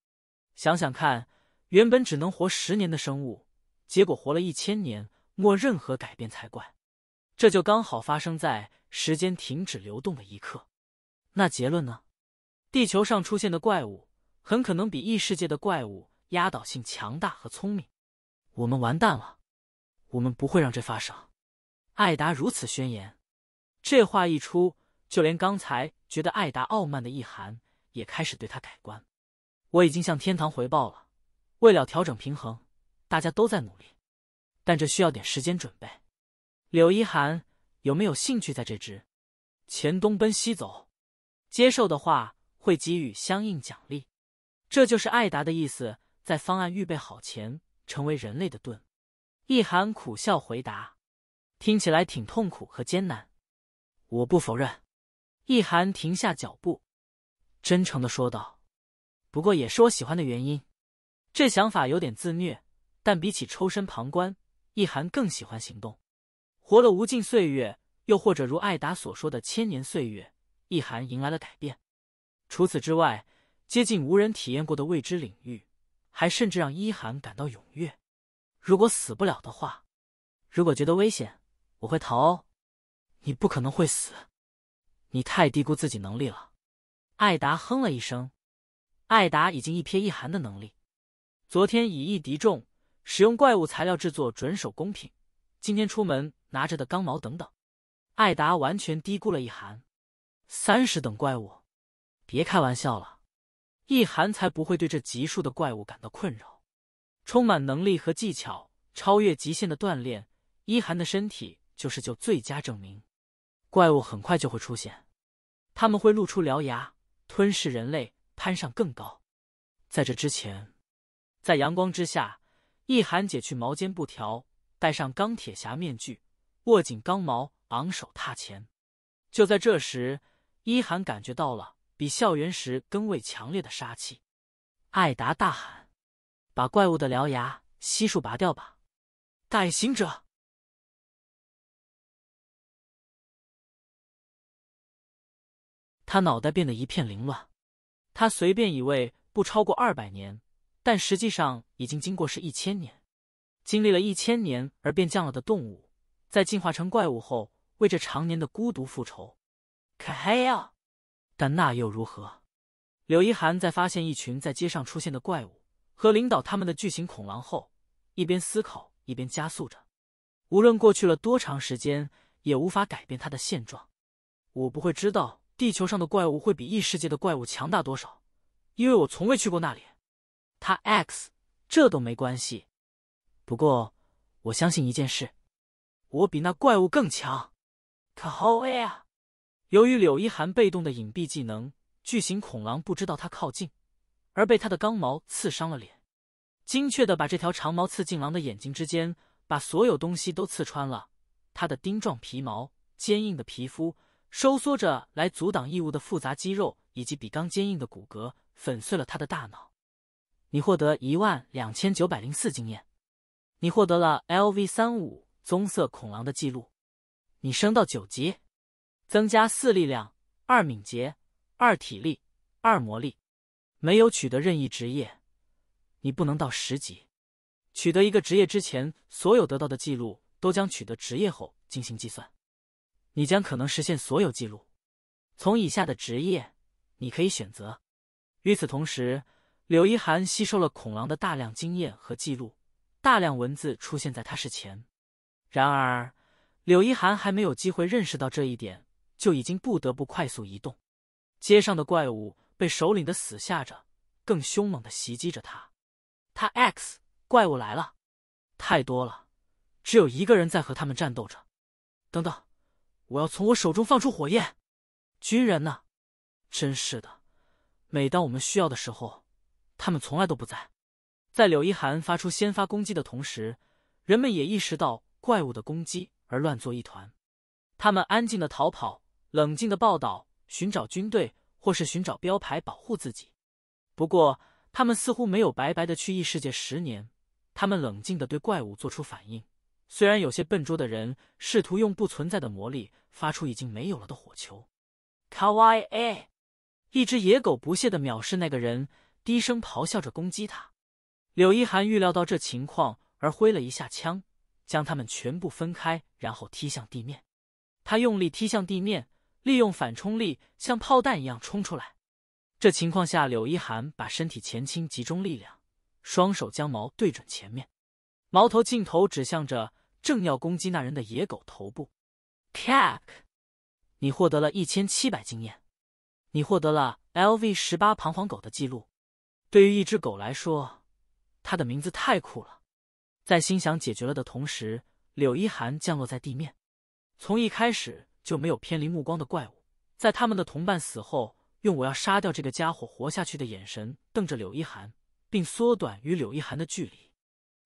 想想看，原本只能活十年的生物，结果活了一千年，没任何改变才怪。这就刚好发生在时间停止流动的一刻。那结论呢？地球上出现的怪物很可能比异世界的怪物压倒性强大和聪明。我们完蛋了，我们不会让这发生。艾达如此宣言，这话一出，就连刚才觉得艾达傲慢的易涵也开始对他改观。我已经向天堂回报了，为了调整平衡，大家都在努力，但这需要点时间准备。柳一涵有没有兴趣在这之前东奔西走？接受的话会给予相应奖励，这就是艾达的意思。在方案预备好前，成为人类的盾。易涵苦笑回答。听起来挺痛苦和艰难，我不否认。易涵停下脚步，真诚的说道：“不过也是我喜欢的原因。这想法有点自虐，但比起抽身旁观，易涵更喜欢行动。活了无尽岁月，又或者如艾达所说的千年岁月，易涵迎来了改变。除此之外，接近无人体验过的未知领域，还甚至让一涵感到踊跃。如果死不了的话，如果觉得危险。”我会逃，你不可能会死，你太低估自己能力了。艾达哼了一声。艾达已经一瞥一寒的能力，昨天以一敌众，使用怪物材料制作准手工品，今天出门拿着的钢矛等等，艾达完全低估了一寒。三十等怪物，别开玩笑了，一寒才不会对这级数的怪物感到困扰。充满能力和技巧，超越极限的锻炼，一寒的身体。就是就最佳证明，怪物很快就会出现，他们会露出獠牙，吞噬人类，攀上更高。在这之前，在阳光之下，一涵解去毛尖布条，戴上钢铁侠面具，握紧钢矛，昂首踏前。就在这时，一涵感觉到了比校园时更为强烈的杀气。艾达大喊：“把怪物的獠牙悉数拔掉吧，带行者！”他脑袋变得一片凌乱，他随便以为不超过二百年，但实际上已经经过是一千年，经历了一千年而变降了的动物，在进化成怪物后，为这常年的孤独复仇。可黑呀，但那又如何？柳一涵在发现一群在街上出现的怪物和领导他们的巨型恐狼后，一边思考一边加速着。无论过去了多长时间，也无法改变他的现状。我不会知道。地球上的怪物会比异世界的怪物强大多少？因为我从未去过那里。他 X 这都没关系。不过我相信一件事：我比那怪物更强。可好呀！由于柳一涵被动的隐蔽技能，巨型恐狼不知道他靠近，而被他的钢毛刺伤了脸。精确的把这条长毛刺进狼的眼睛之间，把所有东西都刺穿了。他的钉状皮毛，坚硬的皮肤。收缩着来阻挡异物的复杂肌肉，以及比钢坚硬的骨骼，粉碎了他的大脑。你获得一万两千九百零四经验。你获得了 LV 三五棕色恐狼的记录。你升到九级，增加四力量、二敏捷、二体力、二魔力。没有取得任意职业，你不能到十级。取得一个职业之前，所有得到的记录都将取得职业后进行计算。你将可能实现所有记录。从以下的职业，你可以选择。与此同时，柳一涵吸收了恐狼的大量经验和记录，大量文字出现在他视前。然而，柳一涵还没有机会认识到这一点，就已经不得不快速移动。街上的怪物被首领的死吓着，更凶猛的袭击着他。他 X 怪物来了，太多了，只有一个人在和他们战斗着。等等。我要从我手中放出火焰，军人呢？真是的，每当我们需要的时候，他们从来都不在。在柳一涵发出先发攻击的同时，人们也意识到怪物的攻击而乱作一团。他们安静的逃跑，冷静的报道，寻找军队或是寻找标牌保护自己。不过，他们似乎没有白白的去异世界十年，他们冷静的对怪物做出反应。虽然有些笨拙的人试图用不存在的魔力发出已经没有了的火球，卡哇伊！一只野狗不屑的藐视那个人，低声咆哮着攻击他。柳一涵预料到这情况，而挥了一下枪，将他们全部分开，然后踢向地面。他用力踢向地面，利用反冲力像炮弹一样冲出来。这情况下，柳一涵把身体前倾，集中力量，双手将矛对准前面。矛头镜头指向着正要攻击那人的野狗头部，Cat，你获得了一千七百经验，你获得了 LV 十八彷徨狗的记录。对于一只狗来说，它的名字太酷了。在心想解决了的同时，柳一涵降落在地面。从一开始就没有偏离目光的怪物，在他们的同伴死后，用我要杀掉这个家伙活下去的眼神瞪着柳一涵，并缩短与柳一涵的距离。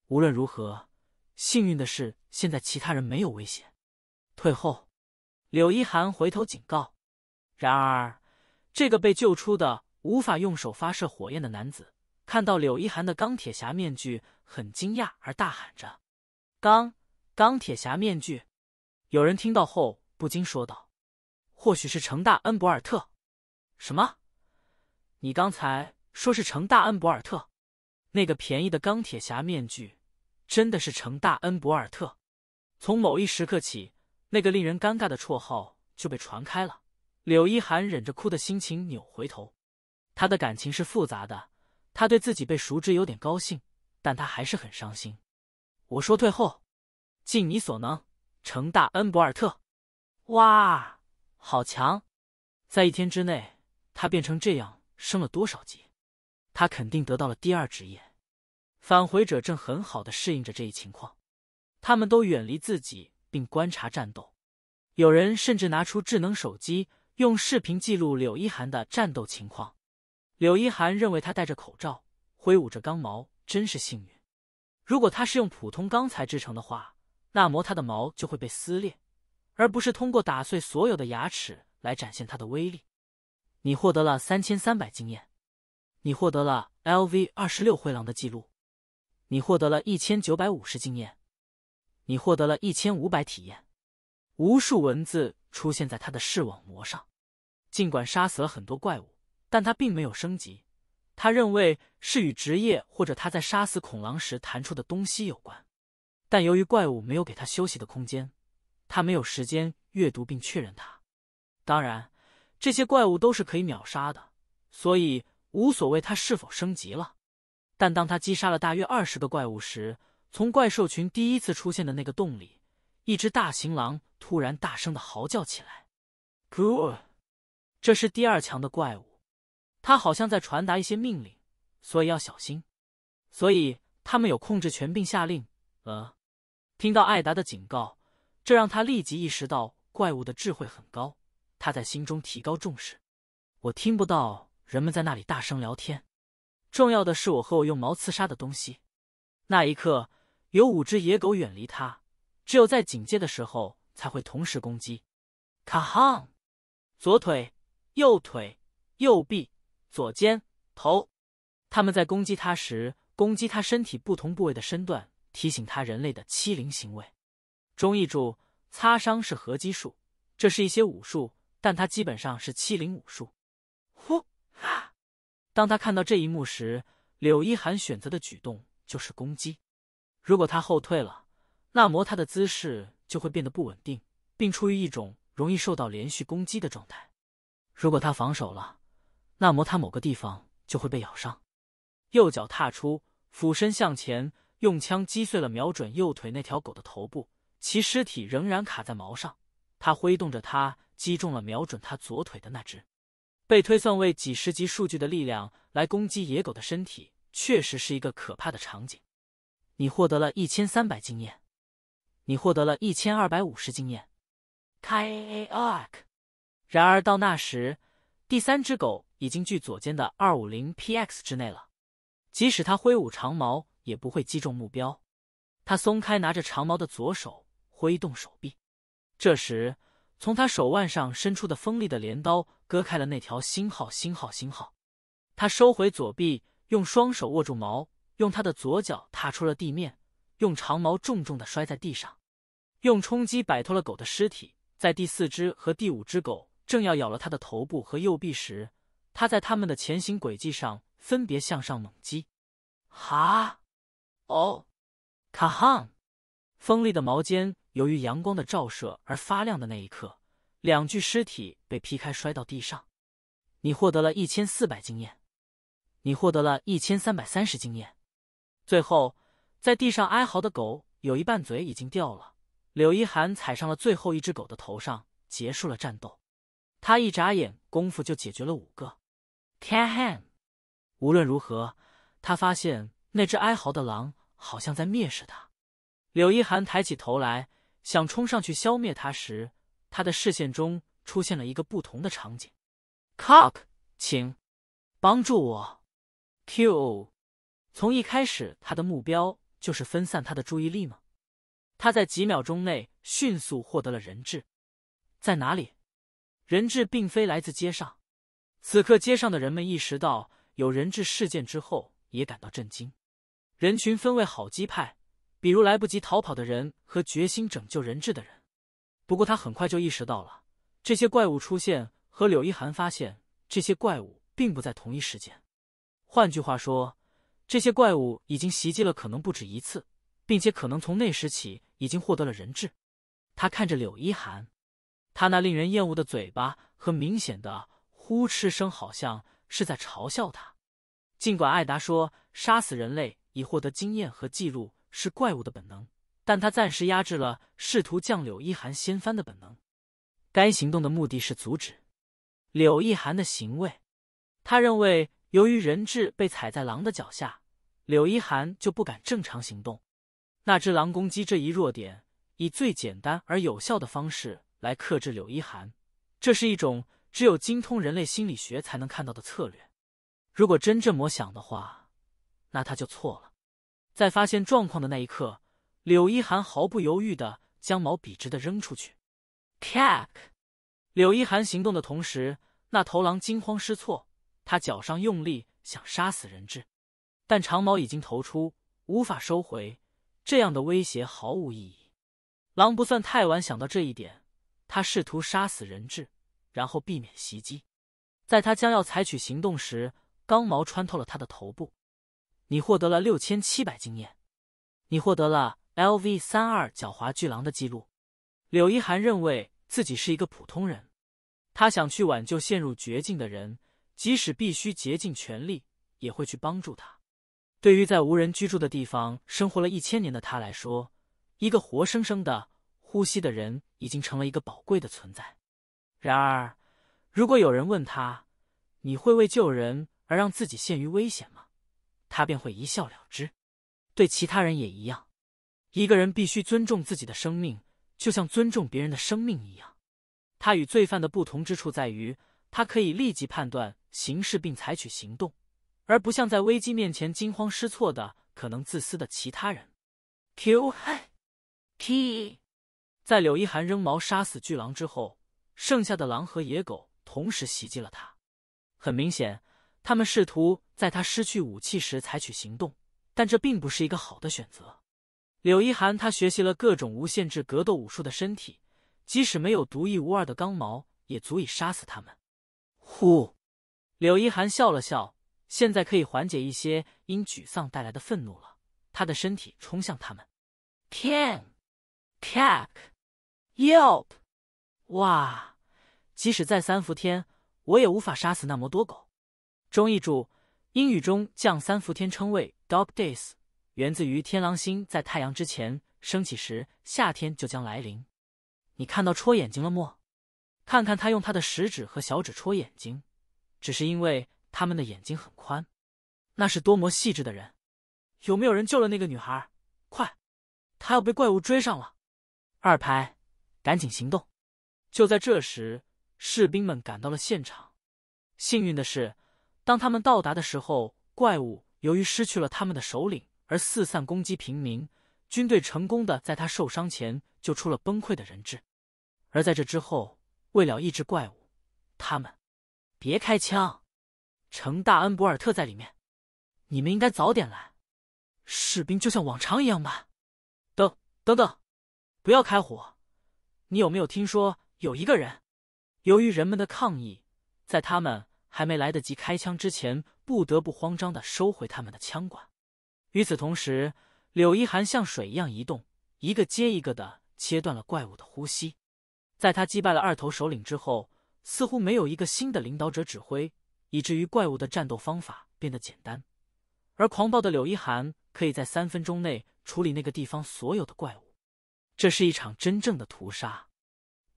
无论如何，幸运的是，现在其他人没有危险。退后！柳一涵回头警告。然而，这个被救出的无法用手发射火焰的男子看到柳一涵的钢铁侠面具，很惊讶而大喊着：“钢钢铁侠面具！”有人听到后不禁说道：“或许是成大恩博尔特。”“什么？你刚才说是成大恩博尔特？那个便宜的钢铁侠面具？”真的是成大恩博尔特，从某一时刻起，那个令人尴尬的绰号就被传开了。柳一涵忍着哭的心情扭回头，他的感情是复杂的。他对自己被熟知有点高兴，但他还是很伤心。我说退后，尽你所能，成大恩博尔特。哇，好强！在一天之内，他变成这样升了多少级？他肯定得到了第二职业。返回者正很好的适应着这一情况，他们都远离自己并观察战斗，有人甚至拿出智能手机用视频记录柳一涵的战斗情况。柳一涵认为他戴着口罩挥舞着钢矛，真是幸运，如果他是用普通钢材制成的话，那磨他的毛就会被撕裂，而不是通过打碎所有的牙齿来展现他的威力。你获得了三千三百经验，你获得了 L V 二十六灰狼的记录。你获得了一千九百五十经验，你获得了一千五百体验。无数文字出现在他的视网膜上。尽管杀死了很多怪物，但他并没有升级。他认为是与职业或者他在杀死恐狼时弹出的东西有关。但由于怪物没有给他休息的空间，他没有时间阅读并确认它。当然，这些怪物都是可以秒杀的，所以无所谓他是否升级了。但当他击杀了大约二十个怪物时，从怪兽群第一次出现的那个洞里，一只大型狼突然大声的嚎叫起来。哥，这是第二强的怪物，它好像在传达一些命令，所以要小心。所以他们有控制权并下令。呃，听到艾达的警告，这让他立即意识到怪物的智慧很高。他在心中提高重视。我听不到人们在那里大声聊天。重要的是我和我用矛刺杀的东西。那一刻，有五只野狗远离他，只有在警戒的时候才会同时攻击。卡哈，左腿、右腿、右臂、左肩、头。他们在攻击他时，攻击他身体不同部位的身段，提醒他人类的欺凌行为。中意柱擦伤是合击术，这是一些武术，但它基本上是欺凌武术。呼啊！当他看到这一幕时，柳依涵选择的举动就是攻击。如果他后退了，那摩他的姿势就会变得不稳定，并处于一种容易受到连续攻击的状态。如果他防守了，那摩他某个地方就会被咬伤。右脚踏出，俯身向前，用枪击碎了瞄准右腿那条狗的头部，其尸体仍然卡在毛上。他挥动着，它，击中了瞄准他左腿的那只。被推算为几十级数据的力量来攻击野狗的身体，确实是一个可怕的场景。你获得了一千三百经验，你获得了一千二百五十经验。开 r 克！然而到那时，第三只狗已经距左肩的二五零 px 之内了，即使他挥舞长矛，也不会击中目标。他松开拿着长矛的左手，挥动手臂。这时。从他手腕上伸出的锋利的镰刀割开了那条星号星号星号。他收回左臂，用双手握住矛，用他的左脚踏出了地面，用长矛重重的摔在地上，用冲击摆脱了狗的尸体。在第四只和第五只狗正要咬了他的头部和右臂时，他在他们的前行轨迹上分别向上猛击。哈，哦，卡哈，锋利的矛尖。由于阳光的照射而发亮的那一刻，两具尸体被劈开，摔到地上。你获得了一千四百经验，你获得了一千三百三十经验。最后，在地上哀嚎的狗有一半嘴已经掉了。柳一涵踩上了最后一只狗的头上，结束了战斗。他一眨眼功夫就解决了五个。c a h a 无论如何，他发现那只哀嚎的狼好像在蔑视他。柳一涵抬起头来。想冲上去消灭他时，他的视线中出现了一个不同的场景。Cock，请帮助我。Q，从一开始他的目标就是分散他的注意力吗？他在几秒钟内迅速获得了人质。在哪里？人质并非来自街上。此刻街上的人们意识到有人质事件之后，也感到震惊。人群分为好基派。比如来不及逃跑的人和决心拯救人质的人。不过他很快就意识到了，这些怪物出现和柳一涵发现这些怪物并不在同一时间。换句话说，这些怪物已经袭击了可能不止一次，并且可能从那时起已经获得了人质。他看着柳一涵，他那令人厌恶的嘴巴和明显的呼哧声好像是在嘲笑他。尽管艾达说杀死人类以获得经验和记录。是怪物的本能，但他暂时压制了试图将柳一涵掀翻的本能。该行动的目的是阻止柳一涵的行为。他认为，由于人质被踩在狼的脚下，柳一涵就不敢正常行动。那只狼攻击这一弱点，以最简单而有效的方式来克制柳一涵。这是一种只有精通人类心理学才能看到的策略。如果真这么想的话，那他就错了。在发现状况的那一刻，柳一涵毫不犹豫的将矛笔直的扔出去。cat，柳一涵行动的同时，那头狼惊慌失措，他脚上用力想杀死人质，但长矛已经投出，无法收回，这样的威胁毫无意义。狼不算太晚想到这一点，他试图杀死人质，然后避免袭击。在他将要采取行动时，钢矛穿透了他的头部。你获得了六千七百经验，你获得了 L V 三二狡猾巨狼的记录。柳一涵认为自己是一个普通人，他想去挽救陷入绝境的人，即使必须竭尽全力，也会去帮助他。对于在无人居住的地方生活了一千年的他来说，一个活生生的呼吸的人已经成了一个宝贵的存在。然而，如果有人问他：“你会为救人而让自己陷于危险吗？”他便会一笑了之，对其他人也一样。一个人必须尊重自己的生命，就像尊重别人的生命一样。他与罪犯的不同之处在于，他可以立即判断形势并采取行动，而不像在危机面前惊慌失措的、可能自私的其他人。Q 嗨 i 在柳一寒扔矛杀死巨狼之后，剩下的狼和野狗同时袭击了他。很明显。他们试图在他失去武器时采取行动，但这并不是一个好的选择。柳一涵，他学习了各种无限制格斗武术的身体，即使没有独一无二的钢毛，也足以杀死他们。呼，柳一涵笑了笑，现在可以缓解一些因沮丧带来的愤怒了。他的身体冲向他们，can，cat，yelp，哇！即使在三伏天，我也无法杀死那么多狗。中译注：英语中降三伏天称谓 Dog Days，源自于天狼星在太阳之前升起时，夏天就将来临。你看到戳眼睛了么？看看他用他的食指和小指戳眼睛，只是因为他们的眼睛很宽。那是多么细致的人！有没有人救了那个女孩？快，她要被怪物追上了！二排，赶紧行动！就在这时，士兵们赶到了现场。幸运的是。当他们到达的时候，怪物由于失去了他们的首领而四散攻击平民。军队成功的在他受伤前救出了崩溃的人质。而在这之后，为了一只怪物，他们别开枪！程大恩博尔特在里面，你们应该早点来。士兵就像往常一样慢。等，等等，不要开火！你有没有听说有一个人？由于人们的抗议，在他们。还没来得及开枪之前，不得不慌张的收回他们的枪管。与此同时，柳一涵像水一样移动，一个接一个的切断了怪物的呼吸。在他击败了二头首领之后，似乎没有一个新的领导者指挥，以至于怪物的战斗方法变得简单。而狂暴的柳一涵可以在三分钟内处理那个地方所有的怪物。这是一场真正的屠杀。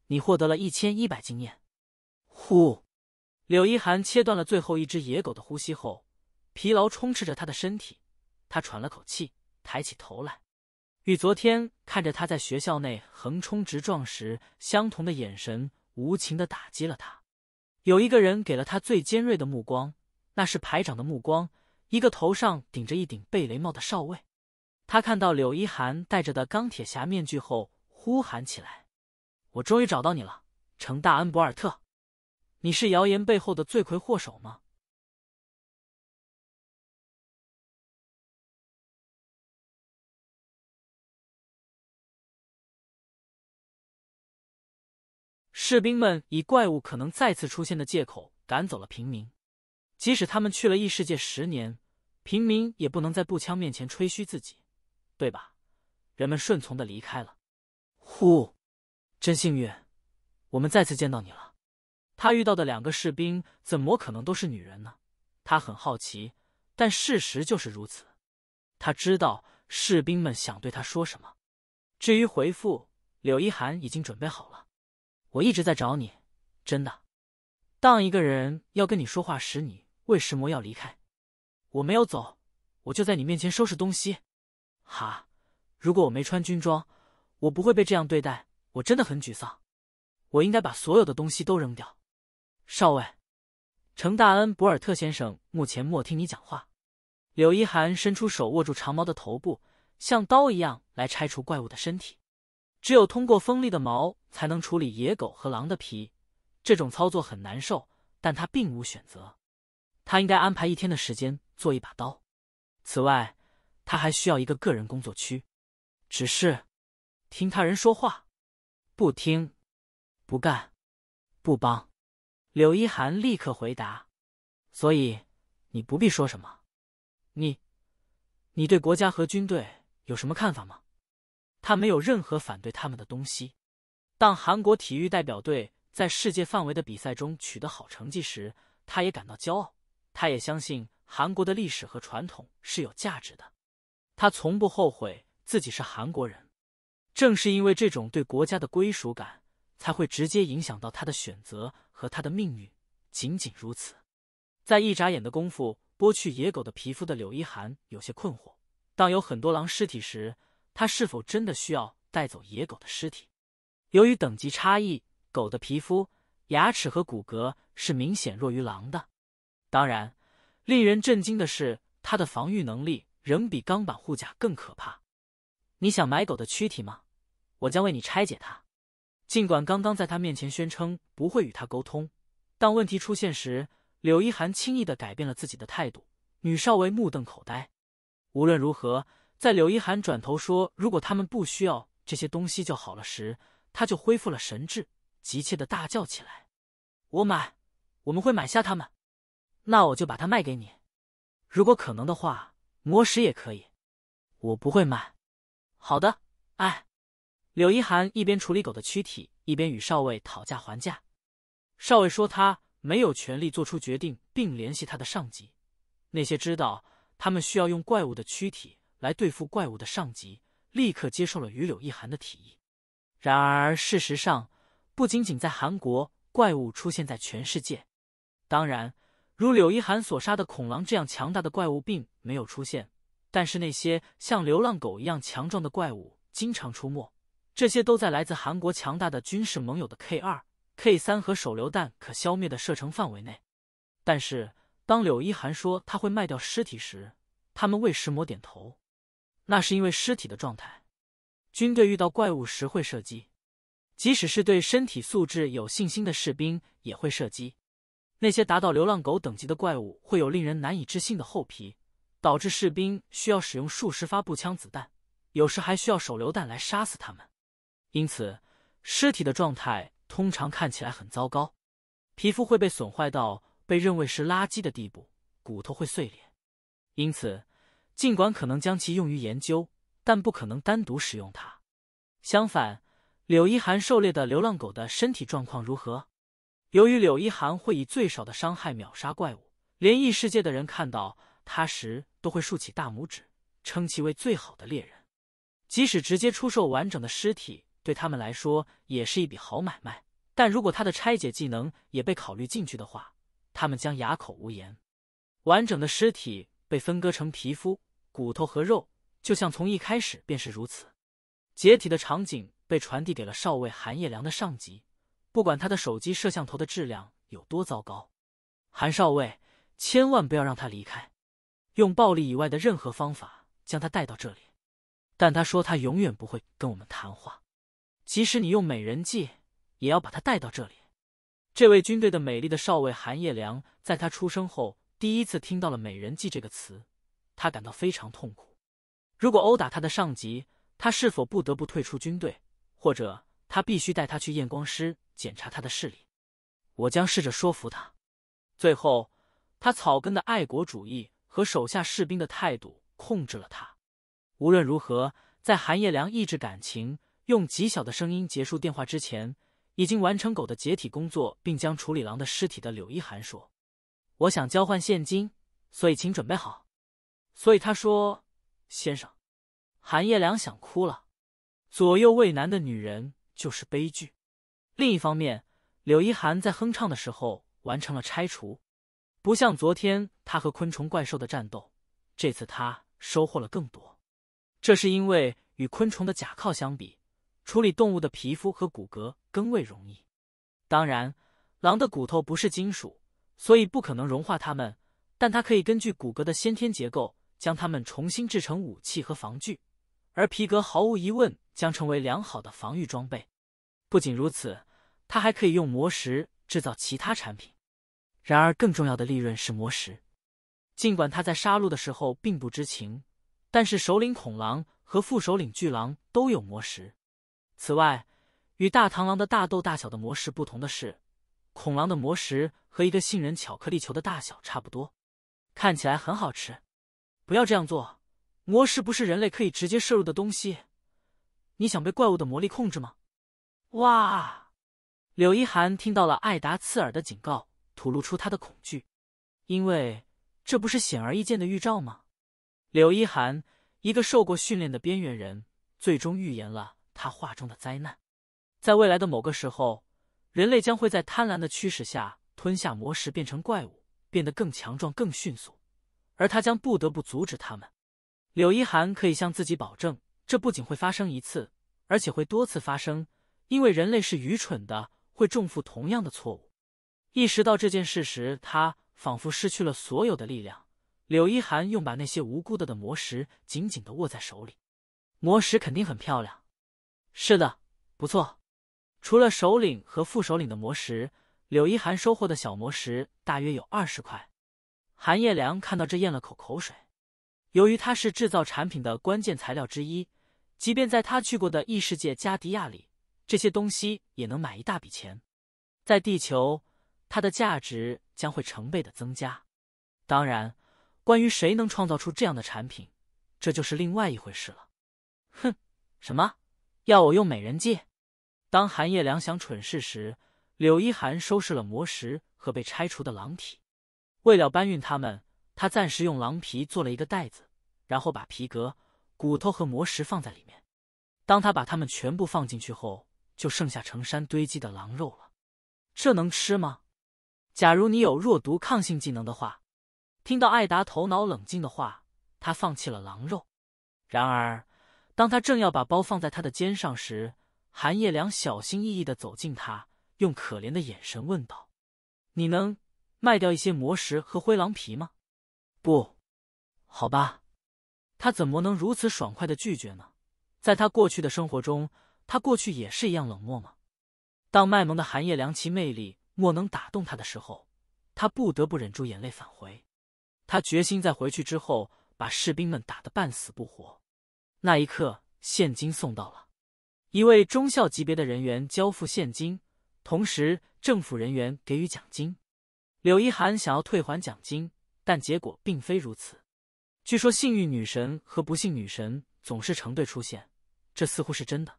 你获得了一千一百经验。呼。柳一涵切断了最后一只野狗的呼吸后，疲劳充斥着他的身体。他喘了口气，抬起头来，与昨天看着他在学校内横冲直撞时相同的眼神无情的打击了他。有一个人给了他最尖锐的目光，那是排长的目光。一个头上顶着一顶贝雷帽的少尉，他看到柳一涵戴着的钢铁侠面具后，呼喊起来：“我终于找到你了，程大恩·博尔特。”你是谣言背后的罪魁祸首吗？士兵们以怪物可能再次出现的借口赶走了平民，即使他们去了异世界十年，平民也不能在步枪面前吹嘘自己，对吧？人们顺从的离开了。呼，真幸运，我们再次见到你了。他遇到的两个士兵怎么可能都是女人呢？他很好奇，但事实就是如此。他知道士兵们想对他说什么，至于回复，柳一涵已经准备好了。我一直在找你，真的。当一个人要跟你说话时，你为什么要离开？我没有走，我就在你面前收拾东西。哈，如果我没穿军装，我不会被这样对待。我真的很沮丧，我应该把所有的东西都扔掉。少尉，程大恩博尔特先生目前莫听你讲话。柳一涵伸出手握住长矛的头部，像刀一样来拆除怪物的身体。只有通过锋利的矛才能处理野狗和狼的皮。这种操作很难受，但他并无选择。他应该安排一天的时间做一把刀。此外，他还需要一个个人工作区。只是，听他人说话，不听，不干，不帮。柳一涵立刻回答：“所以你不必说什么。你，你对国家和军队有什么看法吗？”他没有任何反对他们的东西。当韩国体育代表队在世界范围的比赛中取得好成绩时，他也感到骄傲。他也相信韩国的历史和传统是有价值的。他从不后悔自己是韩国人。正是因为这种对国家的归属感，才会直接影响到他的选择。和他的命运仅仅如此，在一眨眼的功夫剥去野狗的皮肤的柳一寒有些困惑。当有很多狼尸体时，他是否真的需要带走野狗的尸体？由于等级差异，狗的皮肤、牙齿和骨骼是明显弱于狼的。当然，令人震惊的是，它的防御能力仍比钢板护甲更可怕。你想买狗的躯体吗？我将为你拆解它。尽管刚刚在他面前宣称不会与他沟通，当问题出现时，柳一涵轻易的改变了自己的态度。女少尉目瞪口呆。无论如何，在柳一涵转头说“如果他们不需要这些东西就好了”时，他就恢复了神智，急切的大叫起来：“我买，我们会买下他们。那我就把它卖给你。如果可能的话，魔石也可以。我不会卖。”“好的，哎。”柳一涵一边处理狗的躯体，一边与少尉讨价还价。少尉说他没有权利做出决定，并联系他的上级。那些知道他们需要用怪物的躯体来对付怪物的上级，立刻接受了与柳一涵的提议。然而，事实上，不仅仅在韩国，怪物出现在全世界。当然，如柳一涵所杀的恐狼这样强大的怪物并没有出现，但是那些像流浪狗一样强壮的怪物经常出没。这些都在来自韩国强大的军事盟友的 K 二、K 三和手榴弹可消灭的射程范围内。但是，当柳一涵说他会卖掉尸体时，他们为石魔点头，那是因为尸体的状态。军队遇到怪物时会射击，即使是对身体素质有信心的士兵也会射击。那些达到流浪狗等级的怪物会有令人难以置信的厚皮，导致士兵需要使用数十发步枪子弹，有时还需要手榴弹来杀死他们。因此，尸体的状态通常看起来很糟糕，皮肤会被损坏到被认为是垃圾的地步，骨头会碎裂。因此，尽管可能将其用于研究，但不可能单独使用它。相反，柳一涵狩猎的流浪狗的身体状况如何？由于柳一涵会以最少的伤害秒杀怪物，连异世界的人看到他时都会竖起大拇指，称其为最好的猎人。即使直接出售完整的尸体。对他们来说也是一笔好买卖，但如果他的拆解技能也被考虑进去的话，他们将哑口无言。完整的尸体被分割成皮肤、骨头和肉，就像从一开始便是如此。解体的场景被传递给了少尉韩叶良的上级，不管他的手机摄像头的质量有多糟糕，韩少尉千万不要让他离开，用暴力以外的任何方法将他带到这里。但他说他永远不会跟我们谈话。即使你用美人计，也要把他带到这里。这位军队的美丽的少尉韩叶良，在他出生后第一次听到了“美人计”这个词，他感到非常痛苦。如果殴打他的上级，他是否不得不退出军队？或者他必须带他去验光师检查他的视力？我将试着说服他。最后，他草根的爱国主义和手下士兵的态度控制了他。无论如何，在韩叶良抑制感情。用极小的声音结束电话之前，已经完成狗的解体工作，并将处理狼的尸体的柳一涵说：“我想交换现金，所以请准备好。”所以他说：“先生。”韩叶良想哭了。左右为难的女人就是悲剧。另一方面，柳一涵在哼唱的时候完成了拆除，不像昨天他和昆虫怪兽的战斗，这次他收获了更多。这是因为与昆虫的甲亢相比。处理动物的皮肤和骨骼更为容易，当然，狼的骨头不是金属，所以不可能融化它们。但它可以根据骨骼的先天结构，将它们重新制成武器和防具，而皮革毫无疑问将成为良好的防御装备。不仅如此，它还可以用魔石制造其他产品。然而，更重要的利润是魔石。尽管他在杀戮的时候并不知情，但是首领恐狼和副首领巨狼都有魔石。此外，与大螳螂的大豆大小的魔石不同的是，恐狼的魔石和一个杏仁巧克力球的大小差不多，看起来很好吃。不要这样做，魔石不是人类可以直接摄入的东西。你想被怪物的魔力控制吗？哇！柳一涵听到了艾达刺耳的警告，吐露出他的恐惧，因为这不是显而易见的预兆吗？柳一涵，一个受过训练的边缘人，最终预言了。他画中的灾难，在未来的某个时候，人类将会在贪婪的驱使下吞下魔石，变成怪物，变得更强壮、更迅速，而他将不得不阻止他们。柳一涵可以向自己保证，这不仅会发生一次，而且会多次发生，因为人类是愚蠢的，会重复同样的错误。意识到这件事时，他仿佛失去了所有的力量。柳一涵用把那些无辜的的魔石紧紧的握在手里。魔石肯定很漂亮。是的，不错。除了首领和副首领的魔石，柳一涵收获的小魔石大约有二十块。韩叶良看到这，咽了口口水。由于它是制造产品的关键材料之一，即便在他去过的异世界加迪亚里，这些东西也能买一大笔钱。在地球，它的价值将会成倍的增加。当然，关于谁能创造出这样的产品，这就是另外一回事了。哼，什么？要我用美人计？当韩叶良想蠢事时，柳依寒收拾了魔石和被拆除的狼体。为了搬运它们，他暂时用狼皮做了一个袋子，然后把皮革、骨头和魔石放在里面。当他把它们全部放进去后，就剩下成山堆积的狼肉了。这能吃吗？假如你有弱毒抗性技能的话，听到艾达头脑冷静的话，他放弃了狼肉。然而。当他正要把包放在他的肩上时，韩叶良小心翼翼的走近他，用可怜的眼神问道：“你能卖掉一些魔石和灰狼皮吗？”“不好吧？”他怎么能如此爽快的拒绝呢？在他过去的生活中，他过去也是一样冷漠吗？当卖萌的韩叶良其魅力莫能打动他的时候，他不得不忍住眼泪返回。他决心在回去之后把士兵们打得半死不活。那一刻，现金送到了，一位中校级别的人员交付现金，同时政府人员给予奖金。柳一涵想要退还奖金，但结果并非如此。据说幸运女神和不幸女神总是成对出现，这似乎是真的。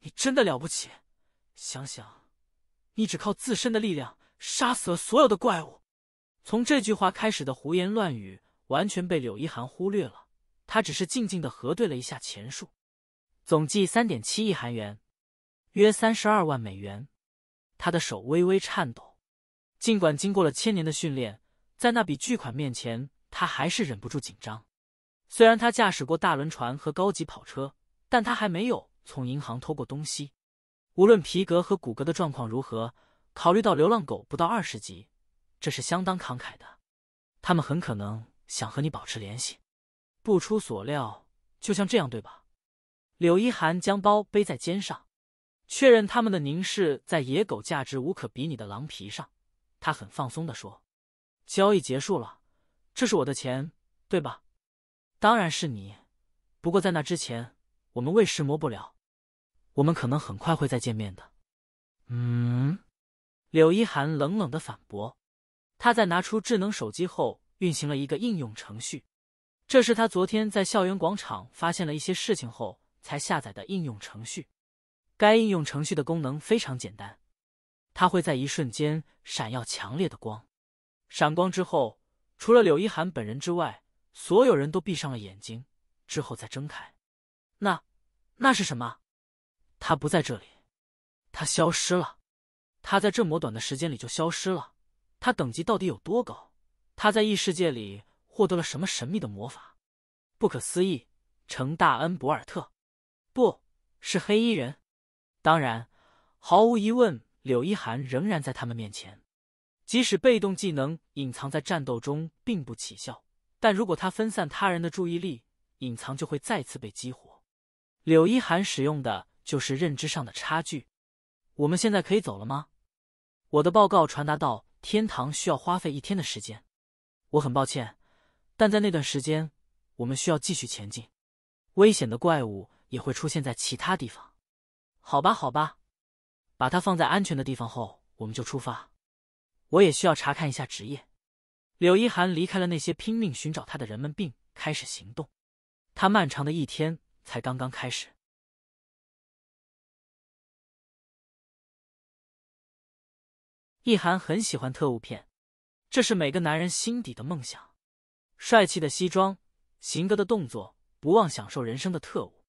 你真的了不起，想想，你只靠自身的力量杀死了所有的怪物。从这句话开始的胡言乱语，完全被柳一涵忽略了。他只是静静的核对了一下钱数，总计三点七亿韩元，约三十二万美元。他的手微微颤抖，尽管经过了千年的训练，在那笔巨款面前，他还是忍不住紧张。虽然他驾驶过大轮船和高级跑车，但他还没有从银行偷过东西。无论皮革和骨骼的状况如何，考虑到流浪狗不到二十级，这是相当慷慨的。他们很可能想和你保持联系。不出所料，就像这样，对吧？柳一涵将包背在肩上，确认他们的凝视在野狗价值无可比拟的狼皮上。他很放松的说：“交易结束了，这是我的钱，对吧？”“当然是你。”不过在那之前，我们为石磨不了。我们可能很快会再见面的。”“嗯。”柳一涵冷冷的反驳。他在拿出智能手机后，运行了一个应用程序。这是他昨天在校园广场发现了一些事情后才下载的应用程序。该应用程序的功能非常简单，它会在一瞬间闪耀强烈的光。闪光之后，除了柳一涵本人之外，所有人都闭上了眼睛，之后再睁开。那，那是什么？他不在这里，他消失了。他在这么短的时间里就消失了。他等级到底有多高？他在异世界里。获得了什么神秘的魔法？不可思议！成大恩博尔特，不是黑衣人。当然，毫无疑问，柳一涵仍然在他们面前。即使被动技能隐藏在战斗中并不起效，但如果他分散他人的注意力，隐藏就会再次被激活。柳一涵使用的就是认知上的差距。我们现在可以走了吗？我的报告传达到天堂需要花费一天的时间。我很抱歉。但在那段时间，我们需要继续前进。危险的怪物也会出现在其他地方。好吧，好吧，把它放在安全的地方后，我们就出发。我也需要查看一下职业。柳一涵离开了那些拼命寻找他的人们，并开始行动。他漫长的一天才刚刚开始。一涵很喜欢特务片，这是每个男人心底的梦想。帅气的西装，行歌的动作，不忘享受人生的特务，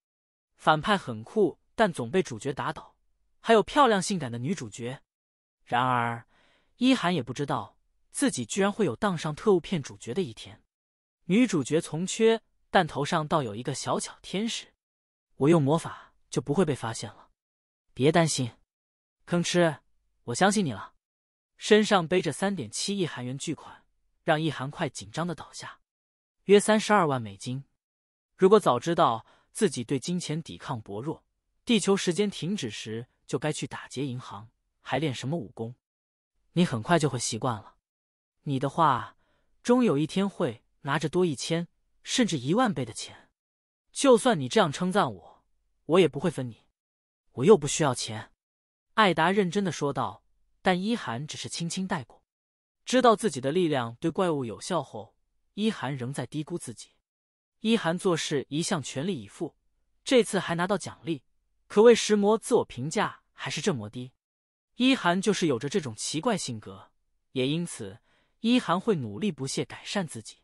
反派很酷，但总被主角打倒。还有漂亮性感的女主角。然而，一涵也不知道自己居然会有当上特务骗主角的一天。女主角从缺，但头上倒有一个小巧天使。我用魔法就不会被发现了。别担心，吭哧，我相信你了。身上背着三点七亿韩元巨款。让一涵快紧张的倒下，约三十二万美金。如果早知道自己对金钱抵抗薄弱，地球时间停止时就该去打劫银行，还练什么武功？你很快就会习惯了。你的话，终有一天会拿着多一千甚至一万倍的钱。就算你这样称赞我，我也不会分你，我又不需要钱。艾达认真的说道，但一涵只是轻轻带过。知道自己的力量对怪物有效后，一涵仍在低估自己。一涵做事一向全力以赴，这次还拿到奖励，可谓石魔自我评价还是这么低。一涵就是有着这种奇怪性格，也因此一涵会努力不懈改善自己。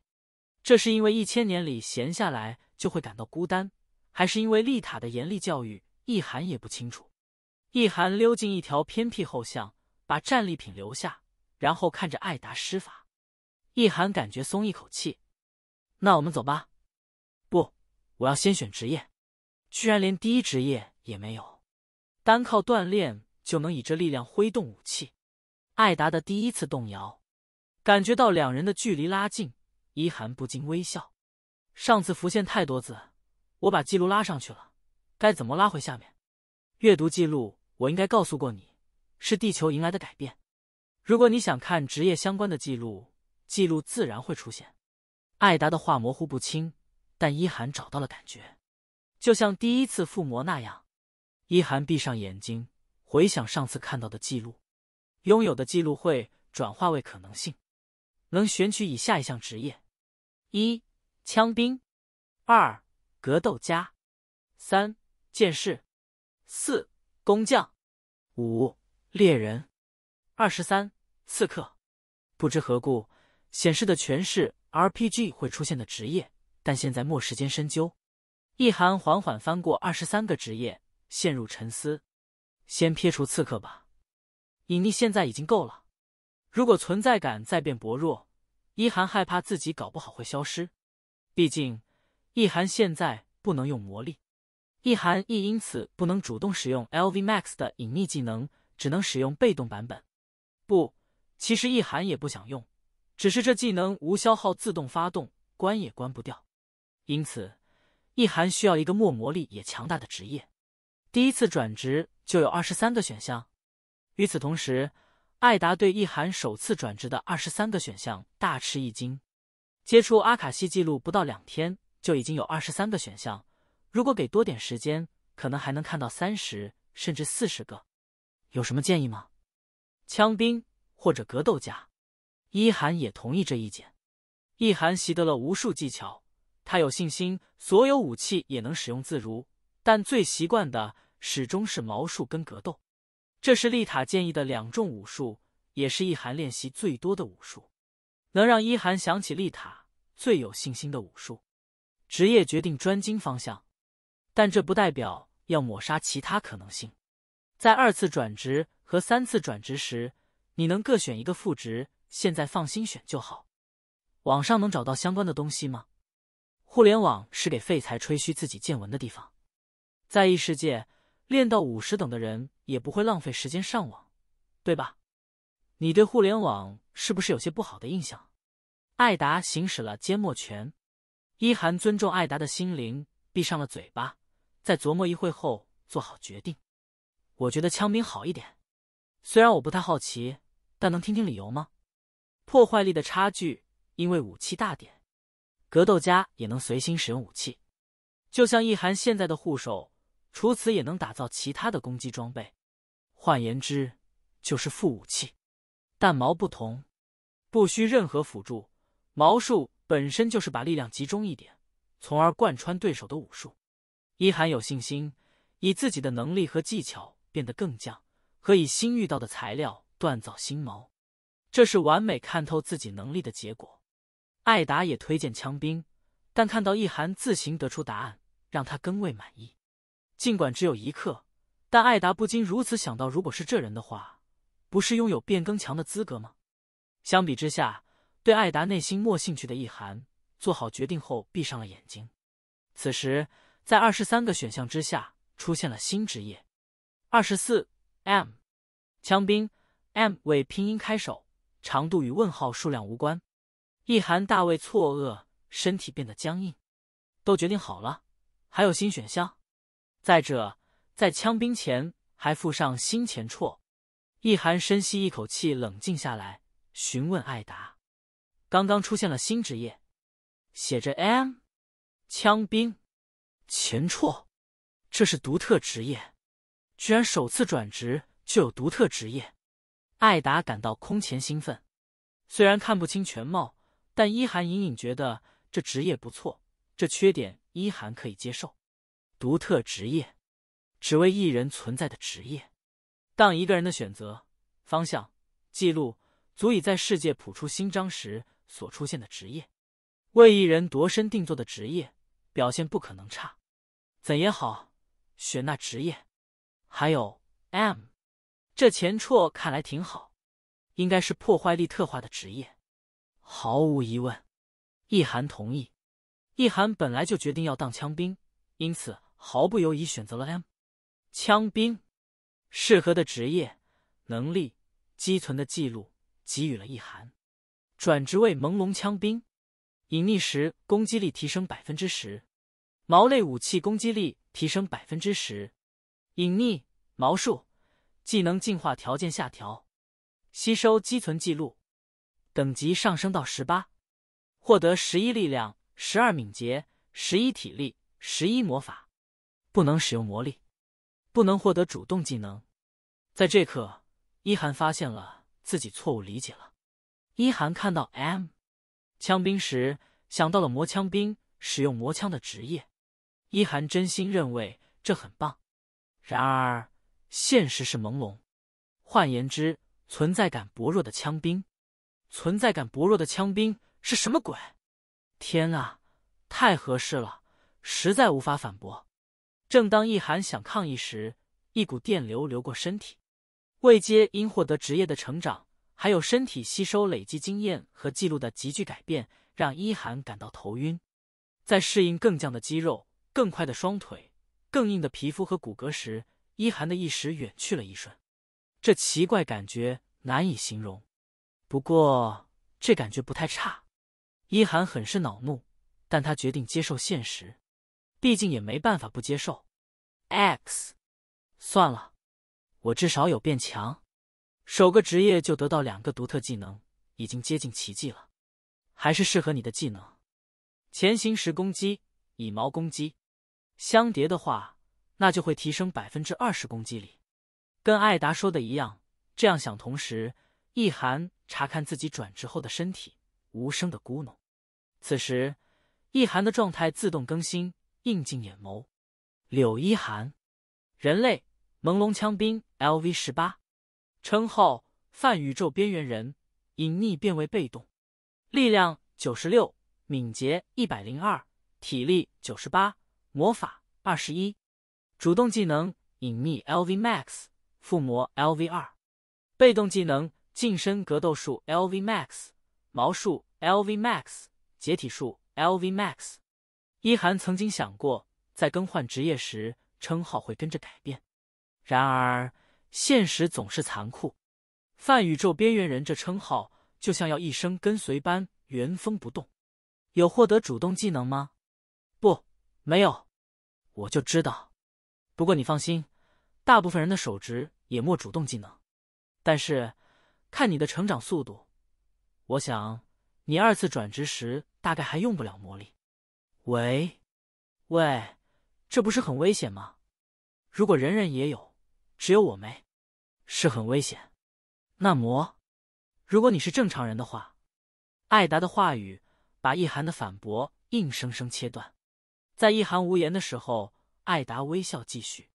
这是因为一千年里闲下来就会感到孤单，还是因为丽塔的严厉教育？一涵也不清楚。一涵溜进一条偏僻后巷，把战利品留下。然后看着艾达施法，一涵感觉松一口气。那我们走吧。不，我要先选职业。居然连第一职业也没有，单靠锻炼就能以这力量挥动武器？艾达的第一次动摇。感觉到两人的距离拉近，一涵不禁微笑。上次浮现太多字，我把记录拉上去了，该怎么拉回下面？阅读记录，我应该告诉过你，是地球迎来的改变。如果你想看职业相关的记录，记录自然会出现。艾达的话模糊不清，但伊涵找到了感觉，就像第一次附魔那样。伊涵闭上眼睛，回想上次看到的记录，拥有的记录会转化为可能性，能选取以下一项职业：一、枪兵；二、格斗家；三、剑士；四、工匠；五、猎人。二十三刺客，不知何故显示的全是 RPG 会出现的职业，但现在没时间深究。易涵缓缓翻过二十三个职业，陷入沉思。先撇除刺客吧，隐匿现在已经够了。如果存在感再变薄弱，一涵害怕自己搞不好会消失。毕竟一涵现在不能用魔力，一涵亦因此不能主动使用 LV Max 的隐匿技能，只能使用被动版本。不，其实意涵也不想用，只是这技能无消耗自动发动，关也关不掉，因此意涵需要一个莫魔力也强大的职业。第一次转职就有二十三个选项。与此同时，艾达对意涵首次转职的二十三个选项大吃一惊。接触阿卡西记录不到两天，就已经有二十三个选项，如果给多点时间，可能还能看到三十甚至四十个。有什么建议吗？枪兵或者格斗家，一涵也同意这意见。一涵习得了无数技巧，他有信心所有武器也能使用自如，但最习惯的始终是毛术跟格斗。这是丽塔建议的两种武术，也是一涵练习最多的武术，能让一涵想起丽塔最有信心的武术。职业决定专精方向，但这不代表要抹杀其他可能性。在二次转职和三次转职时，你能各选一个副职。现在放心选就好。网上能找到相关的东西吗？互联网是给废材吹嘘自己见闻的地方。在异世界，练到五十等的人也不会浪费时间上网，对吧？你对互联网是不是有些不好的印象？艾达行使了缄默权，一涵尊重艾达的心灵，闭上了嘴巴，在琢磨一会后做好决定。我觉得枪兵好一点，虽然我不太好奇，但能听听理由吗？破坏力的差距，因为武器大点，格斗家也能随心使用武器，就像一涵现在的护手，除此也能打造其他的攻击装备。换言之，就是副武器。但矛不同，不需任何辅助，矛术本身就是把力量集中一点，从而贯穿对手的武术。一涵有信心，以自己的能力和技巧。变得更强，和以新遇到的材料锻造新矛，这是完美看透自己能力的结果。艾达也推荐枪兵，但看到易涵自行得出答案，让他更为满意。尽管只有一刻，但艾达不禁如此想到：如果是这人的话，不是拥有变更强的资格吗？相比之下，对艾达内心没兴趣的易涵，做好决定后，闭上了眼睛。此时，在二十三个选项之下出现了新职业。二十四，M，枪兵，M 为拼音开首，长度与问号数量无关。易涵大为错愕，身体变得僵硬。都决定好了，还有新选项？再者，在枪兵前还附上新前绰。易涵深吸一口气，冷静下来，询问艾达：“刚刚出现了新职业，写着 M，枪兵，前绰，这是独特职业。”居然首次转职就有独特职业，艾达感到空前兴奋。虽然看不清全貌，但一涵隐隐觉得这职业不错。这缺点一涵可以接受。独特职业，只为一人存在的职业，当一个人的选择方向记录足以在世界谱出新章时，所出现的职业，为一人度身定做的职业，表现不可能差。怎也好，选那职业。还有 M，这前绰看来挺好，应该是破坏力特化的职业。毫无疑问，易涵同意。易涵本来就决定要当枪兵，因此毫不犹豫选择了 M。枪兵适合的职业能力积存的记录，给予了易涵，转职为朦胧枪兵。隐匿时攻击力提升百分之十，毛类武器攻击力提升百分之十。隐匿毛术技能进化条件下调，吸收积存记录，等级上升到十八，获得十一力量、十二敏捷、十一体力、十一魔法，不能使用魔力，不能获得主动技能。在这刻，一涵发现了自己错误理解了。一涵看到 M 枪兵时，想到了魔枪兵使用魔枪的职业。一涵真心认为这很棒。然而，现实是朦胧。换言之，存在感薄弱的枪兵，存在感薄弱的枪兵是什么鬼？天啊，太合适了，实在无法反驳。正当一涵想抗议时，一股电流流过身体。未接因获得职业的成长，还有身体吸收累积经验和记录的急剧改变，让一涵感到头晕。在适应更降的肌肉，更快的双腿。更硬的皮肤和骨骼时，一涵的意识远去了一瞬。这奇怪感觉难以形容，不过这感觉不太差。一涵很是恼怒，但他决定接受现实，毕竟也没办法不接受。X，算了，我至少有变强。首个职业就得到两个独特技能，已经接近奇迹了。还是适合你的技能，潜行时攻击，以矛攻击。相叠的话，那就会提升百分之二十攻击力，跟艾达说的一样。这样想，同时易寒查看自己转职后的身体，无声的咕哝。此时，易寒的状态自动更新，映进眼眸。柳一寒，人类，朦胧枪兵，L V 十八，称号：泛宇宙边缘人，隐匿变为被动，力量九十六，敏捷一百零二，体力九十八。魔法二十一，主动技能隐秘 Lv Max，附魔 Lv 二，被动技能近身格斗术 Lv Max，毛术 Lv Max，解体术 Lv Max。一涵曾经想过，在更换职业时，称号会跟着改变。然而，现实总是残酷。泛宇宙边缘人这称号，就像要一生跟随般原封不动。有获得主动技能吗？不。没有，我就知道。不过你放心，大部分人的手职也莫主动技能。但是看你的成长速度，我想你二次转职时大概还用不了魔力。喂，喂，这不是很危险吗？如果人人也有，只有我没，是很危险。那魔，如果你是正常人的话，艾达的话语把一涵的反驳硬生生切断。在一寒无言的时候，艾达微笑继续：“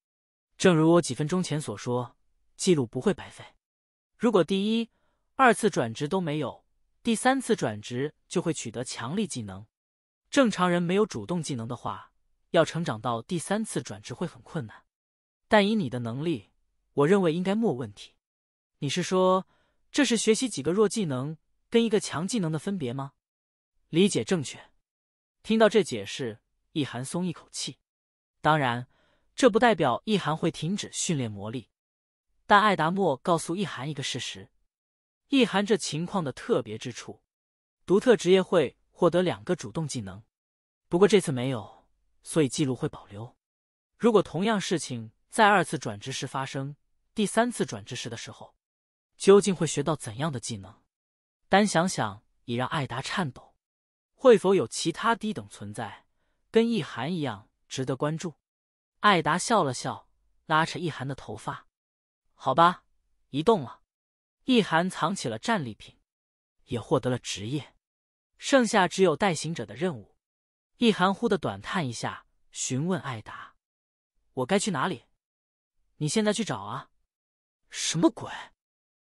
正如我几分钟前所说，记录不会白费。如果第一、二次转职都没有，第三次转职就会取得强力技能。正常人没有主动技能的话，要成长到第三次转职会很困难。但以你的能力，我认为应该没问题。你是说这是学习几个弱技能跟一个强技能的分别吗？理解正确。听到这解释。”易涵松一口气，当然，这不代表易涵会停止训练魔力。但艾达莫告诉易涵一个事实：易涵这情况的特别之处，独特职业会获得两个主动技能，不过这次没有，所以记录会保留。如果同样事情在二次转职时发生，第三次转职时的时候，究竟会学到怎样的技能？单想想已让艾达颤抖。会否有其他低等存在？跟易涵一样值得关注。艾达笑了笑，拉扯易涵的头发。好吧，移动了。易涵藏起了战利品，也获得了职业，剩下只有代行者的任务。易寒忽的短叹一下，询问艾达：“我该去哪里？”“你现在去找啊。”什么鬼？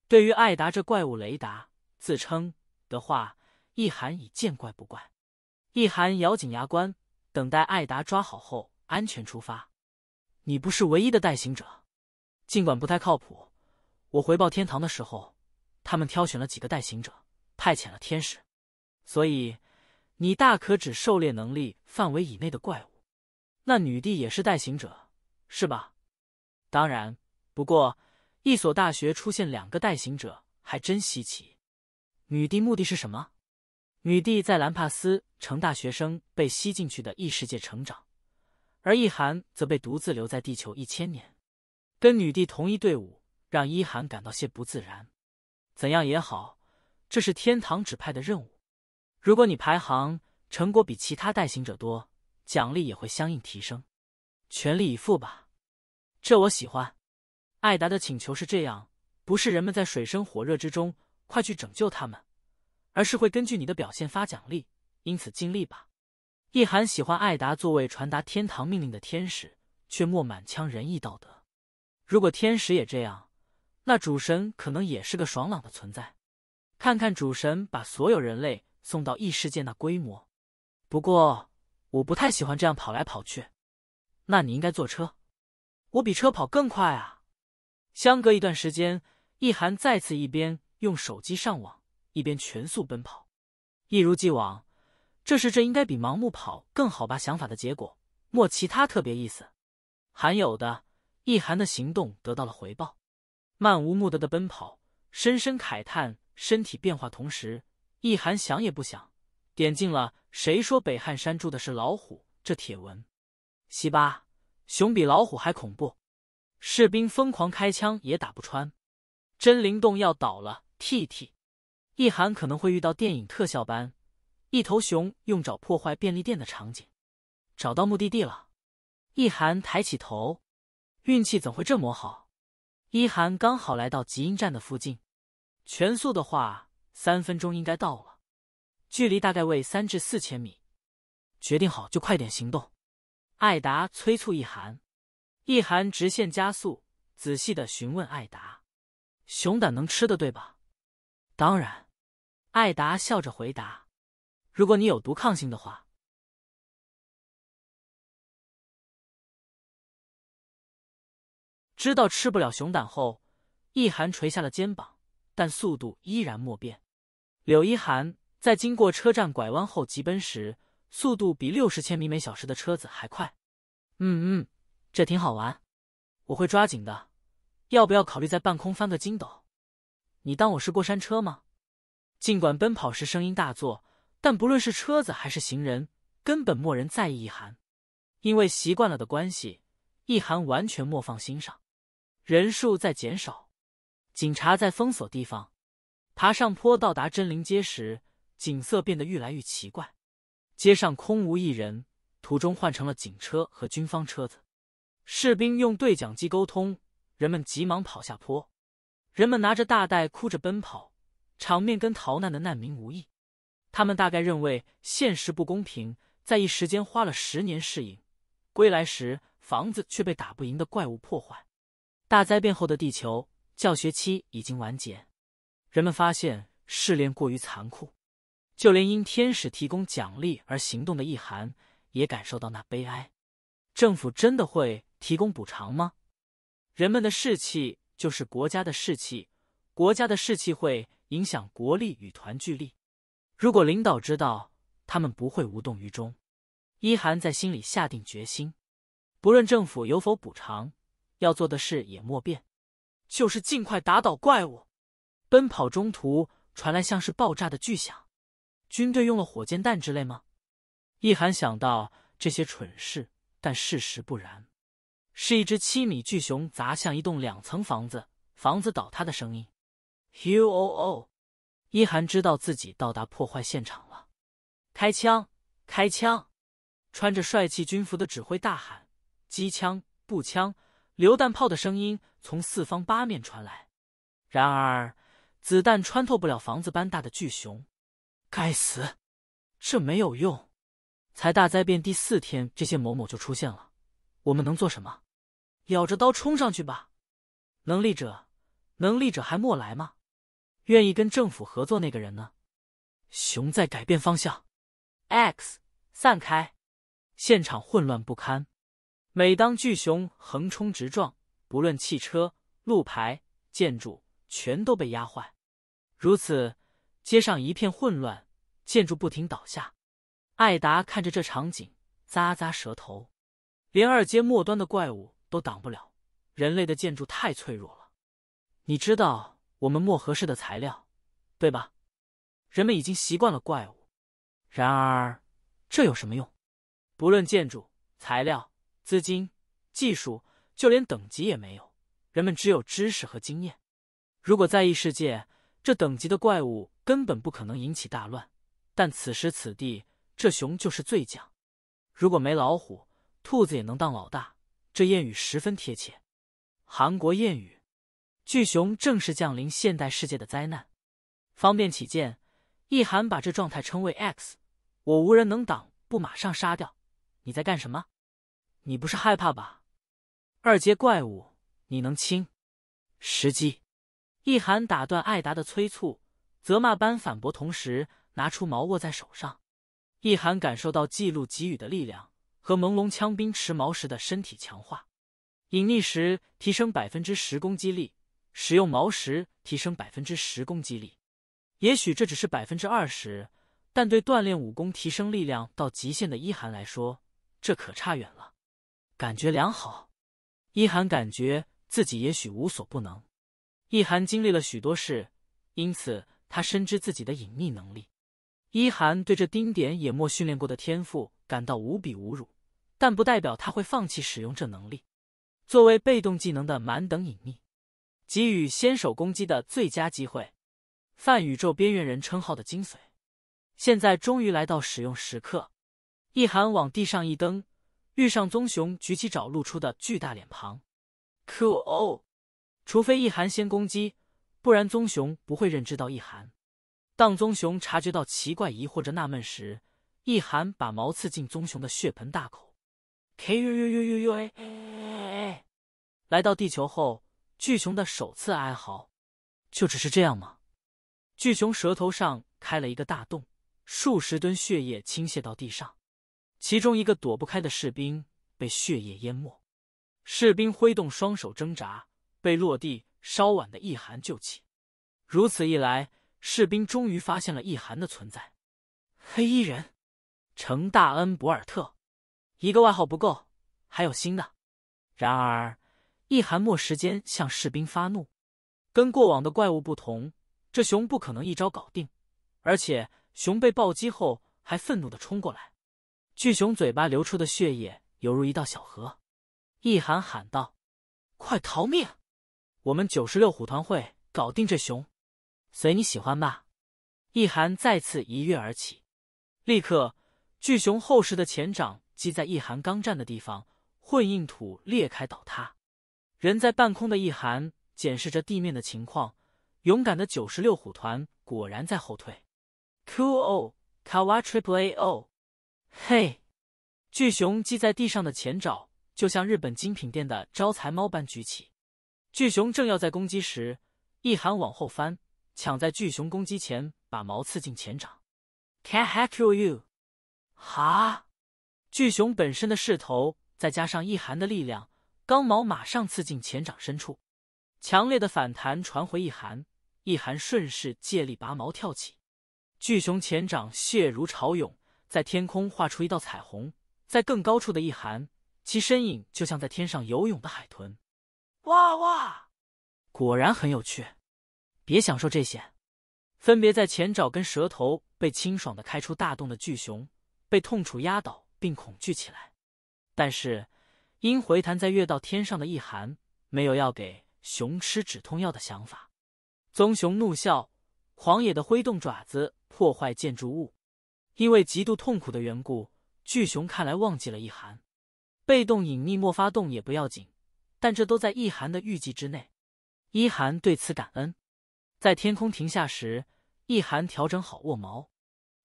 对于艾达这怪物雷达自称的话，易寒已见怪不怪。易寒咬紧牙关。等待艾达抓好后，安全出发。你不是唯一的代行者，尽管不太靠谱。我回报天堂的时候，他们挑选了几个代行者，派遣了天使，所以你大可指狩猎能力范围以内的怪物。那女帝也是代行者，是吧？当然，不过一所大学出现两个代行者还真稀奇。女帝目的是什么？女帝在兰帕斯成大学生，被吸进去的异世界成长，而一涵则被独自留在地球一千年。跟女帝同一队伍，让一涵感到些不自然。怎样也好，这是天堂指派的任务。如果你排行成果比其他代行者多，奖励也会相应提升。全力以赴吧，这我喜欢。艾达的请求是这样，不是人们在水深火热之中，快去拯救他们。而是会根据你的表现发奖励，因此尽力吧。易涵喜欢艾达作为传达天堂命令的天使，却没满腔仁义道德。如果天使也这样，那主神可能也是个爽朗的存在。看看主神把所有人类送到异世界那规模。不过我不太喜欢这样跑来跑去，那你应该坐车。我比车跑更快啊！相隔一段时间，易涵再次一边用手机上网。一边全速奔跑，一如既往，这是这应该比盲目跑更好吧？想法的结果，莫其他特别意思。含有的易寒的行动得到了回报，漫无目的的奔跑，深深慨叹身体变化。同时，易寒想也不想，点进了“谁说北汉山住的是老虎”这帖文。西巴熊比老虎还恐怖，士兵疯狂开枪也打不穿。真灵动要倒了，tt。一涵可能会遇到电影特效般，一头熊用爪破坏便利店的场景。找到目的地了，一涵抬起头，运气怎会这么好？一涵刚好来到集音站的附近，全速的话，三分钟应该到了，距离大概为三至四千米。决定好就快点行动，艾达催促一涵。一涵直线加速，仔细地询问艾达：“熊胆能吃的对吧？”当然，艾达笑着回答：“如果你有毒抗性的话。”知道吃不了熊胆后，一涵垂下了肩膀，但速度依然没变。柳一涵在经过车站拐弯后急奔时，速度比六十千米每小时的车子还快。嗯嗯，这挺好玩，我会抓紧的。要不要考虑在半空翻个筋斗？你当我是过山车吗？尽管奔跑时声音大作，但不论是车子还是行人，根本莫人在意一涵，因为习惯了的关系，一涵完全莫放心上。人数在减少，警察在封锁地方。爬上坡到达真灵街时，景色变得愈来愈奇怪，街上空无一人。途中换成了警车和军方车子，士兵用对讲机沟通，人们急忙跑下坡。人们拿着大袋，哭着奔跑，场面跟逃难的难民无异。他们大概认为现实不公平，在一时间花了十年适应，归来时房子却被打不赢的怪物破坏。大灾变后的地球教学期已经完结，人们发现试炼过于残酷，就连因天使提供奖励而行动的意涵也感受到那悲哀。政府真的会提供补偿吗？人们的士气。就是国家的士气，国家的士气会影响国力与团聚力。如果领导知道，他们不会无动于衷。一涵在心里下定决心，不论政府有否补偿，要做的事也莫变，就是尽快打倒怪物。奔跑中途传来像是爆炸的巨响，军队用了火箭弹之类吗？一涵想到这些蠢事，但事实不然。是一只七米巨熊砸向一栋两层房子，房子倒塌的声音。u o o，一涵知道自己到达破坏现场了。开枪！开枪！穿着帅气军服的指挥大喊。机枪、步枪、榴弹炮的声音从四方八面传来。然而，子弹穿透不了房子般大的巨熊。该死！这没有用。才大灾变第四天，这些某某就出现了。我们能做什么？咬着刀冲上去吧！能力者，能力者还莫来吗？愿意跟政府合作那个人呢？熊在改变方向，X 散开，现场混乱不堪。每当巨熊横冲直撞，不论汽车、路牌、建筑，全都被压坏。如此，街上一片混乱，建筑不停倒下。艾达看着这场景，咂咂舌头。连二阶末端的怪物都挡不了，人类的建筑太脆弱了。你知道我们漠河市的材料，对吧？人们已经习惯了怪物，然而这有什么用？不论建筑材料、资金、技术，就连等级也没有。人们只有知识和经验。如果在异世界，这等级的怪物根本不可能引起大乱。但此时此地，这熊就是最强。如果没老虎。兔子也能当老大，这谚语十分贴切。韩国谚语，巨熊正式降临现代世界的灾难。方便起见，易涵把这状态称为 X。我无人能挡，不马上杀掉。你在干什么？你不是害怕吧？二阶怪物，你能清？时机。易涵打断艾达的催促，责骂般反驳，同时拿出毛握在手上。易涵感受到记录给予的力量。和朦胧枪兵持矛时的身体强化，隐匿时提升百分之十攻击力，使用矛时提升百分之十攻击力。也许这只是百分之二十，但对锻炼武功、提升力量到极限的一寒来说，这可差远了。感觉良好，一寒感觉自己也许无所不能。一寒经历了许多事，因此他深知自己的隐匿能力。一寒对这丁点也没训练过的天赋感到无比侮辱。但不代表他会放弃使用这能力。作为被动技能的满等隐秘，给予先手攻击的最佳机会，泛宇宙边缘人称号的精髓。现在终于来到使用时刻。一寒往地上一蹬，遇上棕熊举起爪露出的巨大脸庞。QO，除非一寒先攻击，不然棕熊不会认知到一寒。当棕熊察觉到奇怪，疑惑着纳闷时，一寒把矛刺进棕熊的血盆大口。哎呦呦呦呦哎哎哎！来到地球后，巨熊的首次哀嚎，就只是这样吗？巨熊舌头上开了一个大洞，数十吨血液倾泻到地上，其中一个躲不开的士兵被血液淹没。士兵挥动双手挣扎，被落地稍晚的易寒救起。如此一来，士兵终于发现了易寒的存在。黑衣人，程大恩·博尔特。一个外号不够，还有新的。然而，一寒没时间向士兵发怒。跟过往的怪物不同，这熊不可能一招搞定，而且熊被暴击后还愤怒的冲过来。巨熊嘴巴流出的血液犹如一道小河。一寒喊道：“快逃命！我们九十六虎团会搞定这熊，随你喜欢吧。”一寒再次一跃而起，立刻，巨熊厚实的前掌。击在一涵刚站的地方，混硬土裂开倒塌。人在半空的一涵检视着地面的情况。勇敢的九十六虎团果然在后退。Q O Kawa Triple A O，嘿！巨熊系在地上的前爪就像日本精品店的招财猫般举起。巨熊正要在攻击时，一涵往后翻，抢在巨熊攻击前把矛刺进前掌。Can hack you？哈！巨熊本身的势头，再加上一寒的力量，钢毛马上刺进前掌深处，强烈的反弹传回一寒，一寒顺势借力拔毛跳起。巨熊前掌血如潮涌，在天空画出一道彩虹。在更高处的一寒，其身影就像在天上游泳的海豚。哇哇！果然很有趣。别享受这些。分别在前爪跟舌头被清爽的开出大洞的巨熊，被痛楚压倒。并恐惧起来，但是因回弹在月到天上的意寒没有要给熊吃止痛药的想法。棕熊怒笑，狂野的挥动爪子破坏建筑物。因为极度痛苦的缘故，巨熊看来忘记了意寒。被动隐匿莫发动也不要紧，但这都在意寒的预计之内。一寒对此感恩。在天空停下时，一寒调整好卧毛，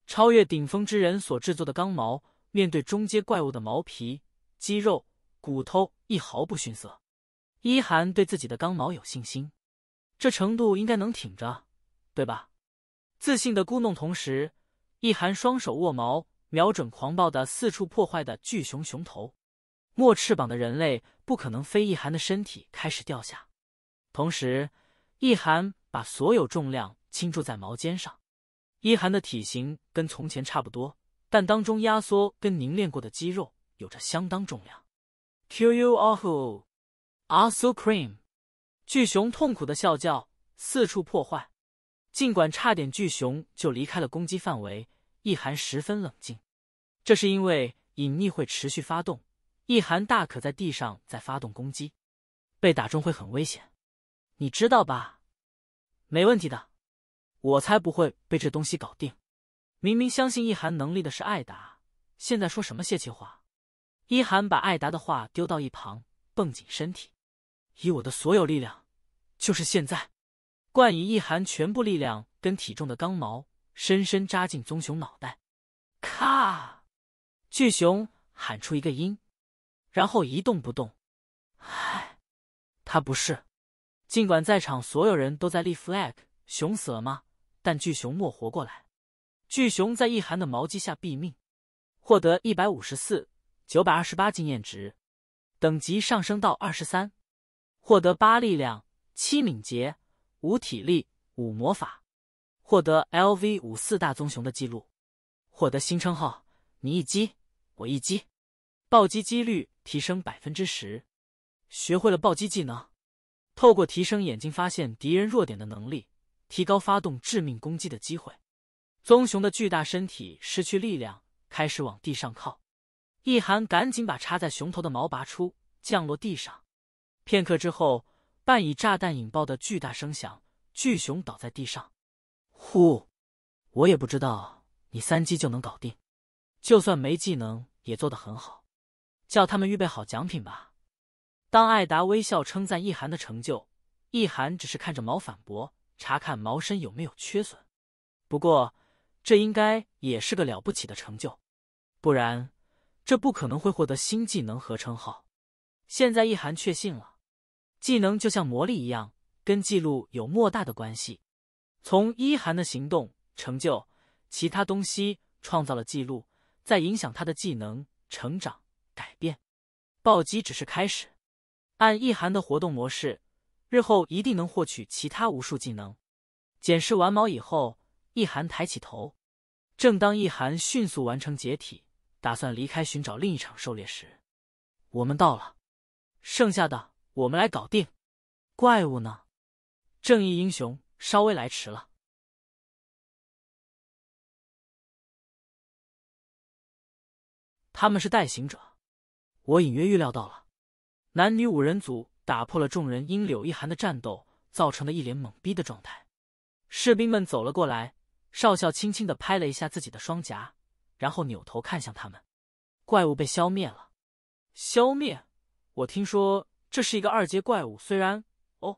超越顶峰之人所制作的钢矛。面对中阶怪物的毛皮、肌肉、骨头，一毫不逊色。一涵对自己的刚毛有信心，这程度应该能挺着，对吧？自信的咕弄，同时，一涵双手握毛，瞄准狂暴的四处破坏的巨熊熊头。没翅膀的人类不可能飞，一涵的身体开始掉下。同时，一涵把所有重量倾注在毛尖上。一涵的体型跟从前差不多。但当中压缩跟凝练过的肌肉有着相当重量。QU O h u ASU CREM，巨熊痛苦的笑叫，四处破坏。尽管差点巨熊就离开了攻击范围，一涵十分冷静。这是因为隐匿会持续发动，一涵大可在地上再发动攻击。被打中会很危险，你知道吧？没问题的，我才不会被这东西搞定。明明相信一涵能力的是艾达，现在说什么泄气话？一涵把艾达的话丢到一旁，绷紧身体，以我的所有力量，就是现在！冠以一涵全部力量跟体重的钢矛，深深扎进棕熊脑袋，咔！巨熊喊出一个音，然后一动不动。唉，他不是。尽管在场所有人都在立 flag，熊死了吗？但巨熊没活过来。巨熊在一寒的毛击下毙命，获得一百五十四九百二十八经验值，等级上升到二十三，获得八力量、七敏捷、五体力、五魔法，获得 L V 五四大棕熊的记录，获得新称号。你一击，我一击，暴击几率提升百分之十，学会了暴击技能。透过提升眼睛发现敌人弱点的能力，提高发动致命攻击的机会。棕熊的巨大身体失去力量，开始往地上靠。易涵赶紧把插在熊头的毛拔出，降落地上。片刻之后，伴以炸弹引爆的巨大声响，巨熊倒在地上。呼，我也不知道你三击就能搞定，就算没技能也做得很好。叫他们预备好奖品吧。当艾达微笑称赞易涵的成就，易涵只是看着毛反驳，查看毛身有没有缺损。不过。这应该也是个了不起的成就，不然这不可能会获得新技能和称号。现在一涵确信了，技能就像魔力一样，跟记录有莫大的关系。从一涵的行动、成就、其他东西创造了记录，在影响他的技能成长、改变。暴击只是开始，按一涵的活动模式，日后一定能获取其他无数技能。检视完毛以后，一涵抬起头。正当易涵迅速完成解体，打算离开寻找另一场狩猎时，我们到了，剩下的我们来搞定。怪物呢？正义英雄稍微来迟了。他们是代行者，我隐约预料到了。男女五人组打破了众人因柳一寒的战斗造成的一脸懵逼的状态。士兵们走了过来。少校轻轻的拍了一下自己的双颊，然后扭头看向他们。怪物被消灭了。消灭？我听说这是一个二阶怪物，虽然……哦，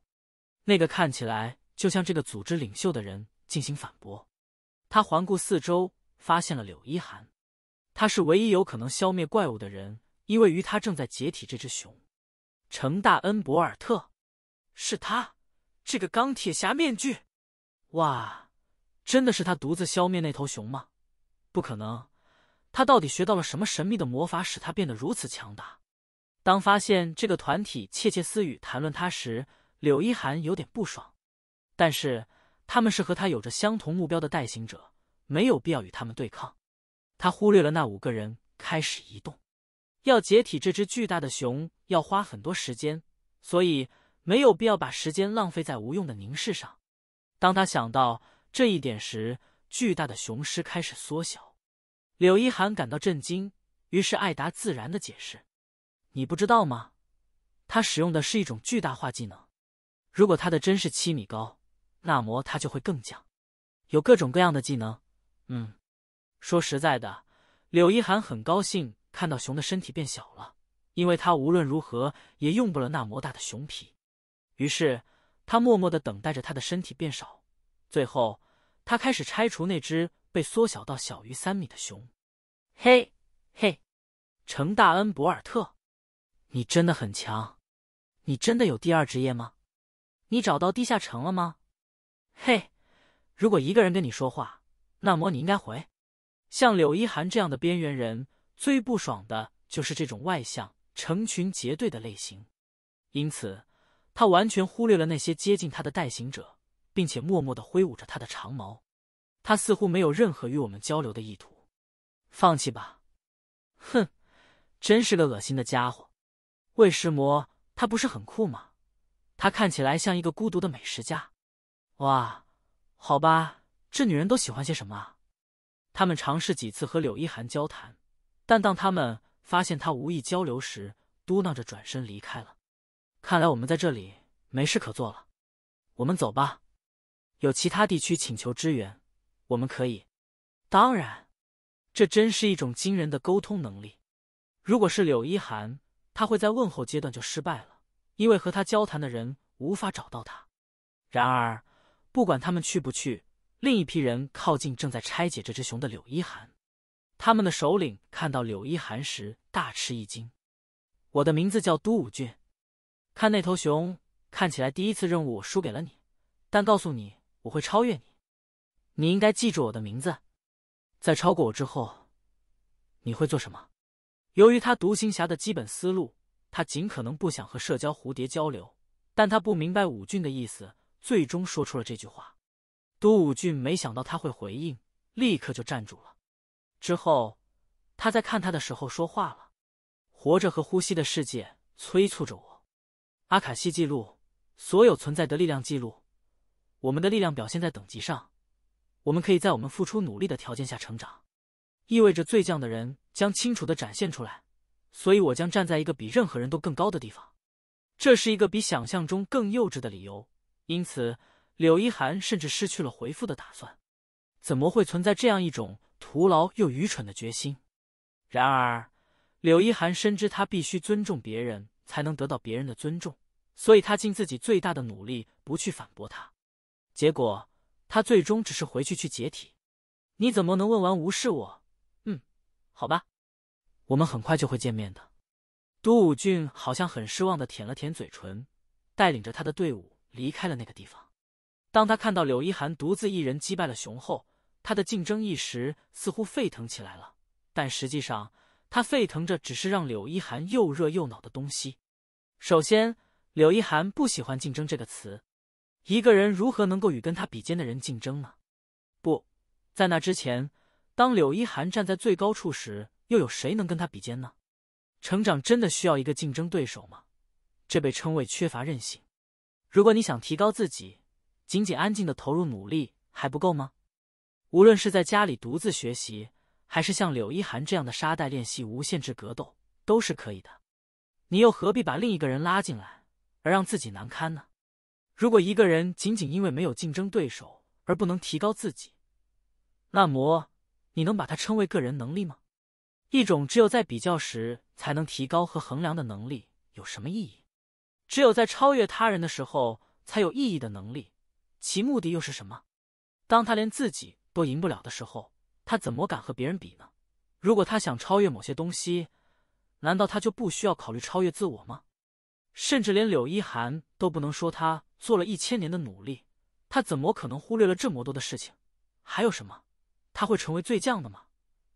那个看起来就像这个组织领袖的人进行反驳。他环顾四周，发现了柳一涵。他是唯一有可能消灭怪物的人，因为与他正在解体这只熊。程大恩·博尔特，是他。这个钢铁侠面具，哇！真的是他独自消灭那头熊吗？不可能，他到底学到了什么神秘的魔法，使他变得如此强大？当发现这个团体窃窃私语谈论他时，柳一涵有点不爽。但是他们是和他有着相同目标的代行者，没有必要与他们对抗。他忽略了那五个人开始移动，要解体这只巨大的熊要花很多时间，所以没有必要把时间浪费在无用的凝视上。当他想到。这一点时，巨大的雄狮开始缩小。柳一涵感到震惊，于是艾达自然的解释：“你不知道吗？他使用的是一种巨大化技能。如果他的真是七米高，那么他就会更强，有各种各样的技能。”嗯，说实在的，柳一涵很高兴看到熊的身体变小了，因为他无论如何也用不了那么大的熊皮。于是他默默的等待着他的身体变少。最后，他开始拆除那只被缩小到小于三米的熊。嘿，嘿，程大恩·博尔特，你真的很强，你真的有第二职业吗？你找到地下城了吗？嘿，如果一个人跟你说话，那么你应该回。像柳一涵这样的边缘人，最不爽的就是这种外向、成群结队的类型，因此他完全忽略了那些接近他的代行者。并且默默的挥舞着他的长矛，他似乎没有任何与我们交流的意图。放弃吧，哼，真是个恶心的家伙。魏石魔，他不是很酷吗？他看起来像一个孤独的美食家。哇，好吧，这女人都喜欢些什么啊？他们尝试几次和柳一涵交谈，但当他们发现他无意交流时，嘟囔着转身离开了。看来我们在这里没事可做了，我们走吧。有其他地区请求支援，我们可以。当然，这真是一种惊人的沟通能力。如果是柳一涵，他会在问候阶段就失败了，因为和他交谈的人无法找到他。然而，不管他们去不去，另一批人靠近正在拆解这只熊的柳一涵。他们的首领看到柳一涵时大吃一惊。我的名字叫都武俊。看那头熊，看起来第一次任务我输给了你，但告诉你。我会超越你，你应该记住我的名字。在超过我之后，你会做什么？由于他独行侠的基本思路，他尽可能不想和社交蝴蝶交流，但他不明白武俊的意思，最终说出了这句话。都武俊没想到他会回应，立刻就站住了。之后，他在看他的时候说话了：“活着和呼吸的世界催促着我。”阿卡西记录所有存在的力量记录。我们的力量表现在等级上，我们可以在我们付出努力的条件下成长，意味着最犟的人将清楚的展现出来，所以我将站在一个比任何人都更高的地方。这是一个比想象中更幼稚的理由，因此柳一涵甚至失去了回复的打算。怎么会存在这样一种徒劳又愚蠢的决心？然而，柳一涵深知他必须尊重别人才能得到别人的尊重，所以他尽自己最大的努力不去反驳他。结果他最终只是回去去解体。你怎么能问完无视我？嗯，好吧，我们很快就会见面的。都武俊好像很失望的舔了舔嘴唇，带领着他的队伍离开了那个地方。当他看到柳一涵独自一人击败了熊后，他的竞争意识似乎沸腾起来了。但实际上，他沸腾着只是让柳一涵又热又恼的东西。首先，柳一涵不喜欢竞争这个词。一个人如何能够与跟他比肩的人竞争呢？不，在那之前，当柳一涵站在最高处时，又有谁能跟他比肩呢？成长真的需要一个竞争对手吗？这被称为缺乏韧性。如果你想提高自己，仅仅安静的投入努力还不够吗？无论是在家里独自学习，还是像柳一涵这样的沙袋练习无限制格斗，都是可以的。你又何必把另一个人拉进来，而让自己难堪呢？如果一个人仅仅因为没有竞争对手而不能提高自己，那么你能把他称为个人能力吗？一种只有在比较时才能提高和衡量的能力有什么意义？只有在超越他人的时候才有意义的能力，其目的又是什么？当他连自己都赢不了的时候，他怎么敢和别人比呢？如果他想超越某些东西，难道他就不需要考虑超越自我吗？甚至连柳一涵都不能说，他做了一千年的努力，他怎么可能忽略了这么多的事情？还有什么？他会成为最犟的吗？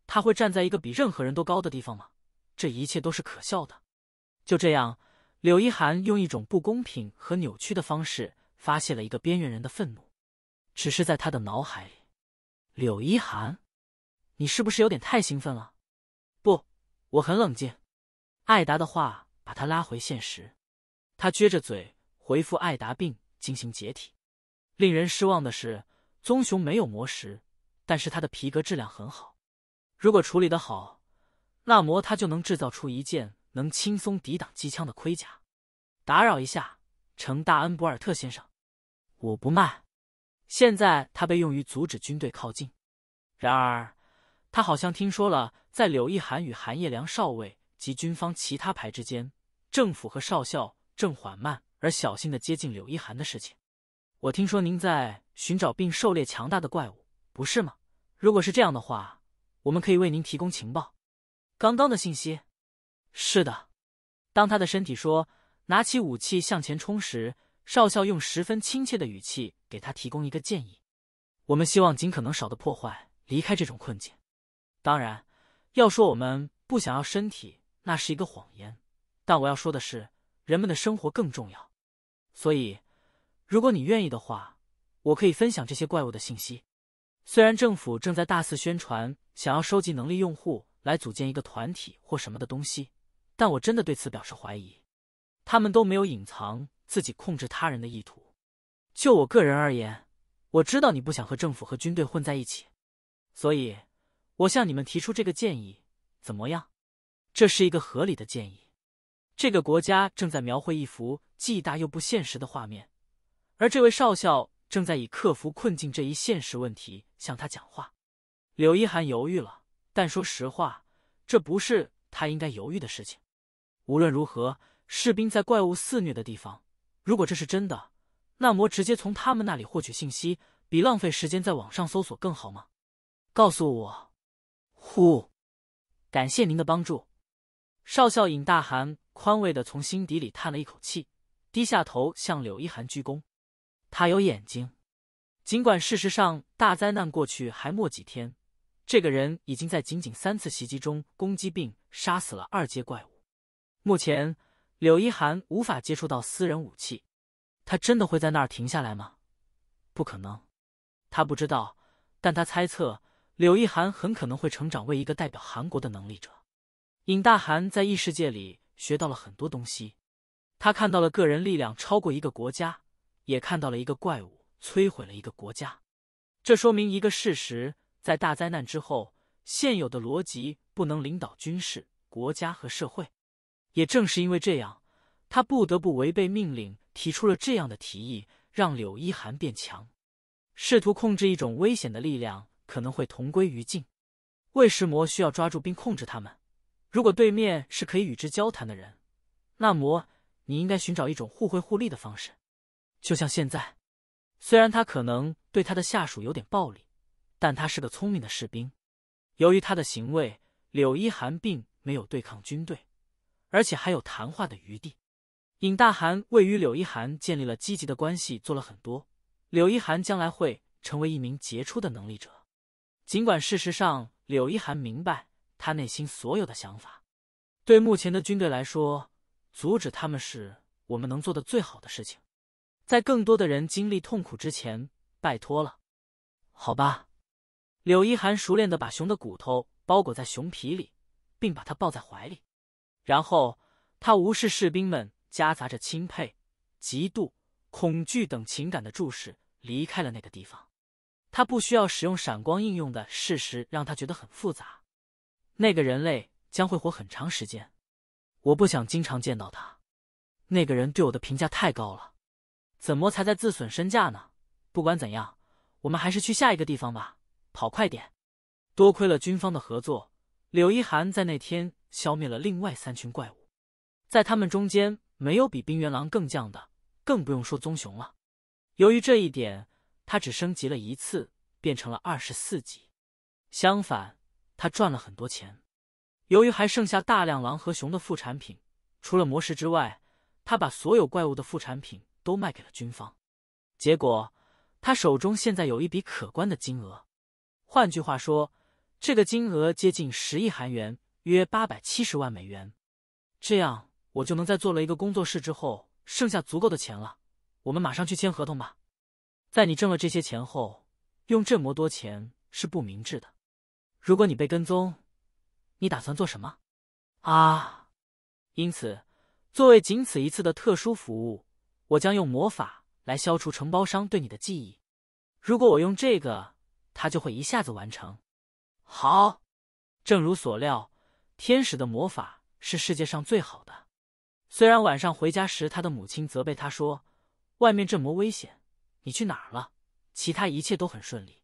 他会站在一个比任何人都高的地方吗？这一切都是可笑的。就这样，柳一涵用一种不公平和扭曲的方式发泄了一个边缘人的愤怒。只是在他的脑海里，柳一涵，你是不是有点太兴奋了？不，我很冷静。艾达的话把他拉回现实。他撅着嘴回复：“艾达，病进行解体。”令人失望的是，棕熊没有魔石，但是它的皮革质量很好。如果处理的好，那摩他就能制造出一件能轻松抵挡机枪的盔甲。打扰一下，程大恩博尔特先生，我不卖。现在他被用于阻止军队靠近。然而，他好像听说了，在柳意涵与韩叶良少尉及军方其他排之间，政府和少校。正缓慢而小心的接近柳一涵的事情，我听说您在寻找并狩猎强大的怪物，不是吗？如果是这样的话，我们可以为您提供情报。刚刚的信息？是的。当他的身体说拿起武器向前冲时，少校用十分亲切的语气给他提供一个建议：我们希望尽可能少的破坏，离开这种困境。当然，要说我们不想要身体，那是一个谎言。但我要说的是。人们的生活更重要，所以，如果你愿意的话，我可以分享这些怪物的信息。虽然政府正在大肆宣传，想要收集能力用户来组建一个团体或什么的东西，但我真的对此表示怀疑。他们都没有隐藏自己控制他人的意图。就我个人而言，我知道你不想和政府和军队混在一起，所以，我向你们提出这个建议，怎么样？这是一个合理的建议。这个国家正在描绘一幅既大又不现实的画面，而这位少校正在以克服困境这一现实问题向他讲话。柳一涵犹豫了，但说实话，这不是他应该犹豫的事情。无论如何，士兵在怪物肆虐的地方，如果这是真的，那魔直接从他们那里获取信息，比浪费时间在网上搜索更好吗？告诉我，呼，感谢您的帮助，少校尹大寒。宽慰的从心底里叹了一口气，低下头向柳一涵鞠躬。他有眼睛，尽管事实上大灾难过去还没几天，这个人已经在仅仅三次袭击中攻击并杀死了二阶怪物。目前，柳一涵无法接触到私人武器。他真的会在那儿停下来吗？不可能。他不知道，但他猜测柳一涵很可能会成长为一个代表韩国的能力者。尹大寒在异世界里。学到了很多东西，他看到了个人力量超过一个国家，也看到了一个怪物摧毁了一个国家。这说明一个事实：在大灾难之后，现有的逻辑不能领导军事、国家和社会。也正是因为这样，他不得不违背命令，提出了这样的提议，让柳一寒变强，试图控制一种危险的力量，可能会同归于尽。为什魔需要抓住并控制他们。如果对面是可以与之交谈的人，那么你应该寻找一种互惠互利的方式。就像现在，虽然他可能对他的下属有点暴力，但他是个聪明的士兵。由于他的行为，柳一涵并没有对抗军队，而且还有谈话的余地。尹大寒为与柳一涵建立了积极的关系做了很多。柳一涵将来会成为一名杰出的能力者。尽管事实上，柳一涵明白。他内心所有的想法，对目前的军队来说，阻止他们是我们能做的最好的事情。在更多的人经历痛苦之前，拜托了。好吧。柳一涵熟练的把熊的骨头包裹在熊皮里，并把它抱在怀里。然后，他无视士兵们夹杂着钦佩、嫉妒、恐惧等情感的注视，离开了那个地方。他不需要使用闪光应用的事实，让他觉得很复杂。那个人类将会活很长时间，我不想经常见到他。那个人对我的评价太高了，怎么才在自损身价呢？不管怎样，我们还是去下一个地方吧。跑快点！多亏了军方的合作，柳一涵在那天消灭了另外三群怪物，在他们中间没有比冰原狼更犟的，更不用说棕熊了。由于这一点，他只升级了一次，变成了二十四级。相反。他赚了很多钱，由于还剩下大量狼和熊的副产品，除了魔石之外，他把所有怪物的副产品都卖给了军方。结果，他手中现在有一笔可观的金额，换句话说，这个金额接近十亿韩元，约八百七十万美元。这样，我就能在做了一个工作室之后，剩下足够的钱了。我们马上去签合同吧。在你挣了这些钱后，用这么多钱是不明智的。如果你被跟踪，你打算做什么？啊！因此，作为仅此一次的特殊服务，我将用魔法来消除承包商对你的记忆。如果我用这个，它就会一下子完成。好，正如所料，天使的魔法是世界上最好的。虽然晚上回家时，他的母亲责备他说：“外面这么危险，你去哪儿了？”其他一切都很顺利。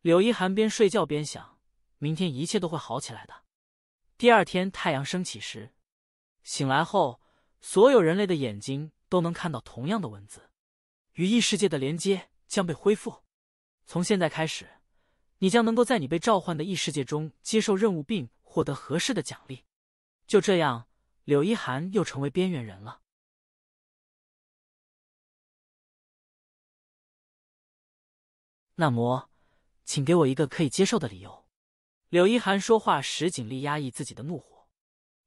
柳一涵边睡觉边想。明天一切都会好起来的。第二天太阳升起时，醒来后，所有人类的眼睛都能看到同样的文字。与异世界的连接将被恢复。从现在开始，你将能够在你被召唤的异世界中接受任务并获得合适的奖励。就这样，柳一涵又成为边缘人了。那么，请给我一个可以接受的理由。柳一涵说话时尽力压抑自己的怒火，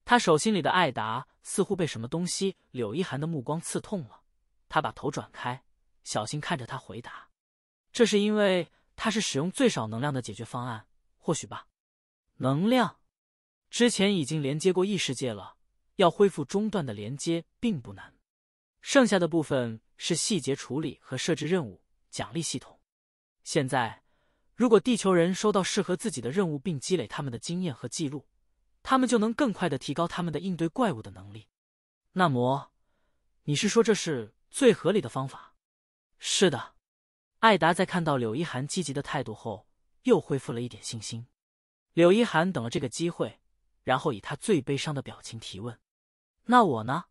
他手心里的艾达似乎被什么东西柳一涵的目光刺痛了，他把头转开，小心看着他回答：“这是因为它是使用最少能量的解决方案，或许吧。”能量之前已经连接过异世界了，要恢复中断的连接并不难，剩下的部分是细节处理和设置任务奖励系统。现在。如果地球人收到适合自己的任务，并积累他们的经验和记录，他们就能更快的提高他们的应对怪物的能力。那么，你是说这是最合理的方法？是的。艾达在看到柳一涵积极的态度后，又恢复了一点信心。柳一涵等了这个机会，然后以他最悲伤的表情提问：“那我呢？”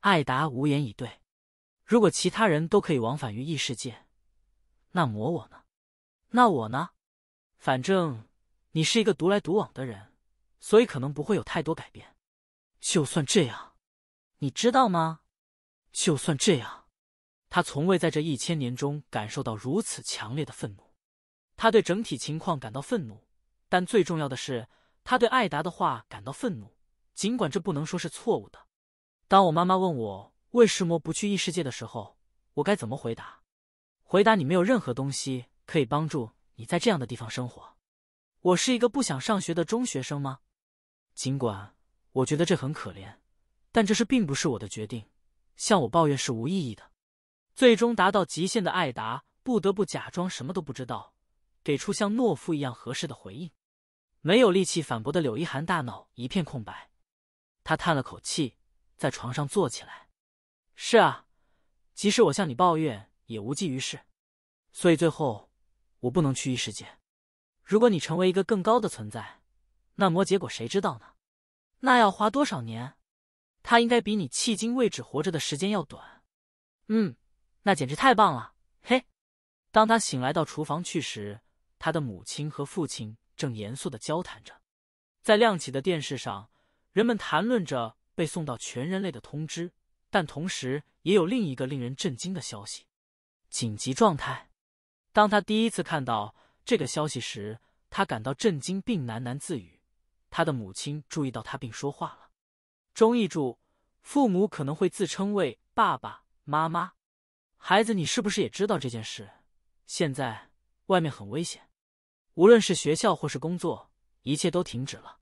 艾达无言以对。如果其他人都可以往返于异世界，那么我呢？那我呢？反正你是一个独来独往的人，所以可能不会有太多改变。就算这样，你知道吗？就算这样，他从未在这一千年中感受到如此强烈的愤怒。他对整体情况感到愤怒，但最重要的是，他对艾达的话感到愤怒。尽管这不能说是错误的。当我妈妈问我为什么不去异世界的时候，我该怎么回答？回答你没有任何东西。可以帮助你在这样的地方生活。我是一个不想上学的中学生吗？尽管我觉得这很可怜，但这是并不是我的决定。向我抱怨是无意义的。最终达到极限的艾达不得不假装什么都不知道，给出像懦夫一样合适的回应。没有力气反驳的柳一涵大脑一片空白，他叹了口气，在床上坐起来。是啊，即使我向你抱怨也无济于事，所以最后。我不能去异世界。如果你成为一个更高的存在，那么结果谁知道呢？那要花多少年？他应该比你迄今为止活着的时间要短。嗯，那简直太棒了！嘿，当他醒来到厨房去时，他的母亲和父亲正严肃的交谈着。在亮起的电视上，人们谈论着被送到全人类的通知，但同时也有另一个令人震惊的消息：紧急状态。当他第一次看到这个消息时，他感到震惊，并喃喃自语。他的母亲注意到他，并说话了：“中译注，父母可能会自称为爸爸妈妈。孩子，你是不是也知道这件事？现在外面很危险，无论是学校或是工作，一切都停止了。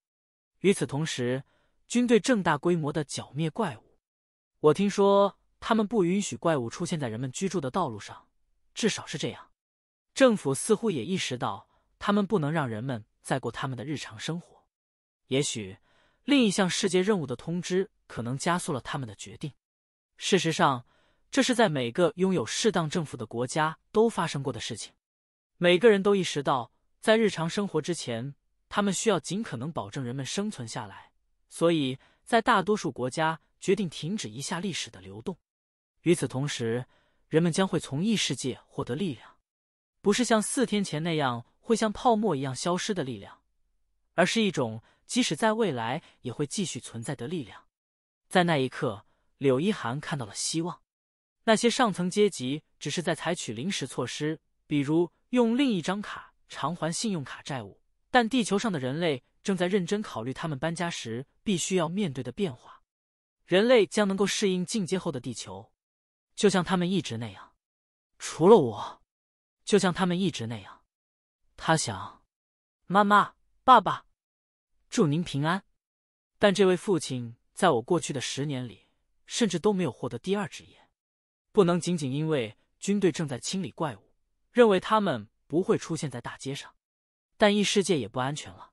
与此同时，军队正大规模的剿灭怪物。我听说，他们不允许怪物出现在人们居住的道路上，至少是这样。”政府似乎也意识到，他们不能让人们再过他们的日常生活。也许另一项世界任务的通知可能加速了他们的决定。事实上，这是在每个拥有适当政府的国家都发生过的事情。每个人都意识到，在日常生活之前，他们需要尽可能保证人们生存下来。所以，在大多数国家决定停止一下历史的流动，与此同时，人们将会从异世界获得力量。不是像四天前那样会像泡沫一样消失的力量，而是一种即使在未来也会继续存在的力量。在那一刻，柳一涵看到了希望。那些上层阶级只是在采取临时措施，比如用另一张卡偿还信用卡债务。但地球上的人类正在认真考虑他们搬家时必须要面对的变化。人类将能够适应进阶后的地球，就像他们一直那样。除了我。就像他们一直那样，他想，妈妈、爸爸，祝您平安。但这位父亲在我过去的十年里，甚至都没有获得第二职业。不能仅仅因为军队正在清理怪物，认为他们不会出现在大街上。但异世界也不安全了。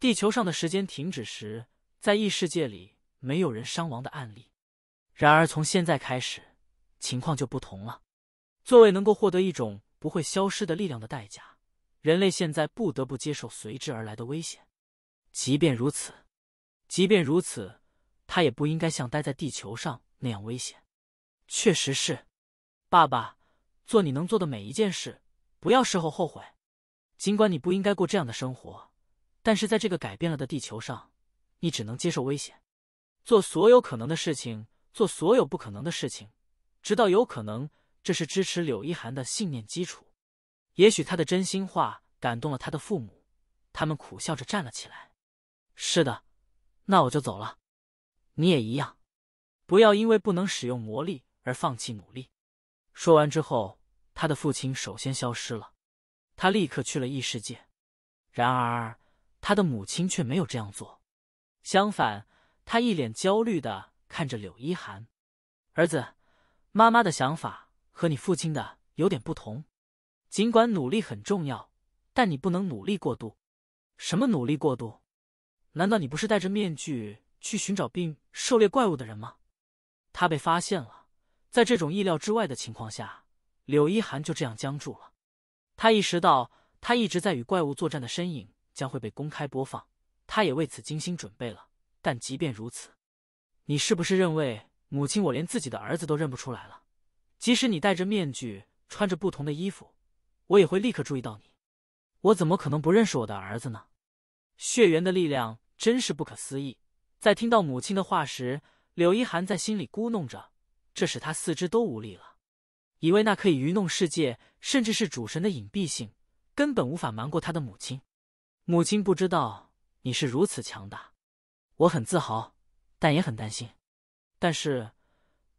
地球上的时间停止时，在异世界里没有人伤亡的案例。然而从现在开始，情况就不同了。作为能够获得一种。不会消失的力量的代价，人类现在不得不接受随之而来的危险。即便如此，即便如此，他也不应该像待在地球上那样危险。确实是，爸爸，做你能做的每一件事，不要事后后悔。尽管你不应该过这样的生活，但是在这个改变了的地球上，你只能接受危险，做所有可能的事情，做所有不可能的事情，直到有可能。这是支持柳一涵的信念基础。也许他的真心话感动了他的父母，他们苦笑着站了起来。是的，那我就走了。你也一样，不要因为不能使用魔力而放弃努力。说完之后，他的父亲首先消失了，他立刻去了异世界。然而，他的母亲却没有这样做。相反，他一脸焦虑的看着柳一涵，儿子，妈妈的想法。和你父亲的有点不同，尽管努力很重要，但你不能努力过度。什么努力过度？难道你不是戴着面具去寻找并狩猎怪物的人吗？他被发现了，在这种意料之外的情况下，柳一涵就这样僵住了。他意识到，他一直在与怪物作战的身影将会被公开播放。他也为此精心准备了，但即便如此，你是不是认为母亲我连自己的儿子都认不出来了？即使你戴着面具，穿着不同的衣服，我也会立刻注意到你。我怎么可能不认识我的儿子呢？血缘的力量真是不可思议。在听到母亲的话时，柳一涵在心里咕哝着，这使他四肢都无力了。以为那可以愚弄世界，甚至是主神的隐蔽性，根本无法瞒过他的母亲。母亲不知道你是如此强大，我很自豪，但也很担心。但是，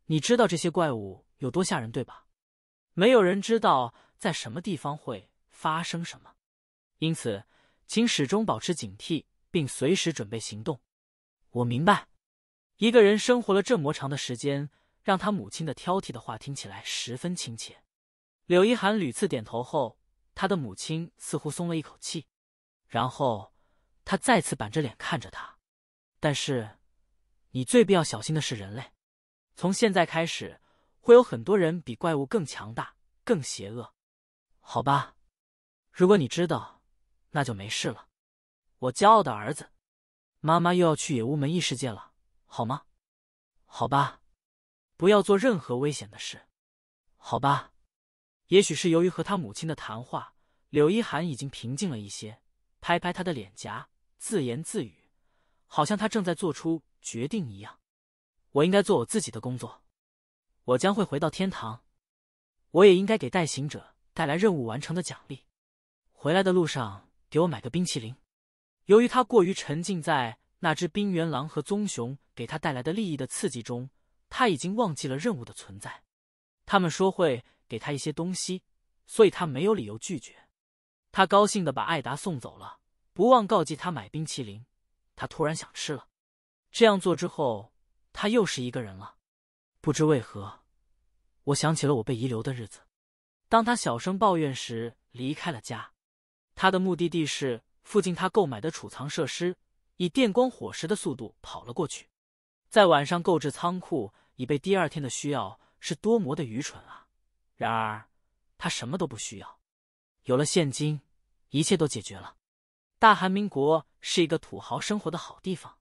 你知道这些怪物。有多吓人，对吧？没有人知道在什么地方会发生什么，因此，请始终保持警惕，并随时准备行动。我明白。一个人生活了这么长的时间，让他母亲的挑剔的话听起来十分亲切。柳一涵屡次点头后，他的母亲似乎松了一口气，然后他再次板着脸看着他。但是，你最必要小心的是人类。从现在开始。会有很多人比怪物更强大、更邪恶，好吧？如果你知道，那就没事了。我骄傲的儿子，妈妈又要去野屋门异世界了，好吗？好吧，不要做任何危险的事，好吧？也许是由于和他母亲的谈话，柳一涵已经平静了一些，拍拍他的脸颊，自言自语，好像他正在做出决定一样。我应该做我自己的工作。我将会回到天堂，我也应该给带行者带来任务完成的奖励。回来的路上给我买个冰淇淋。由于他过于沉浸在那只冰原狼和棕熊给他带来的利益的刺激中，他已经忘记了任务的存在。他们说会给他一些东西，所以他没有理由拒绝。他高兴的把艾达送走了，不忘告诫他买冰淇淋。他突然想吃了。这样做之后，他又是一个人了。不知为何，我想起了我被遗留的日子。当他小声抱怨时，离开了家。他的目的地是附近他购买的储藏设施，以电光火石的速度跑了过去。在晚上购置仓库，以备第二天的需要，是多么的愚蠢啊！然而，他什么都不需要，有了现金，一切都解决了。大韩民国是一个土豪生活的好地方，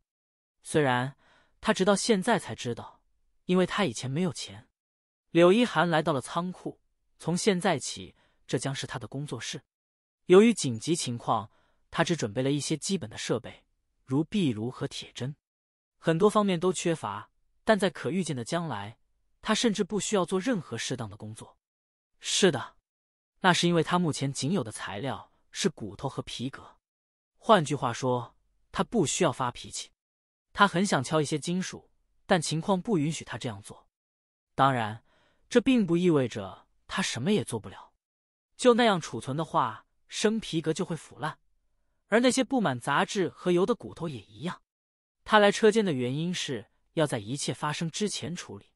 虽然他直到现在才知道。因为他以前没有钱，柳一涵来到了仓库。从现在起，这将是他的工作室。由于紧急情况，他只准备了一些基本的设备，如壁炉和铁针，很多方面都缺乏。但在可预见的将来，他甚至不需要做任何适当的工作。是的，那是因为他目前仅有的材料是骨头和皮革。换句话说，他不需要发脾气。他很想敲一些金属。但情况不允许他这样做，当然，这并不意味着他什么也做不了。就那样储存的话，生皮革就会腐烂，而那些布满杂质和油的骨头也一样。他来车间的原因是要在一切发生之前处理。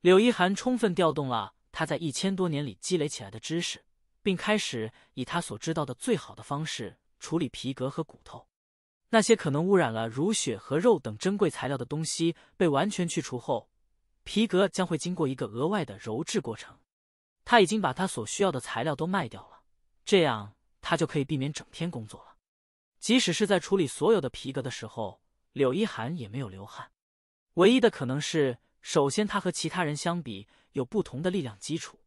柳一涵充分调动了他在一千多年里积累起来的知识，并开始以他所知道的最好的方式处理皮革和骨头。那些可能污染了如血和肉等珍贵材料的东西被完全去除后，皮革将会经过一个额外的揉制过程。他已经把他所需要的材料都卖掉了，这样他就可以避免整天工作了。即使是在处理所有的皮革的时候，柳一涵也没有流汗。唯一的可能是，首先他和其他人相比有不同的力量基础，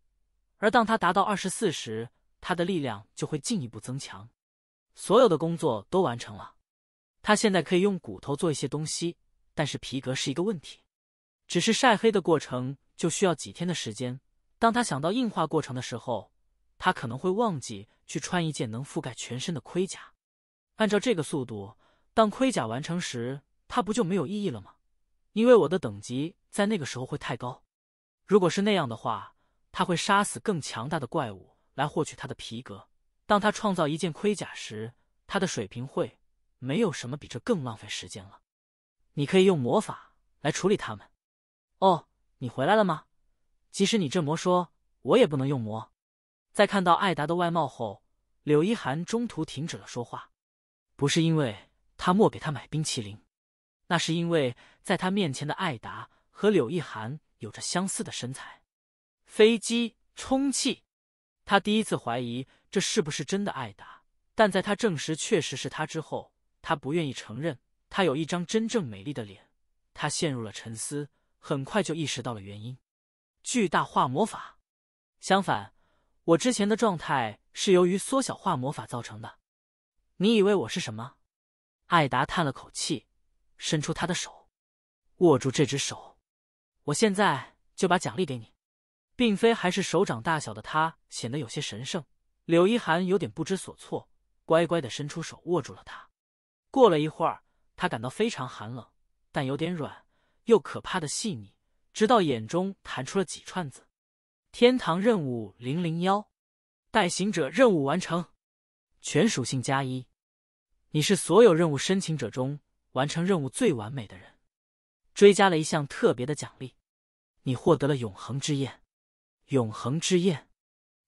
而当他达到二十四时，他的力量就会进一步增强。所有的工作都完成了。他现在可以用骨头做一些东西，但是皮革是一个问题。只是晒黑的过程就需要几天的时间。当他想到硬化过程的时候，他可能会忘记去穿一件能覆盖全身的盔甲。按照这个速度，当盔甲完成时，它不就没有意义了吗？因为我的等级在那个时候会太高。如果是那样的话，他会杀死更强大的怪物来获取他的皮革。当他创造一件盔甲时，他的水平会。没有什么比这更浪费时间了。你可以用魔法来处理他们。哦，你回来了吗？即使你这魔说，我也不能用魔。在看到艾达的外貌后，柳一涵中途停止了说话，不是因为他没给他买冰淇淋，那是因为在他面前的艾达和柳一涵有着相似的身材。飞机充气，他第一次怀疑这是不是真的艾达，但在他证实确实是他之后。他不愿意承认，他有一张真正美丽的脸。他陷入了沉思，很快就意识到了原因：巨大化魔法。相反，我之前的状态是由于缩小化魔法造成的。你以为我是什么？艾达叹了口气，伸出他的手，握住这只手。我现在就把奖励给你。并非还是手掌大小的他显得有些神圣。柳一涵有点不知所措，乖乖的伸出手握住了他。过了一会儿，他感到非常寒冷，但有点软，又可怕的细腻。直到眼中弹出了几串字：“天堂任务零零幺，代行者任务完成，全属性加一。你是所有任务申请者中完成任务最完美的人，追加了一项特别的奖励，你获得了永恒之焰。永恒之焰。”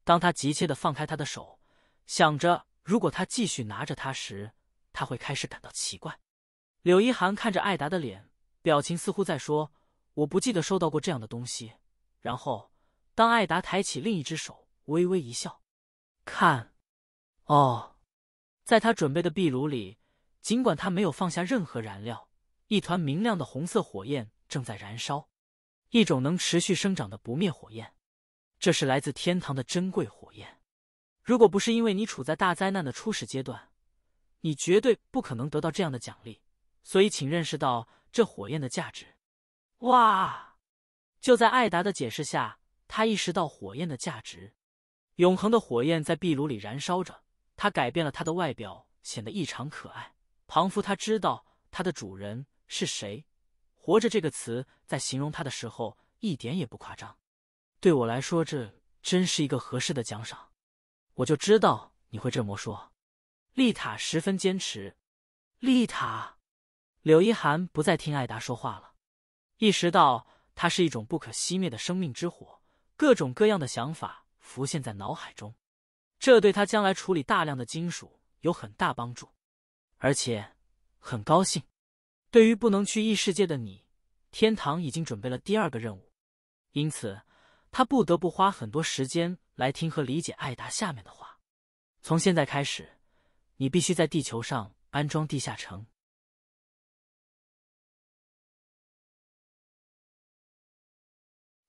当他急切的放开他的手，想着如果他继续拿着它时。他会开始感到奇怪。柳一涵看着艾达的脸，表情似乎在说：“我不记得收到过这样的东西。”然后，当艾达抬起另一只手，微微一笑，看，哦，在他准备的壁炉里，尽管他没有放下任何燃料，一团明亮的红色火焰正在燃烧，一种能持续生长的不灭火焰。这是来自天堂的珍贵火焰。如果不是因为你处在大灾难的初始阶段。你绝对不可能得到这样的奖励，所以请认识到这火焰的价值。哇！就在艾达的解释下，他意识到火焰的价值。永恒的火焰在壁炉里燃烧着，它改变了他的外表，显得异常可爱。仿佛他知道他的主人是谁。活着这个词在形容他的时候一点也不夸张。对我来说，这真是一个合适的奖赏。我就知道你会这么说。丽塔十分坚持。丽塔，柳一涵不再听艾达说话了，意识到它是一种不可熄灭的生命之火。各种各样的想法浮现在脑海中，这对他将来处理大量的金属有很大帮助，而且很高兴。对于不能去异世界的你，天堂已经准备了第二个任务，因此他不得不花很多时间来听和理解艾达下面的话。从现在开始。你必须在地球上安装地下城。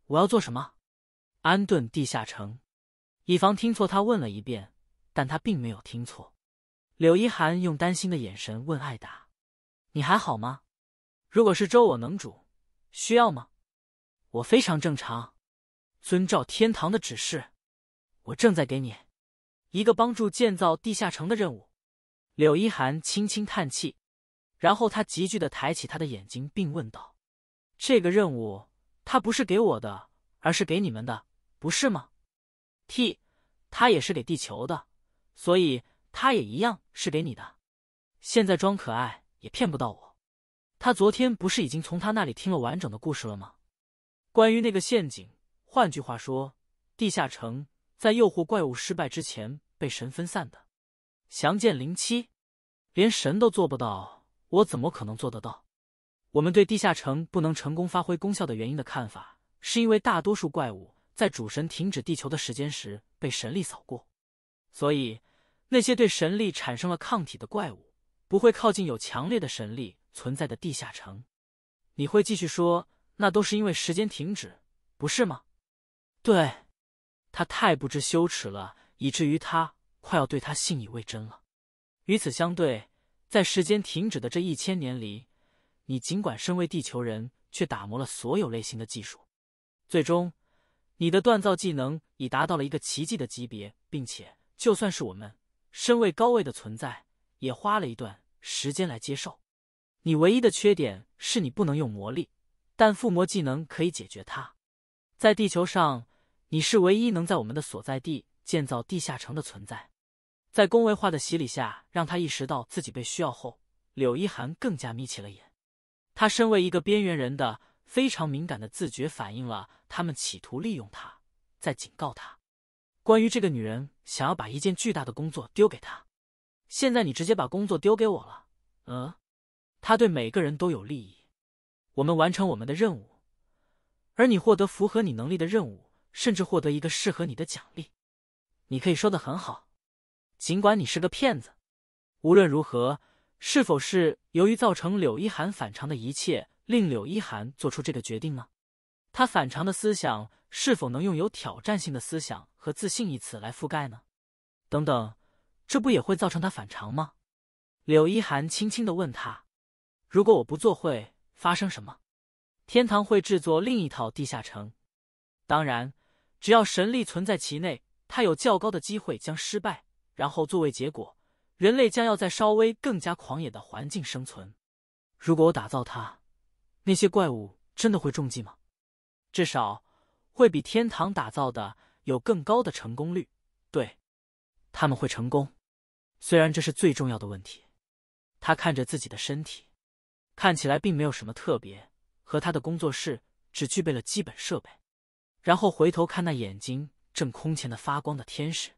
我要做什么？安顿地下城，以防听错。他问了一遍，但他并没有听错。柳一涵用担心的眼神问艾达：“你还好吗？”如果是粥，我能煮。需要吗？我非常正常。遵照天堂的指示，我正在给你一个帮助建造地下城的任务。柳依寒轻轻叹气，然后他急剧的抬起他的眼睛，并问道：“这个任务他不是给我的，而是给你们的，不是吗？T，他也是给地球的，所以他也一样是给你的。现在装可爱也骗不到我。他昨天不是已经从他那里听了完整的故事了吗？关于那个陷阱，换句话说，地下城在诱惑怪物失败之前被神分散的，详见零七。”连神都做不到，我怎么可能做得到？我们对地下城不能成功发挥功效的原因的看法，是因为大多数怪物在主神停止地球的时间时被神力扫过，所以那些对神力产生了抗体的怪物不会靠近有强烈的神力存在的地下城。你会继续说，那都是因为时间停止，不是吗？对他太不知羞耻了，以至于他快要对他信以为真了。与此相对，在时间停止的这一千年里，你尽管身为地球人，却打磨了所有类型的技术。最终，你的锻造技能已达到了一个奇迹的级别，并且就算是我们身为高位的存在，也花了一段时间来接受。你唯一的缺点是你不能用魔力，但附魔技能可以解决它。在地球上，你是唯一能在我们的所在地建造地下城的存在。在恭维化的洗礼下，让他意识到自己被需要后，柳一涵更加眯起了眼。他身为一个边缘人的非常敏感的自觉，反映了他们企图利用他，在警告他。关于这个女人想要把一件巨大的工作丢给他，现在你直接把工作丢给我了。嗯，他对每个人都有利益。我们完成我们的任务，而你获得符合你能力的任务，甚至获得一个适合你的奖励。你可以说的很好。尽管你是个骗子，无论如何，是否是由于造成柳一涵反常的一切，令柳一涵做出这个决定呢？他反常的思想是否能用“有挑战性的思想和自信”一词来覆盖呢？等等，这不也会造成他反常吗？柳一涵轻轻的问他：“如果我不做，会发生什么？天堂会制作另一套地下城，当然，只要神力存在其内，他有较高的机会将失败。”然后作为结果，人类将要在稍微更加狂野的环境生存。如果我打造它，那些怪物真的会中计吗？至少会比天堂打造的有更高的成功率。对，他们会成功。虽然这是最重要的问题。他看着自己的身体，看起来并没有什么特别，和他的工作室只具备了基本设备。然后回头看那眼睛正空前的发光的天使。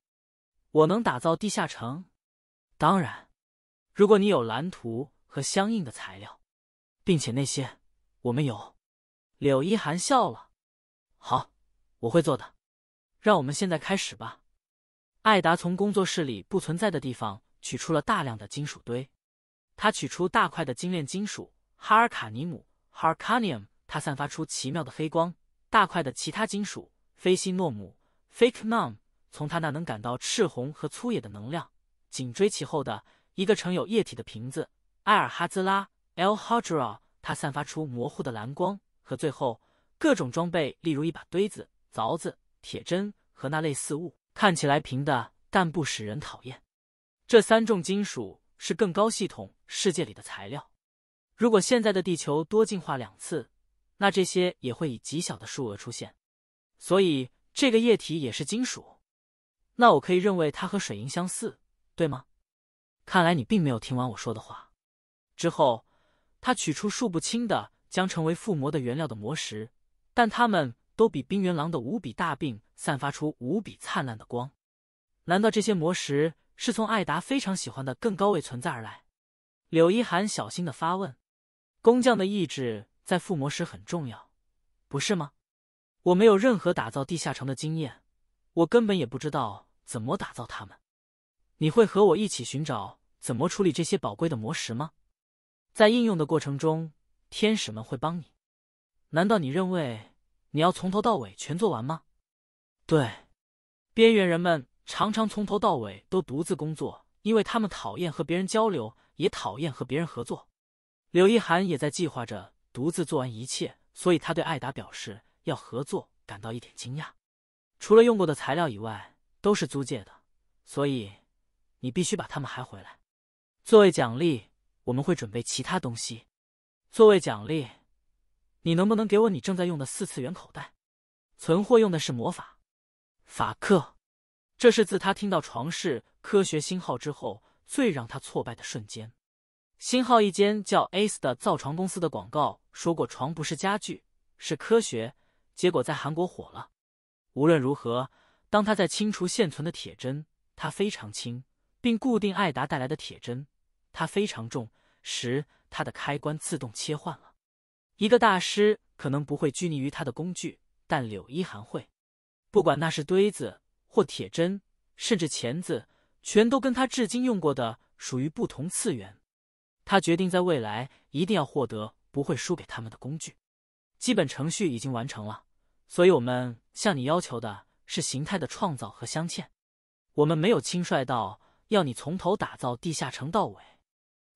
我能打造地下城，当然，如果你有蓝图和相应的材料，并且那些我们有。柳一涵笑了。好，我会做的。让我们现在开始吧。艾达从工作室里不存在的地方取出了大量的金属堆。他取出大块的精炼金属哈尔卡尼姆 （Harkanium），它散发出奇妙的黑光。大块的其他金属菲西诺姆 （Feknom）。从他那能感到赤红和粗野的能量，紧追其后的一个盛有液体的瓶子，埃尔哈兹拉 （El Hadrar），它散发出模糊的蓝光；和最后各种装备，例如一把锥子、凿子、铁针和那类似物，看起来平的但不使人讨厌。这三种金属是更高系统世界里的材料。如果现在的地球多进化两次，那这些也会以极小的数额出现。所以这个液体也是金属。那我可以认为它和水银相似，对吗？看来你并没有听完我说的话。之后，他取出数不清的将成为附魔的原料的魔石，但它们都比冰原狼的无比大，并散发出无比灿烂的光。难道这些魔石是从艾达非常喜欢的更高位存在而来？柳一涵小心的发问。工匠的意志在附魔时很重要，不是吗？我没有任何打造地下城的经验。我根本也不知道怎么打造它们。你会和我一起寻找怎么处理这些宝贵的魔石吗？在应用的过程中，天使们会帮你。难道你认为你要从头到尾全做完吗？对，边缘人们常常从头到尾都独自工作，因为他们讨厌和别人交流，也讨厌和别人合作。柳一涵也在计划着独自做完一切，所以他对艾达表示要合作感到一点惊讶。除了用过的材料以外，都是租借的，所以你必须把它们还回来。作为奖励，我们会准备其他东西。作为奖励，你能不能给我你正在用的四次元口袋？存货用的是魔法，法克！这是自他听到床是科学新号之后最让他挫败的瞬间。新号一间叫 Ace 的造床公司的广告说过，床不是家具，是科学。结果在韩国火了。无论如何，当他在清除现存的铁针，它非常轻，并固定艾达带来的铁针，它非常重时，它的开关自动切换了。一个大师可能不会拘泥于他的工具，但柳一涵会。不管那是堆子或铁针，甚至钳子，全都跟他至今用过的属于不同次元。他决定在未来一定要获得不会输给他们的工具。基本程序已经完成了。所以，我们向你要求的是形态的创造和镶嵌。我们没有轻率到要你从头打造地下城到尾。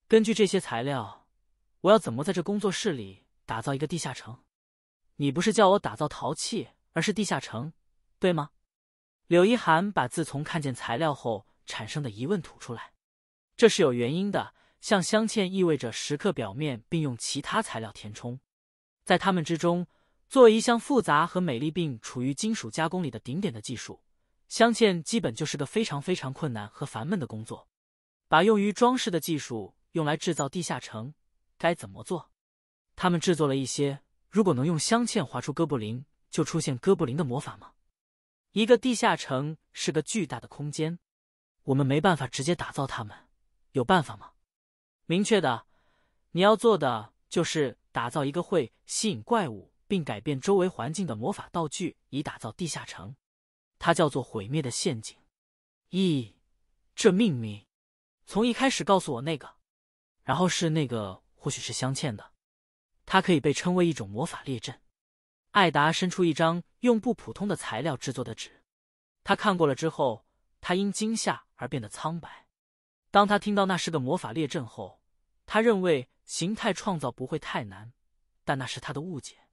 根据这些材料，我要怎么在这工作室里打造一个地下城？你不是叫我打造陶器，而是地下城，对吗？柳一涵把自从看见材料后产生的疑问吐出来。这是有原因的，像镶嵌意味着石刻表面并用其他材料填充，在它们之中。作为一项复杂和美丽，并处于金属加工里的顶点的技术，镶嵌基本就是个非常非常困难和烦闷的工作。把用于装饰的技术用来制造地下城，该怎么做？他们制作了一些，如果能用镶嵌画出哥布林，就出现哥布林的魔法吗？一个地下城是个巨大的空间，我们没办法直接打造它们，有办法吗？明确的，你要做的就是打造一个会吸引怪物。并改变周围环境的魔法道具，以打造地下城。它叫做“毁灭的陷阱”。咦，这命密从一开始告诉我那个，然后是那个，或许是镶嵌的。它可以被称为一种魔法列阵。艾达伸出一张用不普通的材料制作的纸。他看过了之后，他因惊吓而变得苍白。当他听到那是个魔法列阵后，他认为形态创造不会太难，但那是他的误解。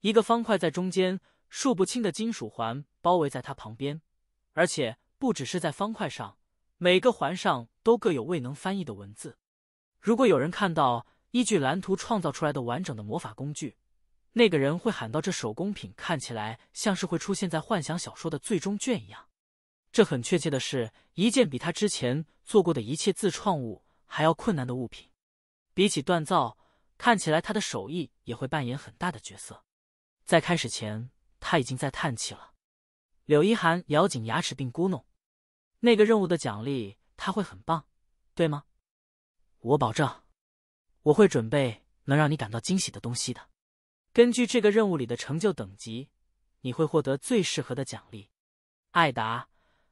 一个方块在中间，数不清的金属环包围在它旁边，而且不只是在方块上，每个环上都各有未能翻译的文字。如果有人看到依据蓝图创造出来的完整的魔法工具，那个人会喊到：“这手工品看起来像是会出现在幻想小说的最终卷一样。”这很确切的是，一件比他之前做过的一切自创物还要困难的物品。比起锻造，看起来他的手艺也会扮演很大的角色。在开始前，他已经在叹气了。柳一涵咬紧牙齿并咕哝：“那个任务的奖励，他会很棒，对吗？”我保证，我会准备能让你感到惊喜的东西的。根据这个任务里的成就等级，你会获得最适合的奖励。艾达，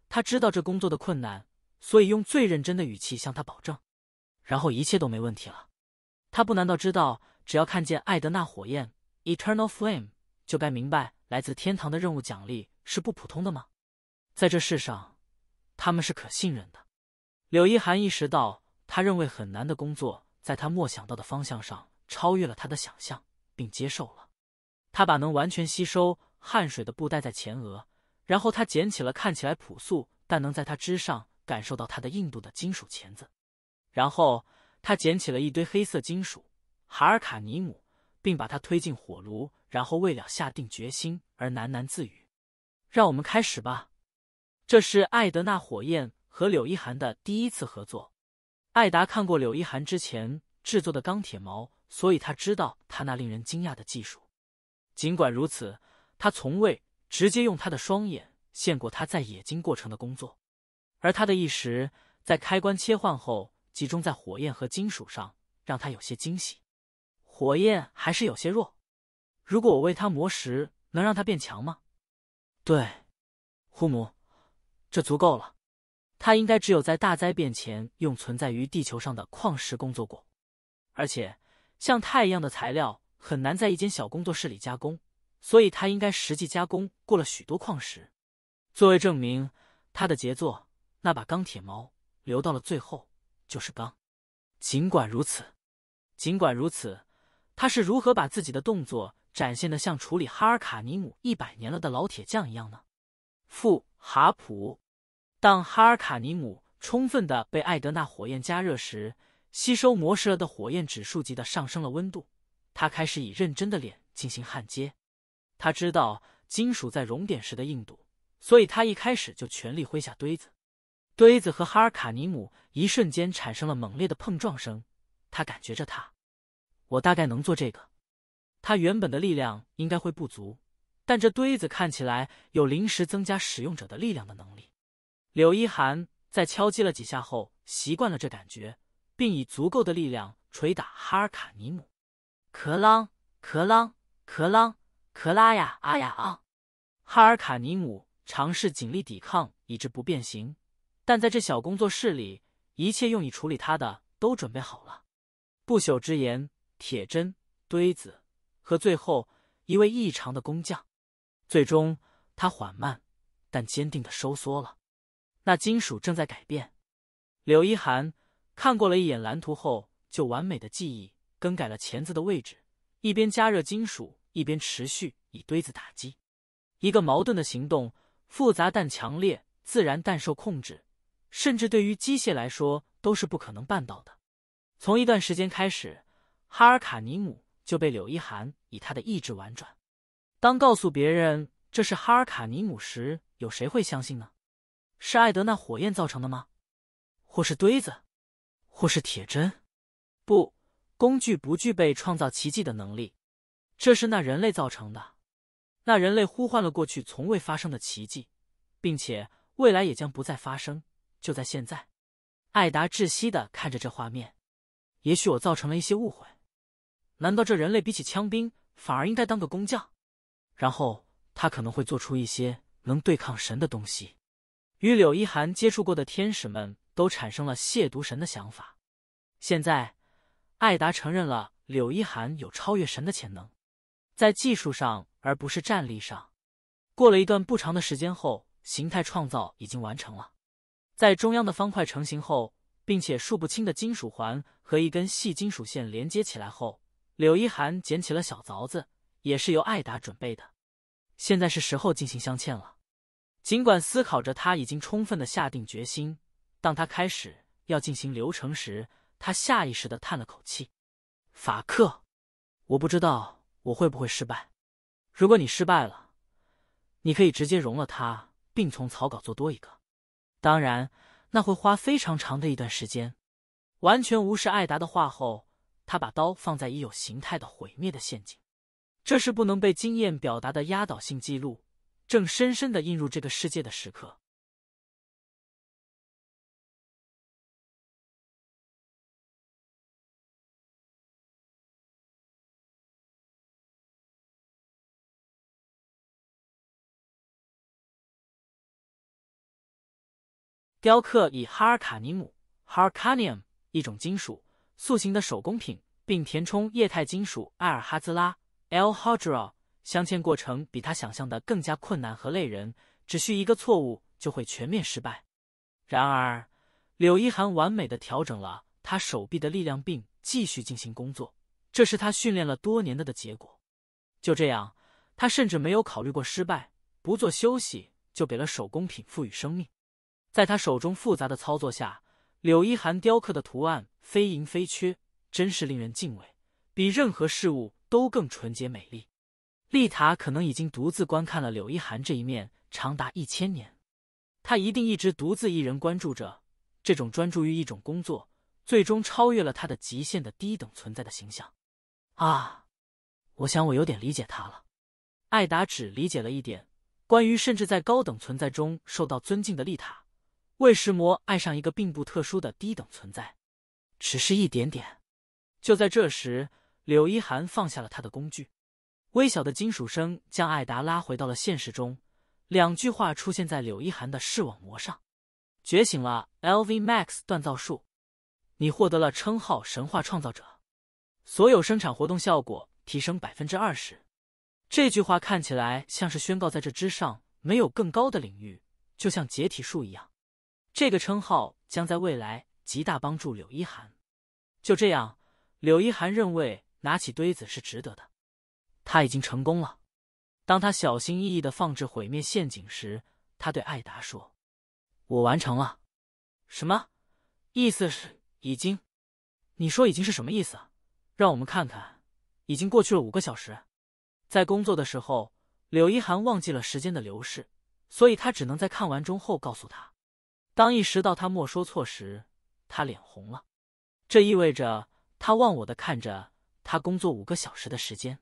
他知道这工作的困难，所以用最认真的语气向他保证。然后一切都没问题了。他不难道知道，只要看见艾德娜火焰 （Eternal Flame）？就该明白来自天堂的任务奖励是不普通的吗？在这世上，他们是可信任的。柳一涵意识到，他认为很难的工作，在他没想到的方向上超越了他的想象，并接受了。他把能完全吸收汗水的布戴在前额，然后他捡起了看起来朴素但能在他之上感受到它的硬度的金属钳子，然后他捡起了一堆黑色金属，哈尔卡尼姆。并把他推进火炉，然后为了下定决心而喃喃自语：“让我们开始吧。”这是艾德纳火焰和柳一涵的第一次合作。艾达看过柳一涵之前制作的钢铁矛，所以他知道他那令人惊讶的技术。尽管如此，他从未直接用他的双眼见过他在冶金过程的工作，而他的意识在开关切换后集中在火焰和金属上，让他有些惊喜。火焰还是有些弱，如果我为他磨石，能让他变强吗？对，护母，这足够了。他应该只有在大灾变前用存在于地球上的矿石工作过，而且像钛一样的材料很难在一间小工作室里加工，所以他应该实际加工过了许多矿石。作为证明，他的杰作那把钢铁矛，留到了最后就是钢。尽管如此，尽管如此。他是如何把自己的动作展现的像处理哈尔卡尼姆一百年了的老铁匠一样呢？富哈普，当哈尔卡尼姆充分的被艾德纳火焰加热时，吸收魔石了的火焰指数级的上升了温度。他开始以认真的脸进行焊接。他知道金属在熔点时的硬度，所以他一开始就全力挥下堆子。堆子和哈尔卡尼姆一瞬间产生了猛烈的碰撞声。他感觉着他。我大概能做这个。他原本的力量应该会不足，但这堆子看起来有临时增加使用者的力量的能力。柳一涵在敲击了几下后，习惯了这感觉，并以足够的力量捶打哈尔卡尼姆。克啷克啷克啷克拉呀！啊呀啊！哈尔卡尼姆尝试尽力抵抗，以至不变形。但在这小工作室里，一切用以处理他的都准备好了。不朽之言。铁针、堆子和最后一位异常的工匠，最终他缓慢但坚定的收缩了。那金属正在改变。柳一涵看过了一眼蓝图后，就完美的记忆更改了钳子的位置，一边加热金属，一边持续以堆子打击。一个矛盾的行动，复杂但强烈，自然但受控制，甚至对于机械来说都是不可能办到的。从一段时间开始。哈尔卡尼姆就被柳一涵以他的意志婉转。当告诉别人这是哈尔卡尼姆时，有谁会相信呢？是艾德那火焰造成的吗？或是堆子，或是铁针？不，工具不具备创造奇迹的能力。这是那人类造成的。那人类呼唤了过去从未发生的奇迹，并且未来也将不再发生。就在现在，艾达窒息的看着这画面。也许我造成了一些误会。难道这人类比起枪兵，反而应该当个工匠？然后他可能会做出一些能对抗神的东西。与柳一涵接触过的天使们都产生了亵渎神的想法。现在，艾达承认了柳一涵有超越神的潜能，在技术上而不是战力上。过了一段不长的时间后，形态创造已经完成了。在中央的方块成型后，并且数不清的金属环和一根细金属线连接起来后。柳一涵捡起了小凿子，也是由艾达准备的。现在是时候进行镶嵌了。尽管思考着，他已经充分的下定决心。当他开始要进行流程时，他下意识的叹了口气。法克，我不知道我会不会失败。如果你失败了，你可以直接融了它，并从草稿做多一个。当然，那会花非常长的一段时间。完全无视艾达的话后。他把刀放在已有形态的毁灭的陷阱，这是不能被经验表达的压倒性记录，正深深的印入这个世界的时刻。雕刻以哈尔卡尼姆 （Harkanium） 一种金属。塑形的手工品，并填充液态金属埃尔哈兹拉 （El Hodra）。镶嵌过程比他想象的更加困难和累人，只需一个错误就会全面失败。然而，柳一涵完美的调整了他手臂的力量，并继续进行工作。这是他训练了多年的的结果。就这样，他甚至没有考虑过失败，不做休息就给了手工品赋予生命。在他手中复杂的操作下。柳一涵雕刻的图案非盈非缺，真是令人敬畏，比任何事物都更纯洁美丽。丽塔可能已经独自观看了柳一涵这一面长达一千年，她一定一直独自一人关注着这种专注于一种工作，最终超越了他的极限的低等存在的形象。啊，我想我有点理解他了。艾达只理解了一点关于甚至在高等存在中受到尊敬的丽塔。魏石魔爱上一个并不特殊的低等存在，只是一点点。就在这时，柳一涵放下了他的工具，微小的金属声将艾达拉回到了现实中。两句话出现在柳一涵的视网膜上：觉醒了 LV Max 锻造术，你获得了称号“神话创造者”，所有生产活动效果提升百分之二十。这句话看起来像是宣告，在这之上没有更高的领域，就像解体术一样。这个称号将在未来极大帮助柳一涵。就这样，柳一涵认为拿起堆子是值得的。他已经成功了。当他小心翼翼的放置毁灭陷阱时，他对艾达说：“我完成了。”什么？意思是已经？你说已经是什么意思？让我们看看。已经过去了五个小时。在工作的时候，柳一涵忘记了时间的流逝，所以他只能在看完钟后告诉他。当意识到他莫说错时，他脸红了，这意味着他忘我的看着他工作五个小时的时间，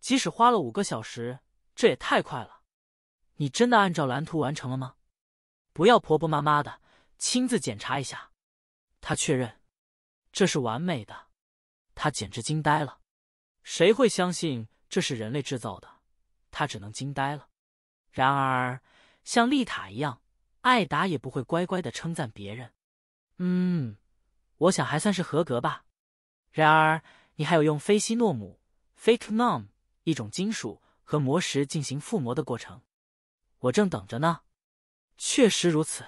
即使花了五个小时，这也太快了。你真的按照蓝图完成了吗？不要婆婆妈妈的，亲自检查一下。他确认这是完美的，他简直惊呆了。谁会相信这是人类制造的？他只能惊呆了。然而，像丽塔一样。艾达也不会乖乖的称赞别人。嗯，我想还算是合格吧。然而，你还有用菲西诺姆 f a k e n o m 一种金属和魔石进行附魔的过程，我正等着呢。确实如此，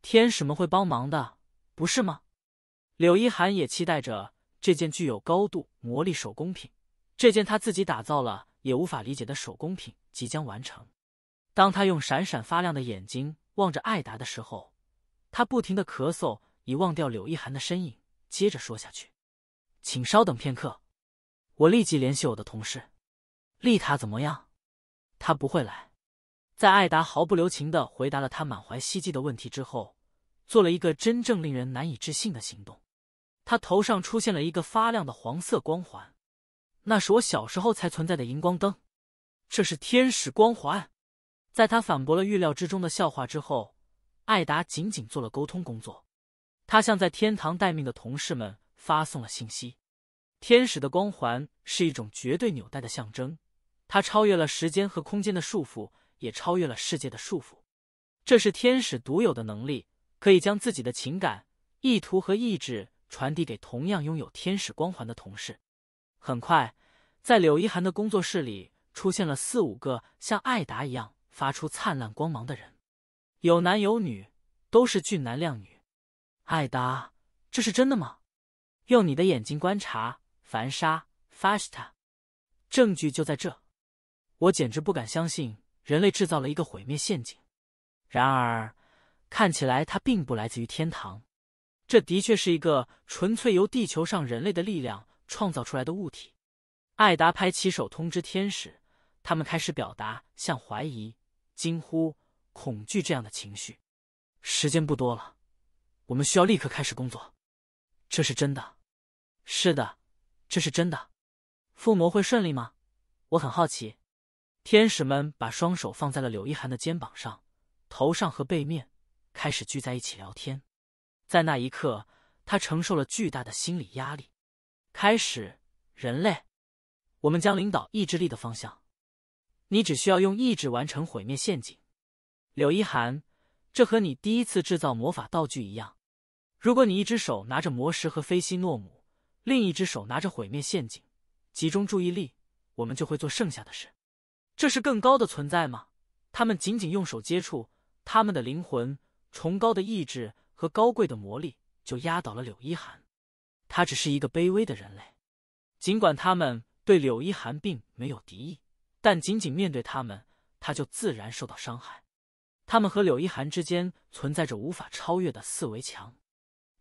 天使们会帮忙的，不是吗？柳一涵也期待着这件具有高度魔力手工品，这件他自己打造了也无法理解的手工品即将完成。当他用闪闪发亮的眼睛。望着艾达的时候，他不停的咳嗽，以忘掉柳意涵的身影。接着说下去，请稍等片刻，我立即联系我的同事。丽塔怎么样？他不会来。在艾达毫不留情的回答了他满怀希冀的问题之后，做了一个真正令人难以置信的行动。他头上出现了一个发亮的黄色光环，那是我小时候才存在的荧光灯。这是天使光环。在他反驳了预料之中的笑话之后，艾达仅仅做了沟通工作。他向在天堂待命的同事们发送了信息。天使的光环是一种绝对纽带的象征，它超越了时间和空间的束缚，也超越了世界的束缚。这是天使独有的能力，可以将自己的情感、意图和意志传递给同样拥有天使光环的同事。很快，在柳一涵的工作室里出现了四五个像艾达一样。发出灿烂光芒的人，有男有女，都是俊男靓女。艾达，这是真的吗？用你的眼睛观察，凡沙 s t 特，证据就在这。我简直不敢相信，人类制造了一个毁灭陷阱。然而，看起来它并不来自于天堂。这的确是一个纯粹由地球上人类的力量创造出来的物体。艾达拍起手，通知天使，他们开始表达像怀疑。惊呼、恐惧这样的情绪，时间不多了，我们需要立刻开始工作。这是真的，是的，这是真的。附魔会顺利吗？我很好奇。天使们把双手放在了柳一涵的肩膀上，头上和背面开始聚在一起聊天。在那一刻，他承受了巨大的心理压力。开始，人类，我们将领导意志力的方向。你只需要用意志完成毁灭陷阱，柳一涵。这和你第一次制造魔法道具一样。如果你一只手拿着魔石和菲西诺姆，另一只手拿着毁灭陷阱，集中注意力，我们就会做剩下的事。这是更高的存在吗？他们仅仅用手接触，他们的灵魂、崇高的意志和高贵的魔力就压倒了柳一涵。他只是一个卑微的人类，尽管他们对柳一涵并没有敌意。但仅仅面对他们，他就自然受到伤害。他们和柳一涵之间存在着无法超越的四维墙。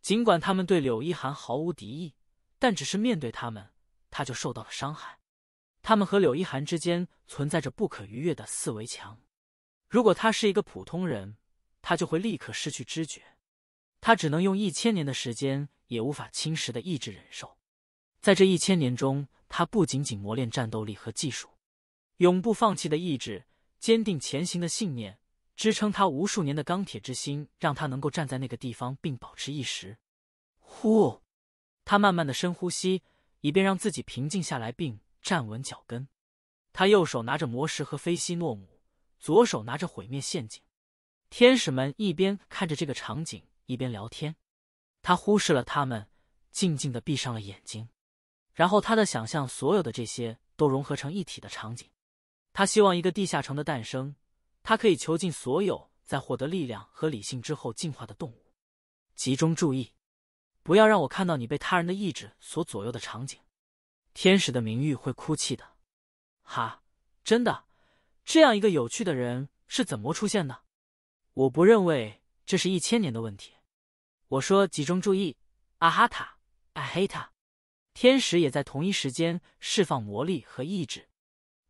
尽管他们对柳一涵毫无敌意，但只是面对他们，他就受到了伤害。他们和柳一涵之间存在着不可逾越的四维墙。如果他是一个普通人，他就会立刻失去知觉。他只能用一千年的时间，也无法侵蚀的意志忍受。在这一千年中，他不仅仅磨练战斗力和技术。永不放弃的意志，坚定前行的信念，支撑他无数年的钢铁之心，让他能够站在那个地方并保持一时。呼，他慢慢的深呼吸，以便让自己平静下来并站稳脚跟。他右手拿着魔石和菲西诺姆，左手拿着毁灭陷阱。天使们一边看着这个场景，一边聊天。他忽视了他们，静静的闭上了眼睛，然后他的想象所有的这些都融合成一体的场景。他希望一个地下城的诞生，他可以囚禁所有在获得力量和理性之后进化的动物。集中注意，不要让我看到你被他人的意志所左右的场景。天使的名誉会哭泣的。哈，真的，这样一个有趣的人是怎么出现的？我不认为这是一千年的问题。我说集中注意。阿哈塔，艾黑塔，天使也在同一时间释放魔力和意志。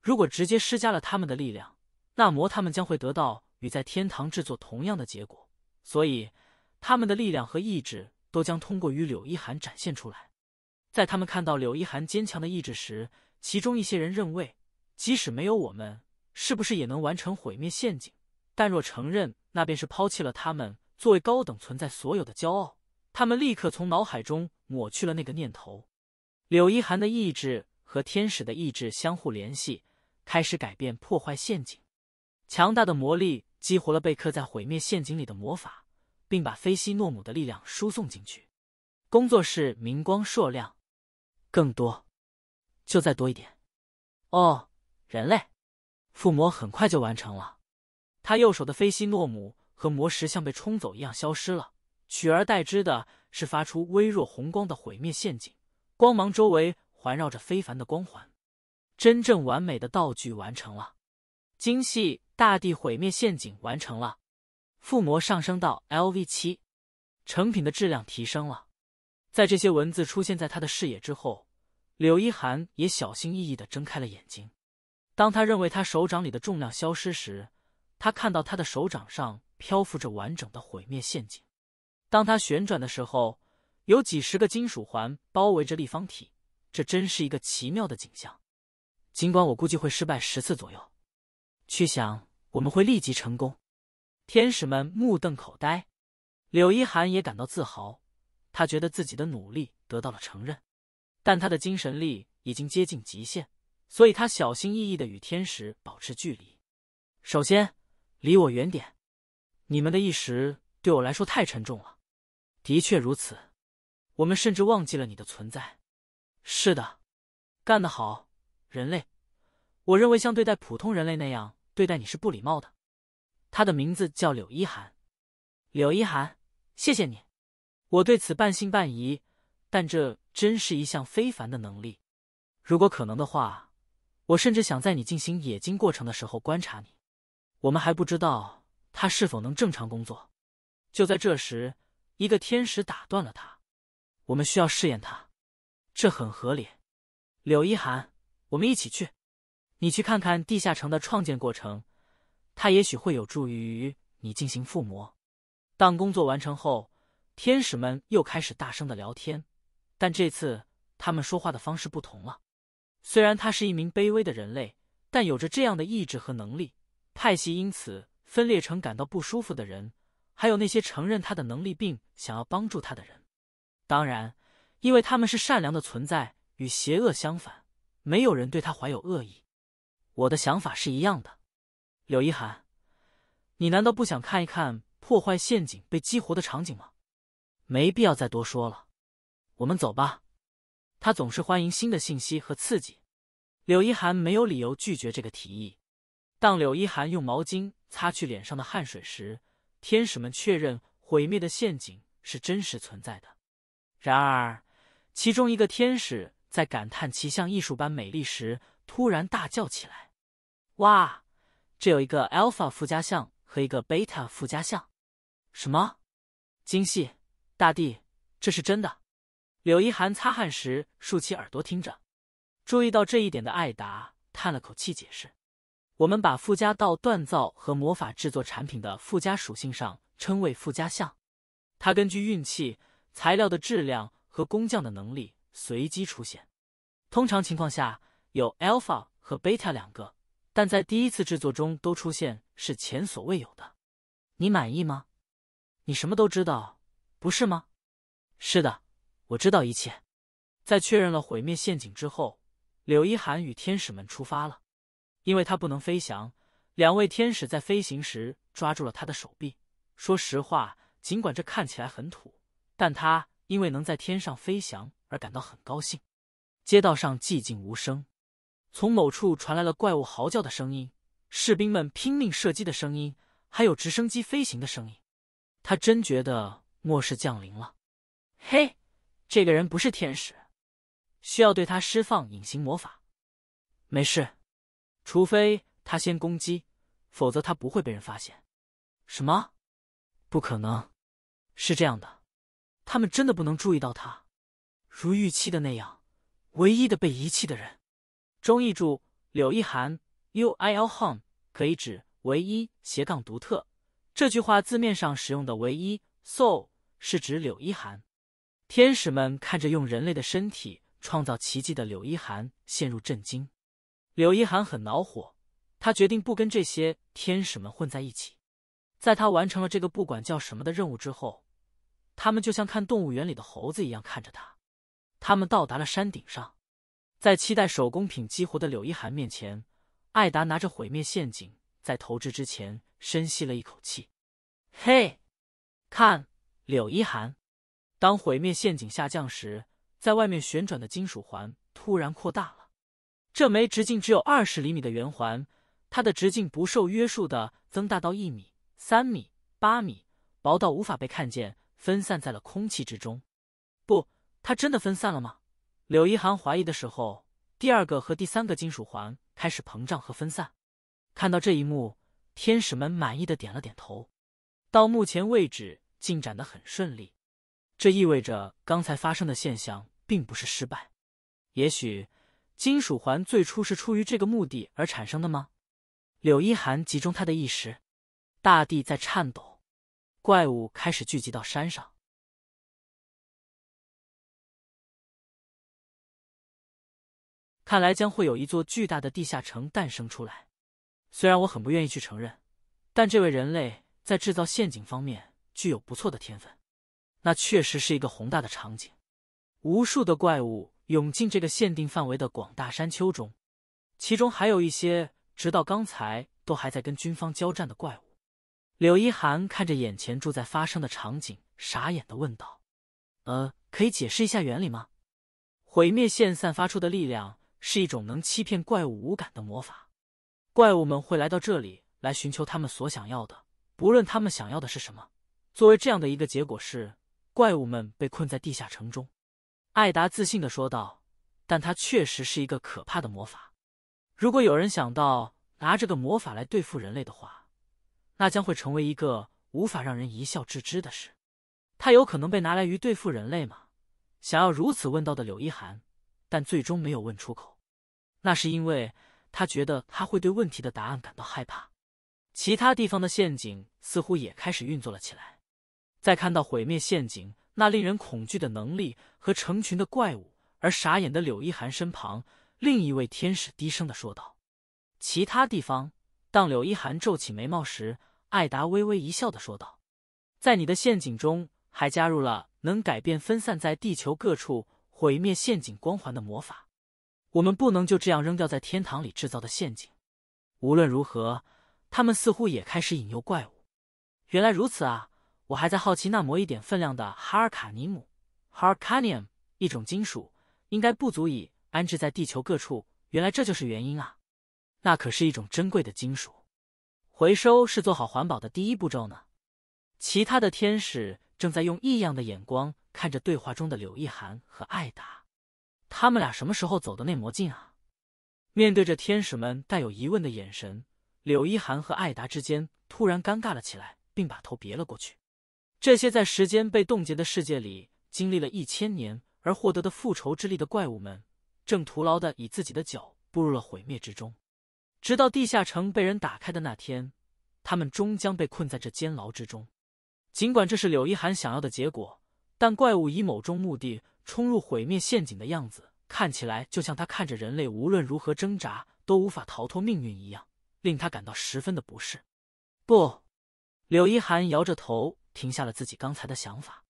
如果直接施加了他们的力量，那魔他们将会得到与在天堂制作同样的结果，所以他们的力量和意志都将通过与柳一涵展现出来。在他们看到柳一涵坚强的意志时，其中一些人认为，即使没有我们，是不是也能完成毁灭陷阱？但若承认，那便是抛弃了他们作为高等存在所有的骄傲。他们立刻从脑海中抹去了那个念头。柳一涵的意志和天使的意志相互联系。开始改变破坏陷阱，强大的魔力激活了被刻在毁灭陷阱里的魔法，并把菲西诺姆的力量输送进去。工作室明光烁亮，更多，就再多一点。哦，人类，附魔很快就完成了。他右手的菲西诺姆和魔石像被冲走一样消失了，取而代之的是发出微弱红光的毁灭陷阱，光芒周围环绕着非凡的光环。真正完美的道具完成了，精细大地毁灭陷阱完成了，附魔上升到 L V 七，成品的质量提升了。在这些文字出现在他的视野之后，柳一涵也小心翼翼的睁开了眼睛。当他认为他手掌里的重量消失时，他看到他的手掌上漂浮着完整的毁灭陷阱。当他旋转的时候，有几十个金属环包围着立方体，这真是一个奇妙的景象。尽管我估计会失败十次左右，去想我们会立即成功。天使们目瞪口呆，柳一涵也感到自豪，他觉得自己的努力得到了承认。但他的精神力已经接近极限，所以他小心翼翼的与天使保持距离。首先，离我远点，你们的意识对我来说太沉重了。的确如此，我们甚至忘记了你的存在。是的，干得好。人类，我认为像对待普通人类那样对待你是不礼貌的。他的名字叫柳一涵，柳一涵，谢谢你。我对此半信半疑，但这真是一项非凡的能力。如果可能的话，我甚至想在你进行冶金过程的时候观察你。我们还不知道他是否能正常工作。就在这时，一个天使打断了他：“我们需要试验他，这很合理。”柳一涵。我们一起去，你去看看地下城的创建过程，它也许会有助于你进行附魔。当工作完成后，天使们又开始大声的聊天，但这次他们说话的方式不同了。虽然他是一名卑微的人类，但有着这样的意志和能力，派系因此分裂成感到不舒服的人，还有那些承认他的能力并想要帮助他的人。当然，因为他们是善良的存在，与邪恶相反。没有人对他怀有恶意，我的想法是一样的。柳一涵，你难道不想看一看破坏陷阱被激活的场景吗？没必要再多说了，我们走吧。他总是欢迎新的信息和刺激。柳一涵没有理由拒绝这个提议。当柳一涵用毛巾擦去脸上的汗水时，天使们确认毁灭的陷阱是真实存在的。然而，其中一个天使。在感叹其像艺术般美丽时，突然大叫起来：“哇，这有一个 alpha 附加项和一个 beta 附加项！什么？精细大地，这是真的。”柳一涵擦汗时竖起耳朵听着，注意到这一点的艾达叹了口气，解释：“我们把附加到锻造和魔法制作产品的附加属性上称为附加项，它根据运气、材料的质量和工匠的能力。”随机出现，通常情况下有 alpha 和 beta 两个，但在第一次制作中都出现是前所未有的。你满意吗？你什么都知道，不是吗？是的，我知道一切。在确认了毁灭陷阱之后，柳一涵与天使们出发了。因为他不能飞翔，两位天使在飞行时抓住了他的手臂。说实话，尽管这看起来很土，但他因为能在天上飞翔。而感到很高兴。街道上寂静无声，从某处传来了怪物嚎叫的声音，士兵们拼命射击的声音，还有直升机飞行的声音。他真觉得末世降临了。嘿，这个人不是天使，需要对他施放隐形魔法。没事，除非他先攻击，否则他不会被人发现。什么？不可能，是这样的，他们真的不能注意到他。如预期的那样，唯一的被遗弃的人，中译柱、柳一涵、u i l hum 可以指唯一斜杠独特。这句话字面上使用的唯一 so 是指柳一涵。天使们看着用人类的身体创造奇迹的柳一涵，陷入震惊。柳一涵很恼火，他决定不跟这些天使们混在一起。在他完成了这个不管叫什么的任务之后，他们就像看动物园里的猴子一样看着他。他们到达了山顶上，在期待手工品激活的柳一寒面前，艾达拿着毁灭陷阱在投掷之前深吸了一口气。嘿，看柳一涵！当毁灭陷阱下降时，在外面旋转的金属环突然扩大了。这枚直径只有二十厘米的圆环，它的直径不受约束的增大到一米、三米、八米，薄到无法被看见，分散在了空气之中。它真的分散了吗？柳一涵怀疑的时候，第二个和第三个金属环开始膨胀和分散。看到这一幕，天使们满意的点了点头。到目前为止，进展的很顺利。这意味着刚才发生的现象并不是失败。也许金属环最初是出于这个目的而产生的吗？柳一涵集中他的意识，大地在颤抖，怪物开始聚集到山上。看来将会有一座巨大的地下城诞生出来。虽然我很不愿意去承认，但这位人类在制造陷阱方面具有不错的天分。那确实是一个宏大的场景，无数的怪物涌进这个限定范围的广大山丘中，其中还有一些直到刚才都还在跟军方交战的怪物。柳一涵看着眼前住在发生的场景，傻眼的问道：“呃，可以解释一下原理吗？”毁灭线散发出的力量。是一种能欺骗怪物无感的魔法，怪物们会来到这里来寻求他们所想要的，不论他们想要的是什么。作为这样的一个结果是，怪物们被困在地下城中。艾达自信的说道：“但它确实是一个可怕的魔法。如果有人想到拿这个魔法来对付人类的话，那将会成为一个无法让人一笑置之的事。他有可能被拿来于对付人类吗？”想要如此问道的柳一涵。但最终没有问出口，那是因为他觉得他会对问题的答案感到害怕。其他地方的陷阱似乎也开始运作了起来。在看到毁灭陷阱那令人恐惧的能力和成群的怪物而傻眼的柳一涵身旁，另一位天使低声的说道：“其他地方。”当柳一涵皱起眉毛时，艾达微微一笑的说道：“在你的陷阱中还加入了能改变分散在地球各处。”毁灭陷阱光环的魔法，我们不能就这样扔掉在天堂里制造的陷阱。无论如何，他们似乎也开始引诱怪物。原来如此啊！我还在好奇那抹一点分量的哈尔卡尼姆 （Harkanium） 一种金属，应该不足以安置在地球各处。原来这就是原因啊！那可是一种珍贵的金属。回收是做好环保的第一步骤呢。其他的天使正在用异样的眼光。看着对话中的柳一涵和艾达，他们俩什么时候走的那魔镜啊？面对着天使们带有疑问的眼神，柳一涵和艾达之间突然尴尬了起来，并把头别了过去。这些在时间被冻结的世界里经历了一千年而获得的复仇之力的怪物们，正徒劳的以自己的脚步入了毁灭之中。直到地下城被人打开的那天，他们终将被困在这监牢之中。尽管这是柳一涵想要的结果。但怪物以某种目的冲入毁灭陷阱的样子，看起来就像他看着人类无论如何挣扎都无法逃脱命运一样，令他感到十分的不适。不，柳一涵摇着头，停下了自己刚才的想法。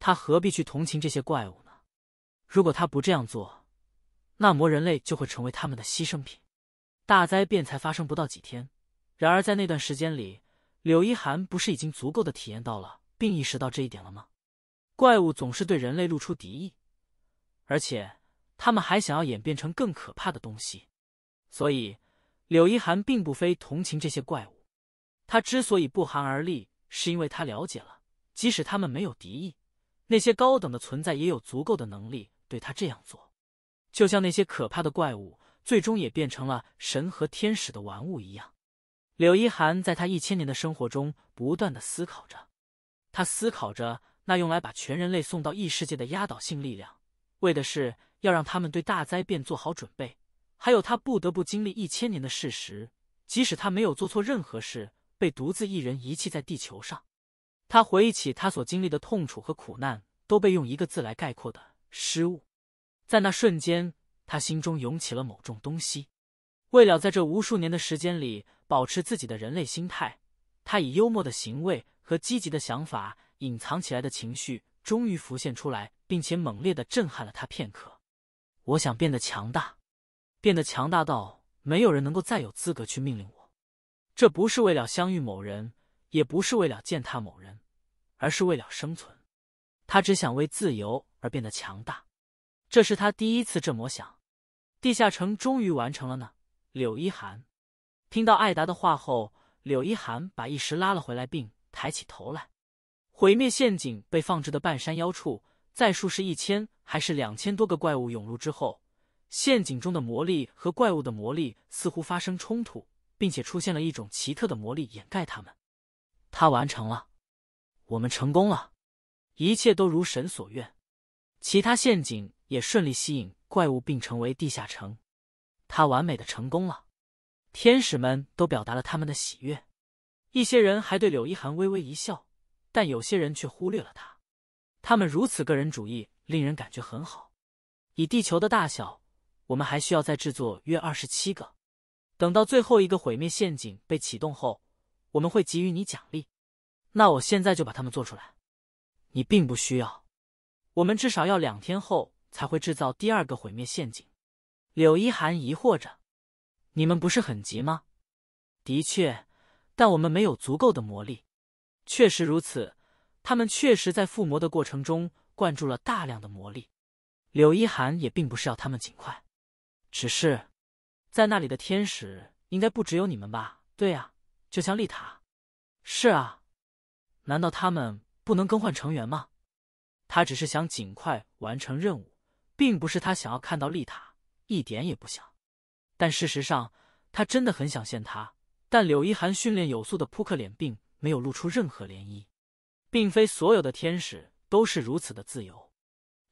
他何必去同情这些怪物呢？如果他不这样做，那魔人类就会成为他们的牺牲品。大灾变才发生不到几天，然而在那段时间里，柳一涵不是已经足够的体验到了，并意识到这一点了吗？怪物总是对人类露出敌意，而且他们还想要演变成更可怕的东西。所以，柳一涵并不非同情这些怪物。他之所以不寒而栗，是因为他了解了，即使他们没有敌意，那些高等的存在也有足够的能力对他这样做。就像那些可怕的怪物最终也变成了神和天使的玩物一样。柳一涵在他一千年的生活中不断的思考着，他思考着。那用来把全人类送到异世界的压倒性力量，为的是要让他们对大灾变做好准备。还有他不得不经历一千年的事实，即使他没有做错任何事，被独自一人遗弃在地球上。他回忆起他所经历的痛楚和苦难，都被用一个字来概括的——失误。在那瞬间，他心中涌起了某种东西。为了在这无数年的时间里保持自己的人类心态，他以幽默的行为和积极的想法。隐藏起来的情绪终于浮现出来，并且猛烈的震撼了他片刻。我想变得强大，变得强大到没有人能够再有资格去命令我。这不是为了相遇某人，也不是为了践踏某人，而是为了生存。他只想为自由而变得强大。这是他第一次这么想。地下城终于完成了呢。柳一涵听到艾达的话后，柳一涵把意识拉了回来，并抬起头来。毁灭陷阱被放置的半山腰处，在数十一千还是两千多个怪物涌入之后，陷阱中的魔力和怪物的魔力似乎发生冲突，并且出现了一种奇特的魔力掩盖他们。他完成了，我们成功了，一切都如神所愿。其他陷阱也顺利吸引怪物并成为地下城，他完美的成功了。天使们都表达了他们的喜悦，一些人还对柳一涵微微一笑。但有些人却忽略了他，他们如此个人主义，令人感觉很好。以地球的大小，我们还需要再制作约二十七个。等到最后一个毁灭陷阱被启动后，我们会给予你奖励。那我现在就把它们做出来。你并不需要。我们至少要两天后才会制造第二个毁灭陷阱。柳一涵疑惑着：“你们不是很急吗？”的确，但我们没有足够的魔力。确实如此，他们确实在附魔的过程中灌注了大量的魔力。柳依涵也并不是要他们尽快，只是在那里的天使应该不只有你们吧？对啊，就像丽塔。是啊，难道他们不能更换成员吗？他只是想尽快完成任务，并不是他想要看到丽塔，一点也不想。但事实上，他真的很想见他。但柳一涵训练有素的扑克脸病。没有露出任何涟漪，并非所有的天使都是如此的自由。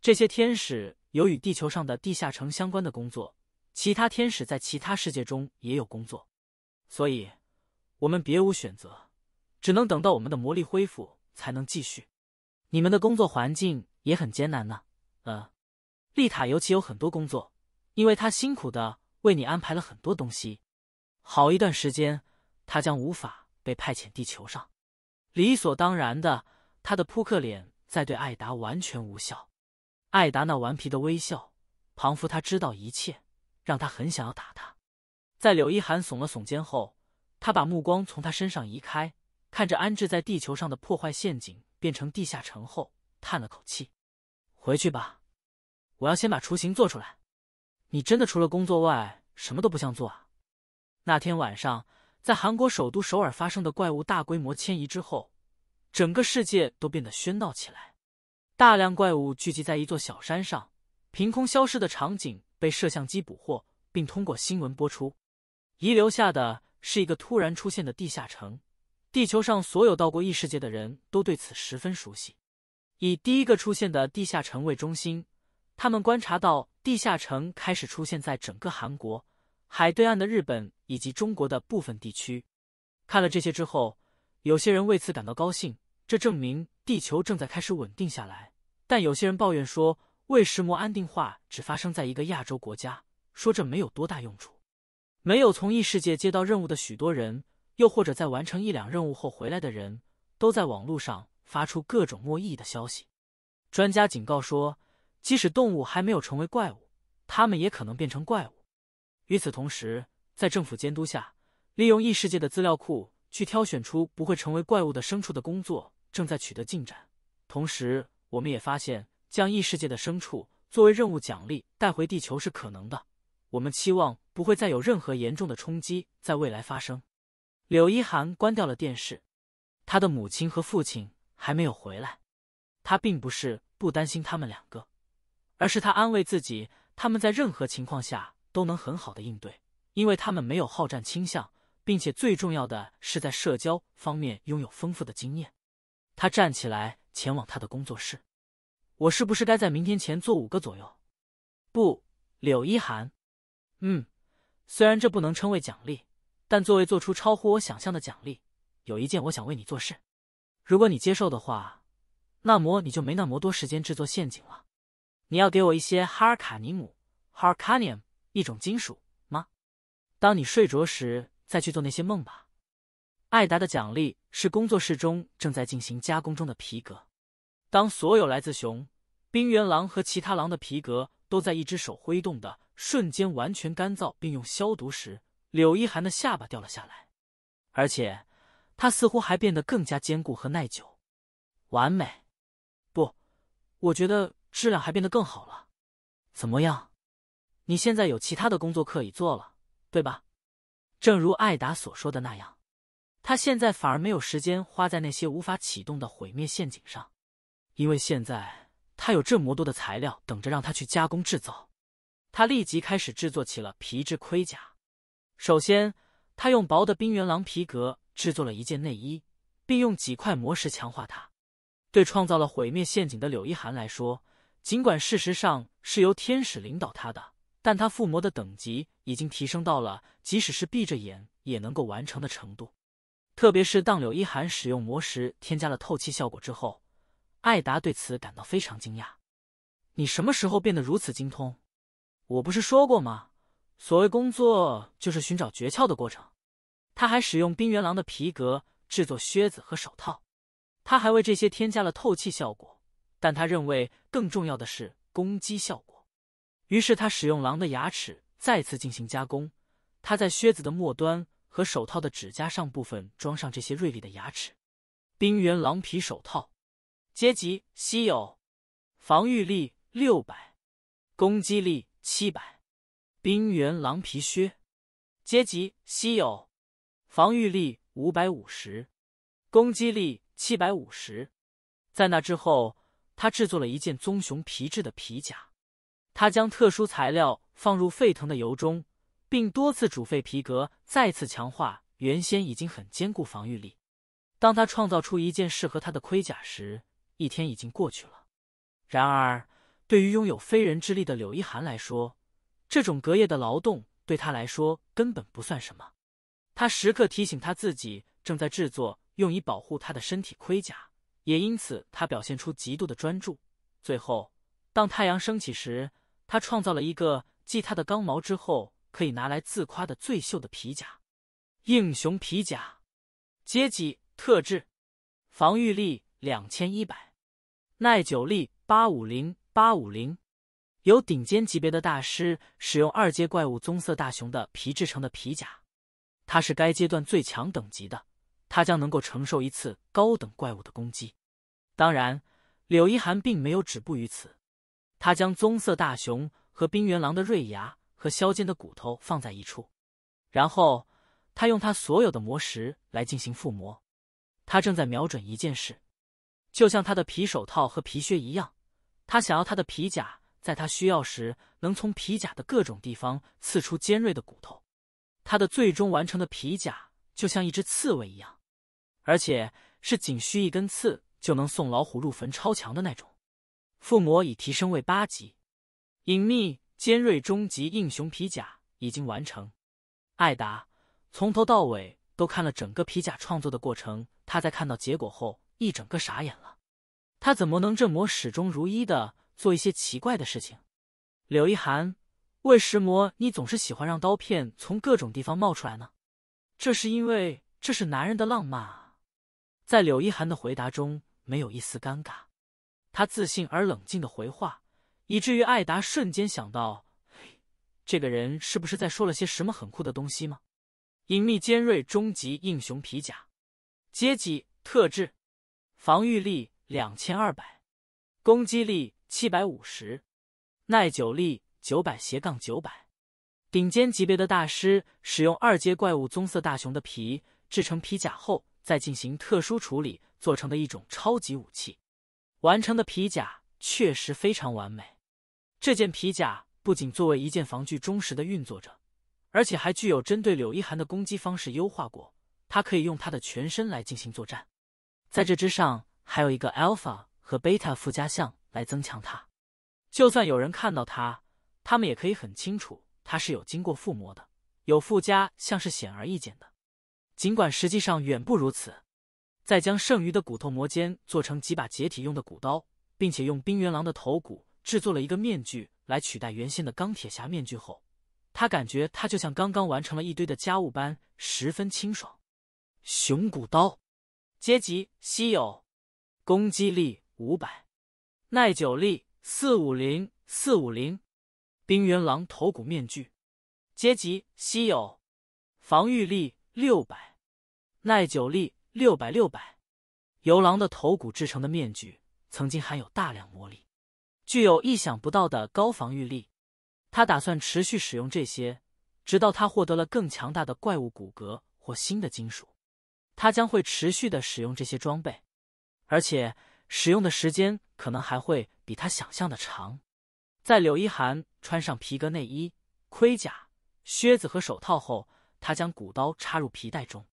这些天使有与地球上的地下城相关的工作，其他天使在其他世界中也有工作，所以我们别无选择，只能等到我们的魔力恢复才能继续。你们的工作环境也很艰难呢。呃，丽塔尤其有很多工作，因为她辛苦的为你安排了很多东西。好一段时间，她将无法。被派遣地球上，理所当然的，他的扑克脸在对艾达完全无效。艾达那顽皮的微笑，仿佛他知道一切，让他很想要打他。在柳一涵耸了耸肩后，他把目光从他身上移开，看着安置在地球上的破坏陷阱变成地下城后，叹了口气：“回去吧，我要先把雏形做出来。”你真的除了工作外什么都不想做啊？那天晚上。在韩国首都首尔发生的怪物大规模迁移之后，整个世界都变得喧闹起来。大量怪物聚集在一座小山上，凭空消失的场景被摄像机捕获，并通过新闻播出。遗留下的是一个突然出现的地下城。地球上所有到过异世界的人都对此十分熟悉。以第一个出现的地下城为中心，他们观察到地下城开始出现在整个韩国。海对岸的日本以及中国的部分地区，看了这些之后，有些人为此感到高兴，这证明地球正在开始稳定下来。但有些人抱怨说，为石么安定化只发生在一个亚洲国家，说这没有多大用处。没有从异世界接到任务的许多人，又或者在完成一两任务后回来的人，都在网络上发出各种莫意义的消息。专家警告说，即使动物还没有成为怪物，它们也可能变成怪物。与此同时，在政府监督下，利用异世界的资料库去挑选出不会成为怪物的牲畜的工作正在取得进展。同时，我们也发现将异世界的牲畜作为任务奖励带回地球是可能的。我们期望不会再有任何严重的冲击在未来发生。柳一涵关掉了电视，他的母亲和父亲还没有回来。他并不是不担心他们两个，而是他安慰自己，他们在任何情况下。都能很好的应对，因为他们没有好战倾向，并且最重要的是在社交方面拥有丰富的经验。他站起来前往他的工作室。我是不是该在明天前做五个左右？不，柳一涵。嗯，虽然这不能称为奖励，但作为做出超乎我想象的奖励，有一件我想为你做事。如果你接受的话，那么你就没那么多时间制作陷阱了。你要给我一些哈尔卡尼姆，哈尔卡尼姆。一种金属吗？当你睡着时，再去做那些梦吧。艾达的奖励是工作室中正在进行加工中的皮革。当所有来自熊、冰原狼和其他狼的皮革都在一只手挥动的瞬间完全干燥并用消毒时，柳一涵的下巴掉了下来，而且他似乎还变得更加坚固和耐久。完美。不，我觉得质量还变得更好了。怎么样？你现在有其他的工作可以做了，对吧？正如艾达所说的那样，他现在反而没有时间花在那些无法启动的毁灭陷阱上，因为现在他有这么多的材料等着让他去加工制造。他立即开始制作起了皮质盔甲。首先，他用薄的冰原狼皮革制作了一件内衣，并用几块魔石强化它。对创造了毁灭陷阱的柳一涵来说，尽管事实上是由天使领导他的。但他附魔的等级已经提升到了，即使是闭着眼也能够完成的程度。特别是当柳一寒使用魔石添加了透气效果之后，艾达对此感到非常惊讶。你什么时候变得如此精通？我不是说过吗？所谓工作就是寻找诀窍的过程。他还使用冰原狼的皮革制作靴子和手套，他还为这些添加了透气效果，但他认为更重要的是攻击效果。于是他使用狼的牙齿再次进行加工，他在靴子的末端和手套的指甲上部分装上这些锐利的牙齿。冰原狼皮手套，阶级稀有，防御力六百，攻击力七百。冰原狼皮靴，阶级稀有，防御力五百五十，攻击力七百五十。在那之后，他制作了一件棕熊皮质的皮甲。他将特殊材料放入沸腾的油中，并多次煮沸皮革，再次强化原先已经很坚固防御力。当他创造出一件适合他的盔甲时，一天已经过去了。然而，对于拥有非人之力的柳一涵来说，这种隔夜的劳动对他来说根本不算什么。他时刻提醒他自己正在制作用以保护他的身体盔甲，也因此他表现出极度的专注。最后，当太阳升起时。他创造了一个继他的钢毛之后可以拿来自夸的最秀的皮甲，硬雄皮甲，阶级特质，防御力两千一百，耐久力八五零八五零，由顶尖级别的大师使用二阶怪物棕色大熊的皮制成的皮甲，它是该阶段最强等级的，它将能够承受一次高等怪物的攻击。当然，柳一涵并没有止步于此。他将棕色大熊和冰原狼的锐牙和削尖的骨头放在一处，然后他用他所有的魔石来进行附魔。他正在瞄准一件事，就像他的皮手套和皮靴一样，他想要他的皮甲在他需要时能从皮甲的各种地方刺出尖锐的骨头。他的最终完成的皮甲就像一只刺猬一样，而且是仅需一根刺就能送老虎入坟超强的那种。附魔已提升为八级，隐秘尖锐终极英雄皮甲已经完成。艾达从头到尾都看了整个皮甲创作的过程，他在看到结果后一整个傻眼了。他怎么能这魔始终如一的做一些奇怪的事情？柳一涵，为什魔你总是喜欢让刀片从各种地方冒出来呢？这是因为这是男人的浪漫啊。在柳一涵的回答中没有一丝尴尬。他自信而冷静的回话，以至于艾达瞬间想到：这个人是不是在说了些什么很酷的东西吗？隐秘尖锐终极英雄皮甲，阶级特质，防御力两千二百，攻击力七百五十，耐久力九百斜杠九百。顶尖级别的大师使用二阶怪物棕色大熊的皮制成皮甲后，再进行特殊处理，做成的一种超级武器。完成的皮甲确实非常完美。这件皮甲不仅作为一件防具忠实的运作着，而且还具有针对柳一涵的攻击方式优化过。它可以用它的全身来进行作战。在这之上，还有一个 alpha 和 beta 附加项来增强它。就算有人看到它，他们也可以很清楚它是有经过附魔的，有附加像是显而易见的，尽管实际上远不如此。再将剩余的骨头磨尖，做成几把解体用的骨刀，并且用冰原狼的头骨制作了一个面具来取代原先的钢铁侠面具后，他感觉他就像刚刚完成了一堆的家务般，十分清爽。熊骨刀，阶级稀有，攻击力五百，耐久力四五零四五零。冰原狼头骨面具，阶级稀有，防御力六百，耐久力。六百六百，由狼的头骨制成的面具曾经含有大量魔力，具有意想不到的高防御力。他打算持续使用这些，直到他获得了更强大的怪物骨骼或新的金属。他将会持续的使用这些装备，而且使用的时间可能还会比他想象的长。在柳一涵穿上皮革内衣、盔甲、靴子和手套后，他将骨刀插入皮带中。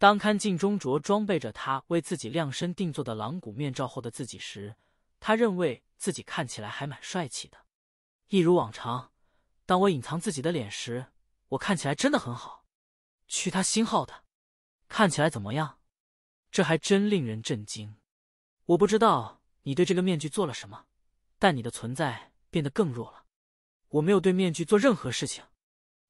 当看镜中着装备着他为自己量身定做的狼骨面罩后的自己时，他认为自己看起来还蛮帅气的。一如往常，当我隐藏自己的脸时，我看起来真的很好。去他新号的，看起来怎么样？这还真令人震惊。我不知道你对这个面具做了什么，但你的存在变得更弱了。我没有对面具做任何事情。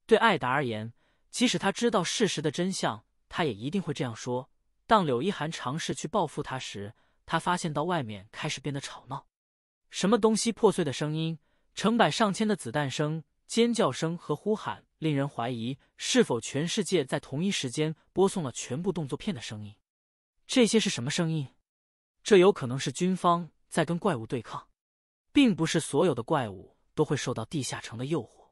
对艾达而言，即使他知道事实的真相。他也一定会这样说。当柳一涵尝试去报复他时，他发现到外面开始变得吵闹，什么东西破碎的声音，成百上千的子弹声、尖叫声和呼喊，令人怀疑是否全世界在同一时间播送了全部动作片的声音。这些是什么声音？这有可能是军方在跟怪物对抗，并不是所有的怪物都会受到地下城的诱惑。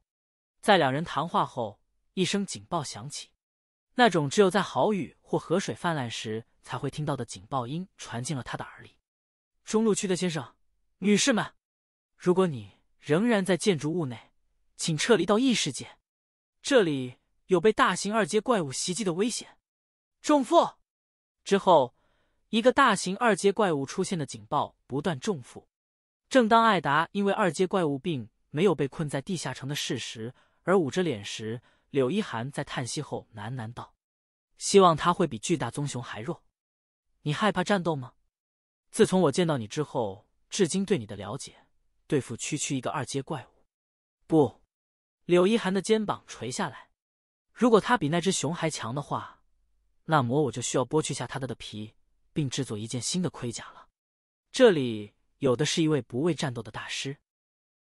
在两人谈话后，一声警报响起。那种只有在豪雨或河水泛滥时才会听到的警报音传进了他的耳里。中路区的先生、女士们，如果你仍然在建筑物内，请撤离到异世界，这里有被大型二阶怪物袭击的危险。重负之后，一个大型二阶怪物出现的警报不断重负。正当艾达因为二阶怪物并没有被困在地下城的事实而捂着脸时，柳一涵在叹息后喃喃道：“希望他会比巨大棕熊还弱。你害怕战斗吗？自从我见到你之后，至今对你的了解，对付区区一个二阶怪物，不。”柳一涵的肩膀垂下来。如果他比那只熊还强的话，那么我就需要剥去下他的的皮，并制作一件新的盔甲了。这里有的是一位不畏战斗的大师。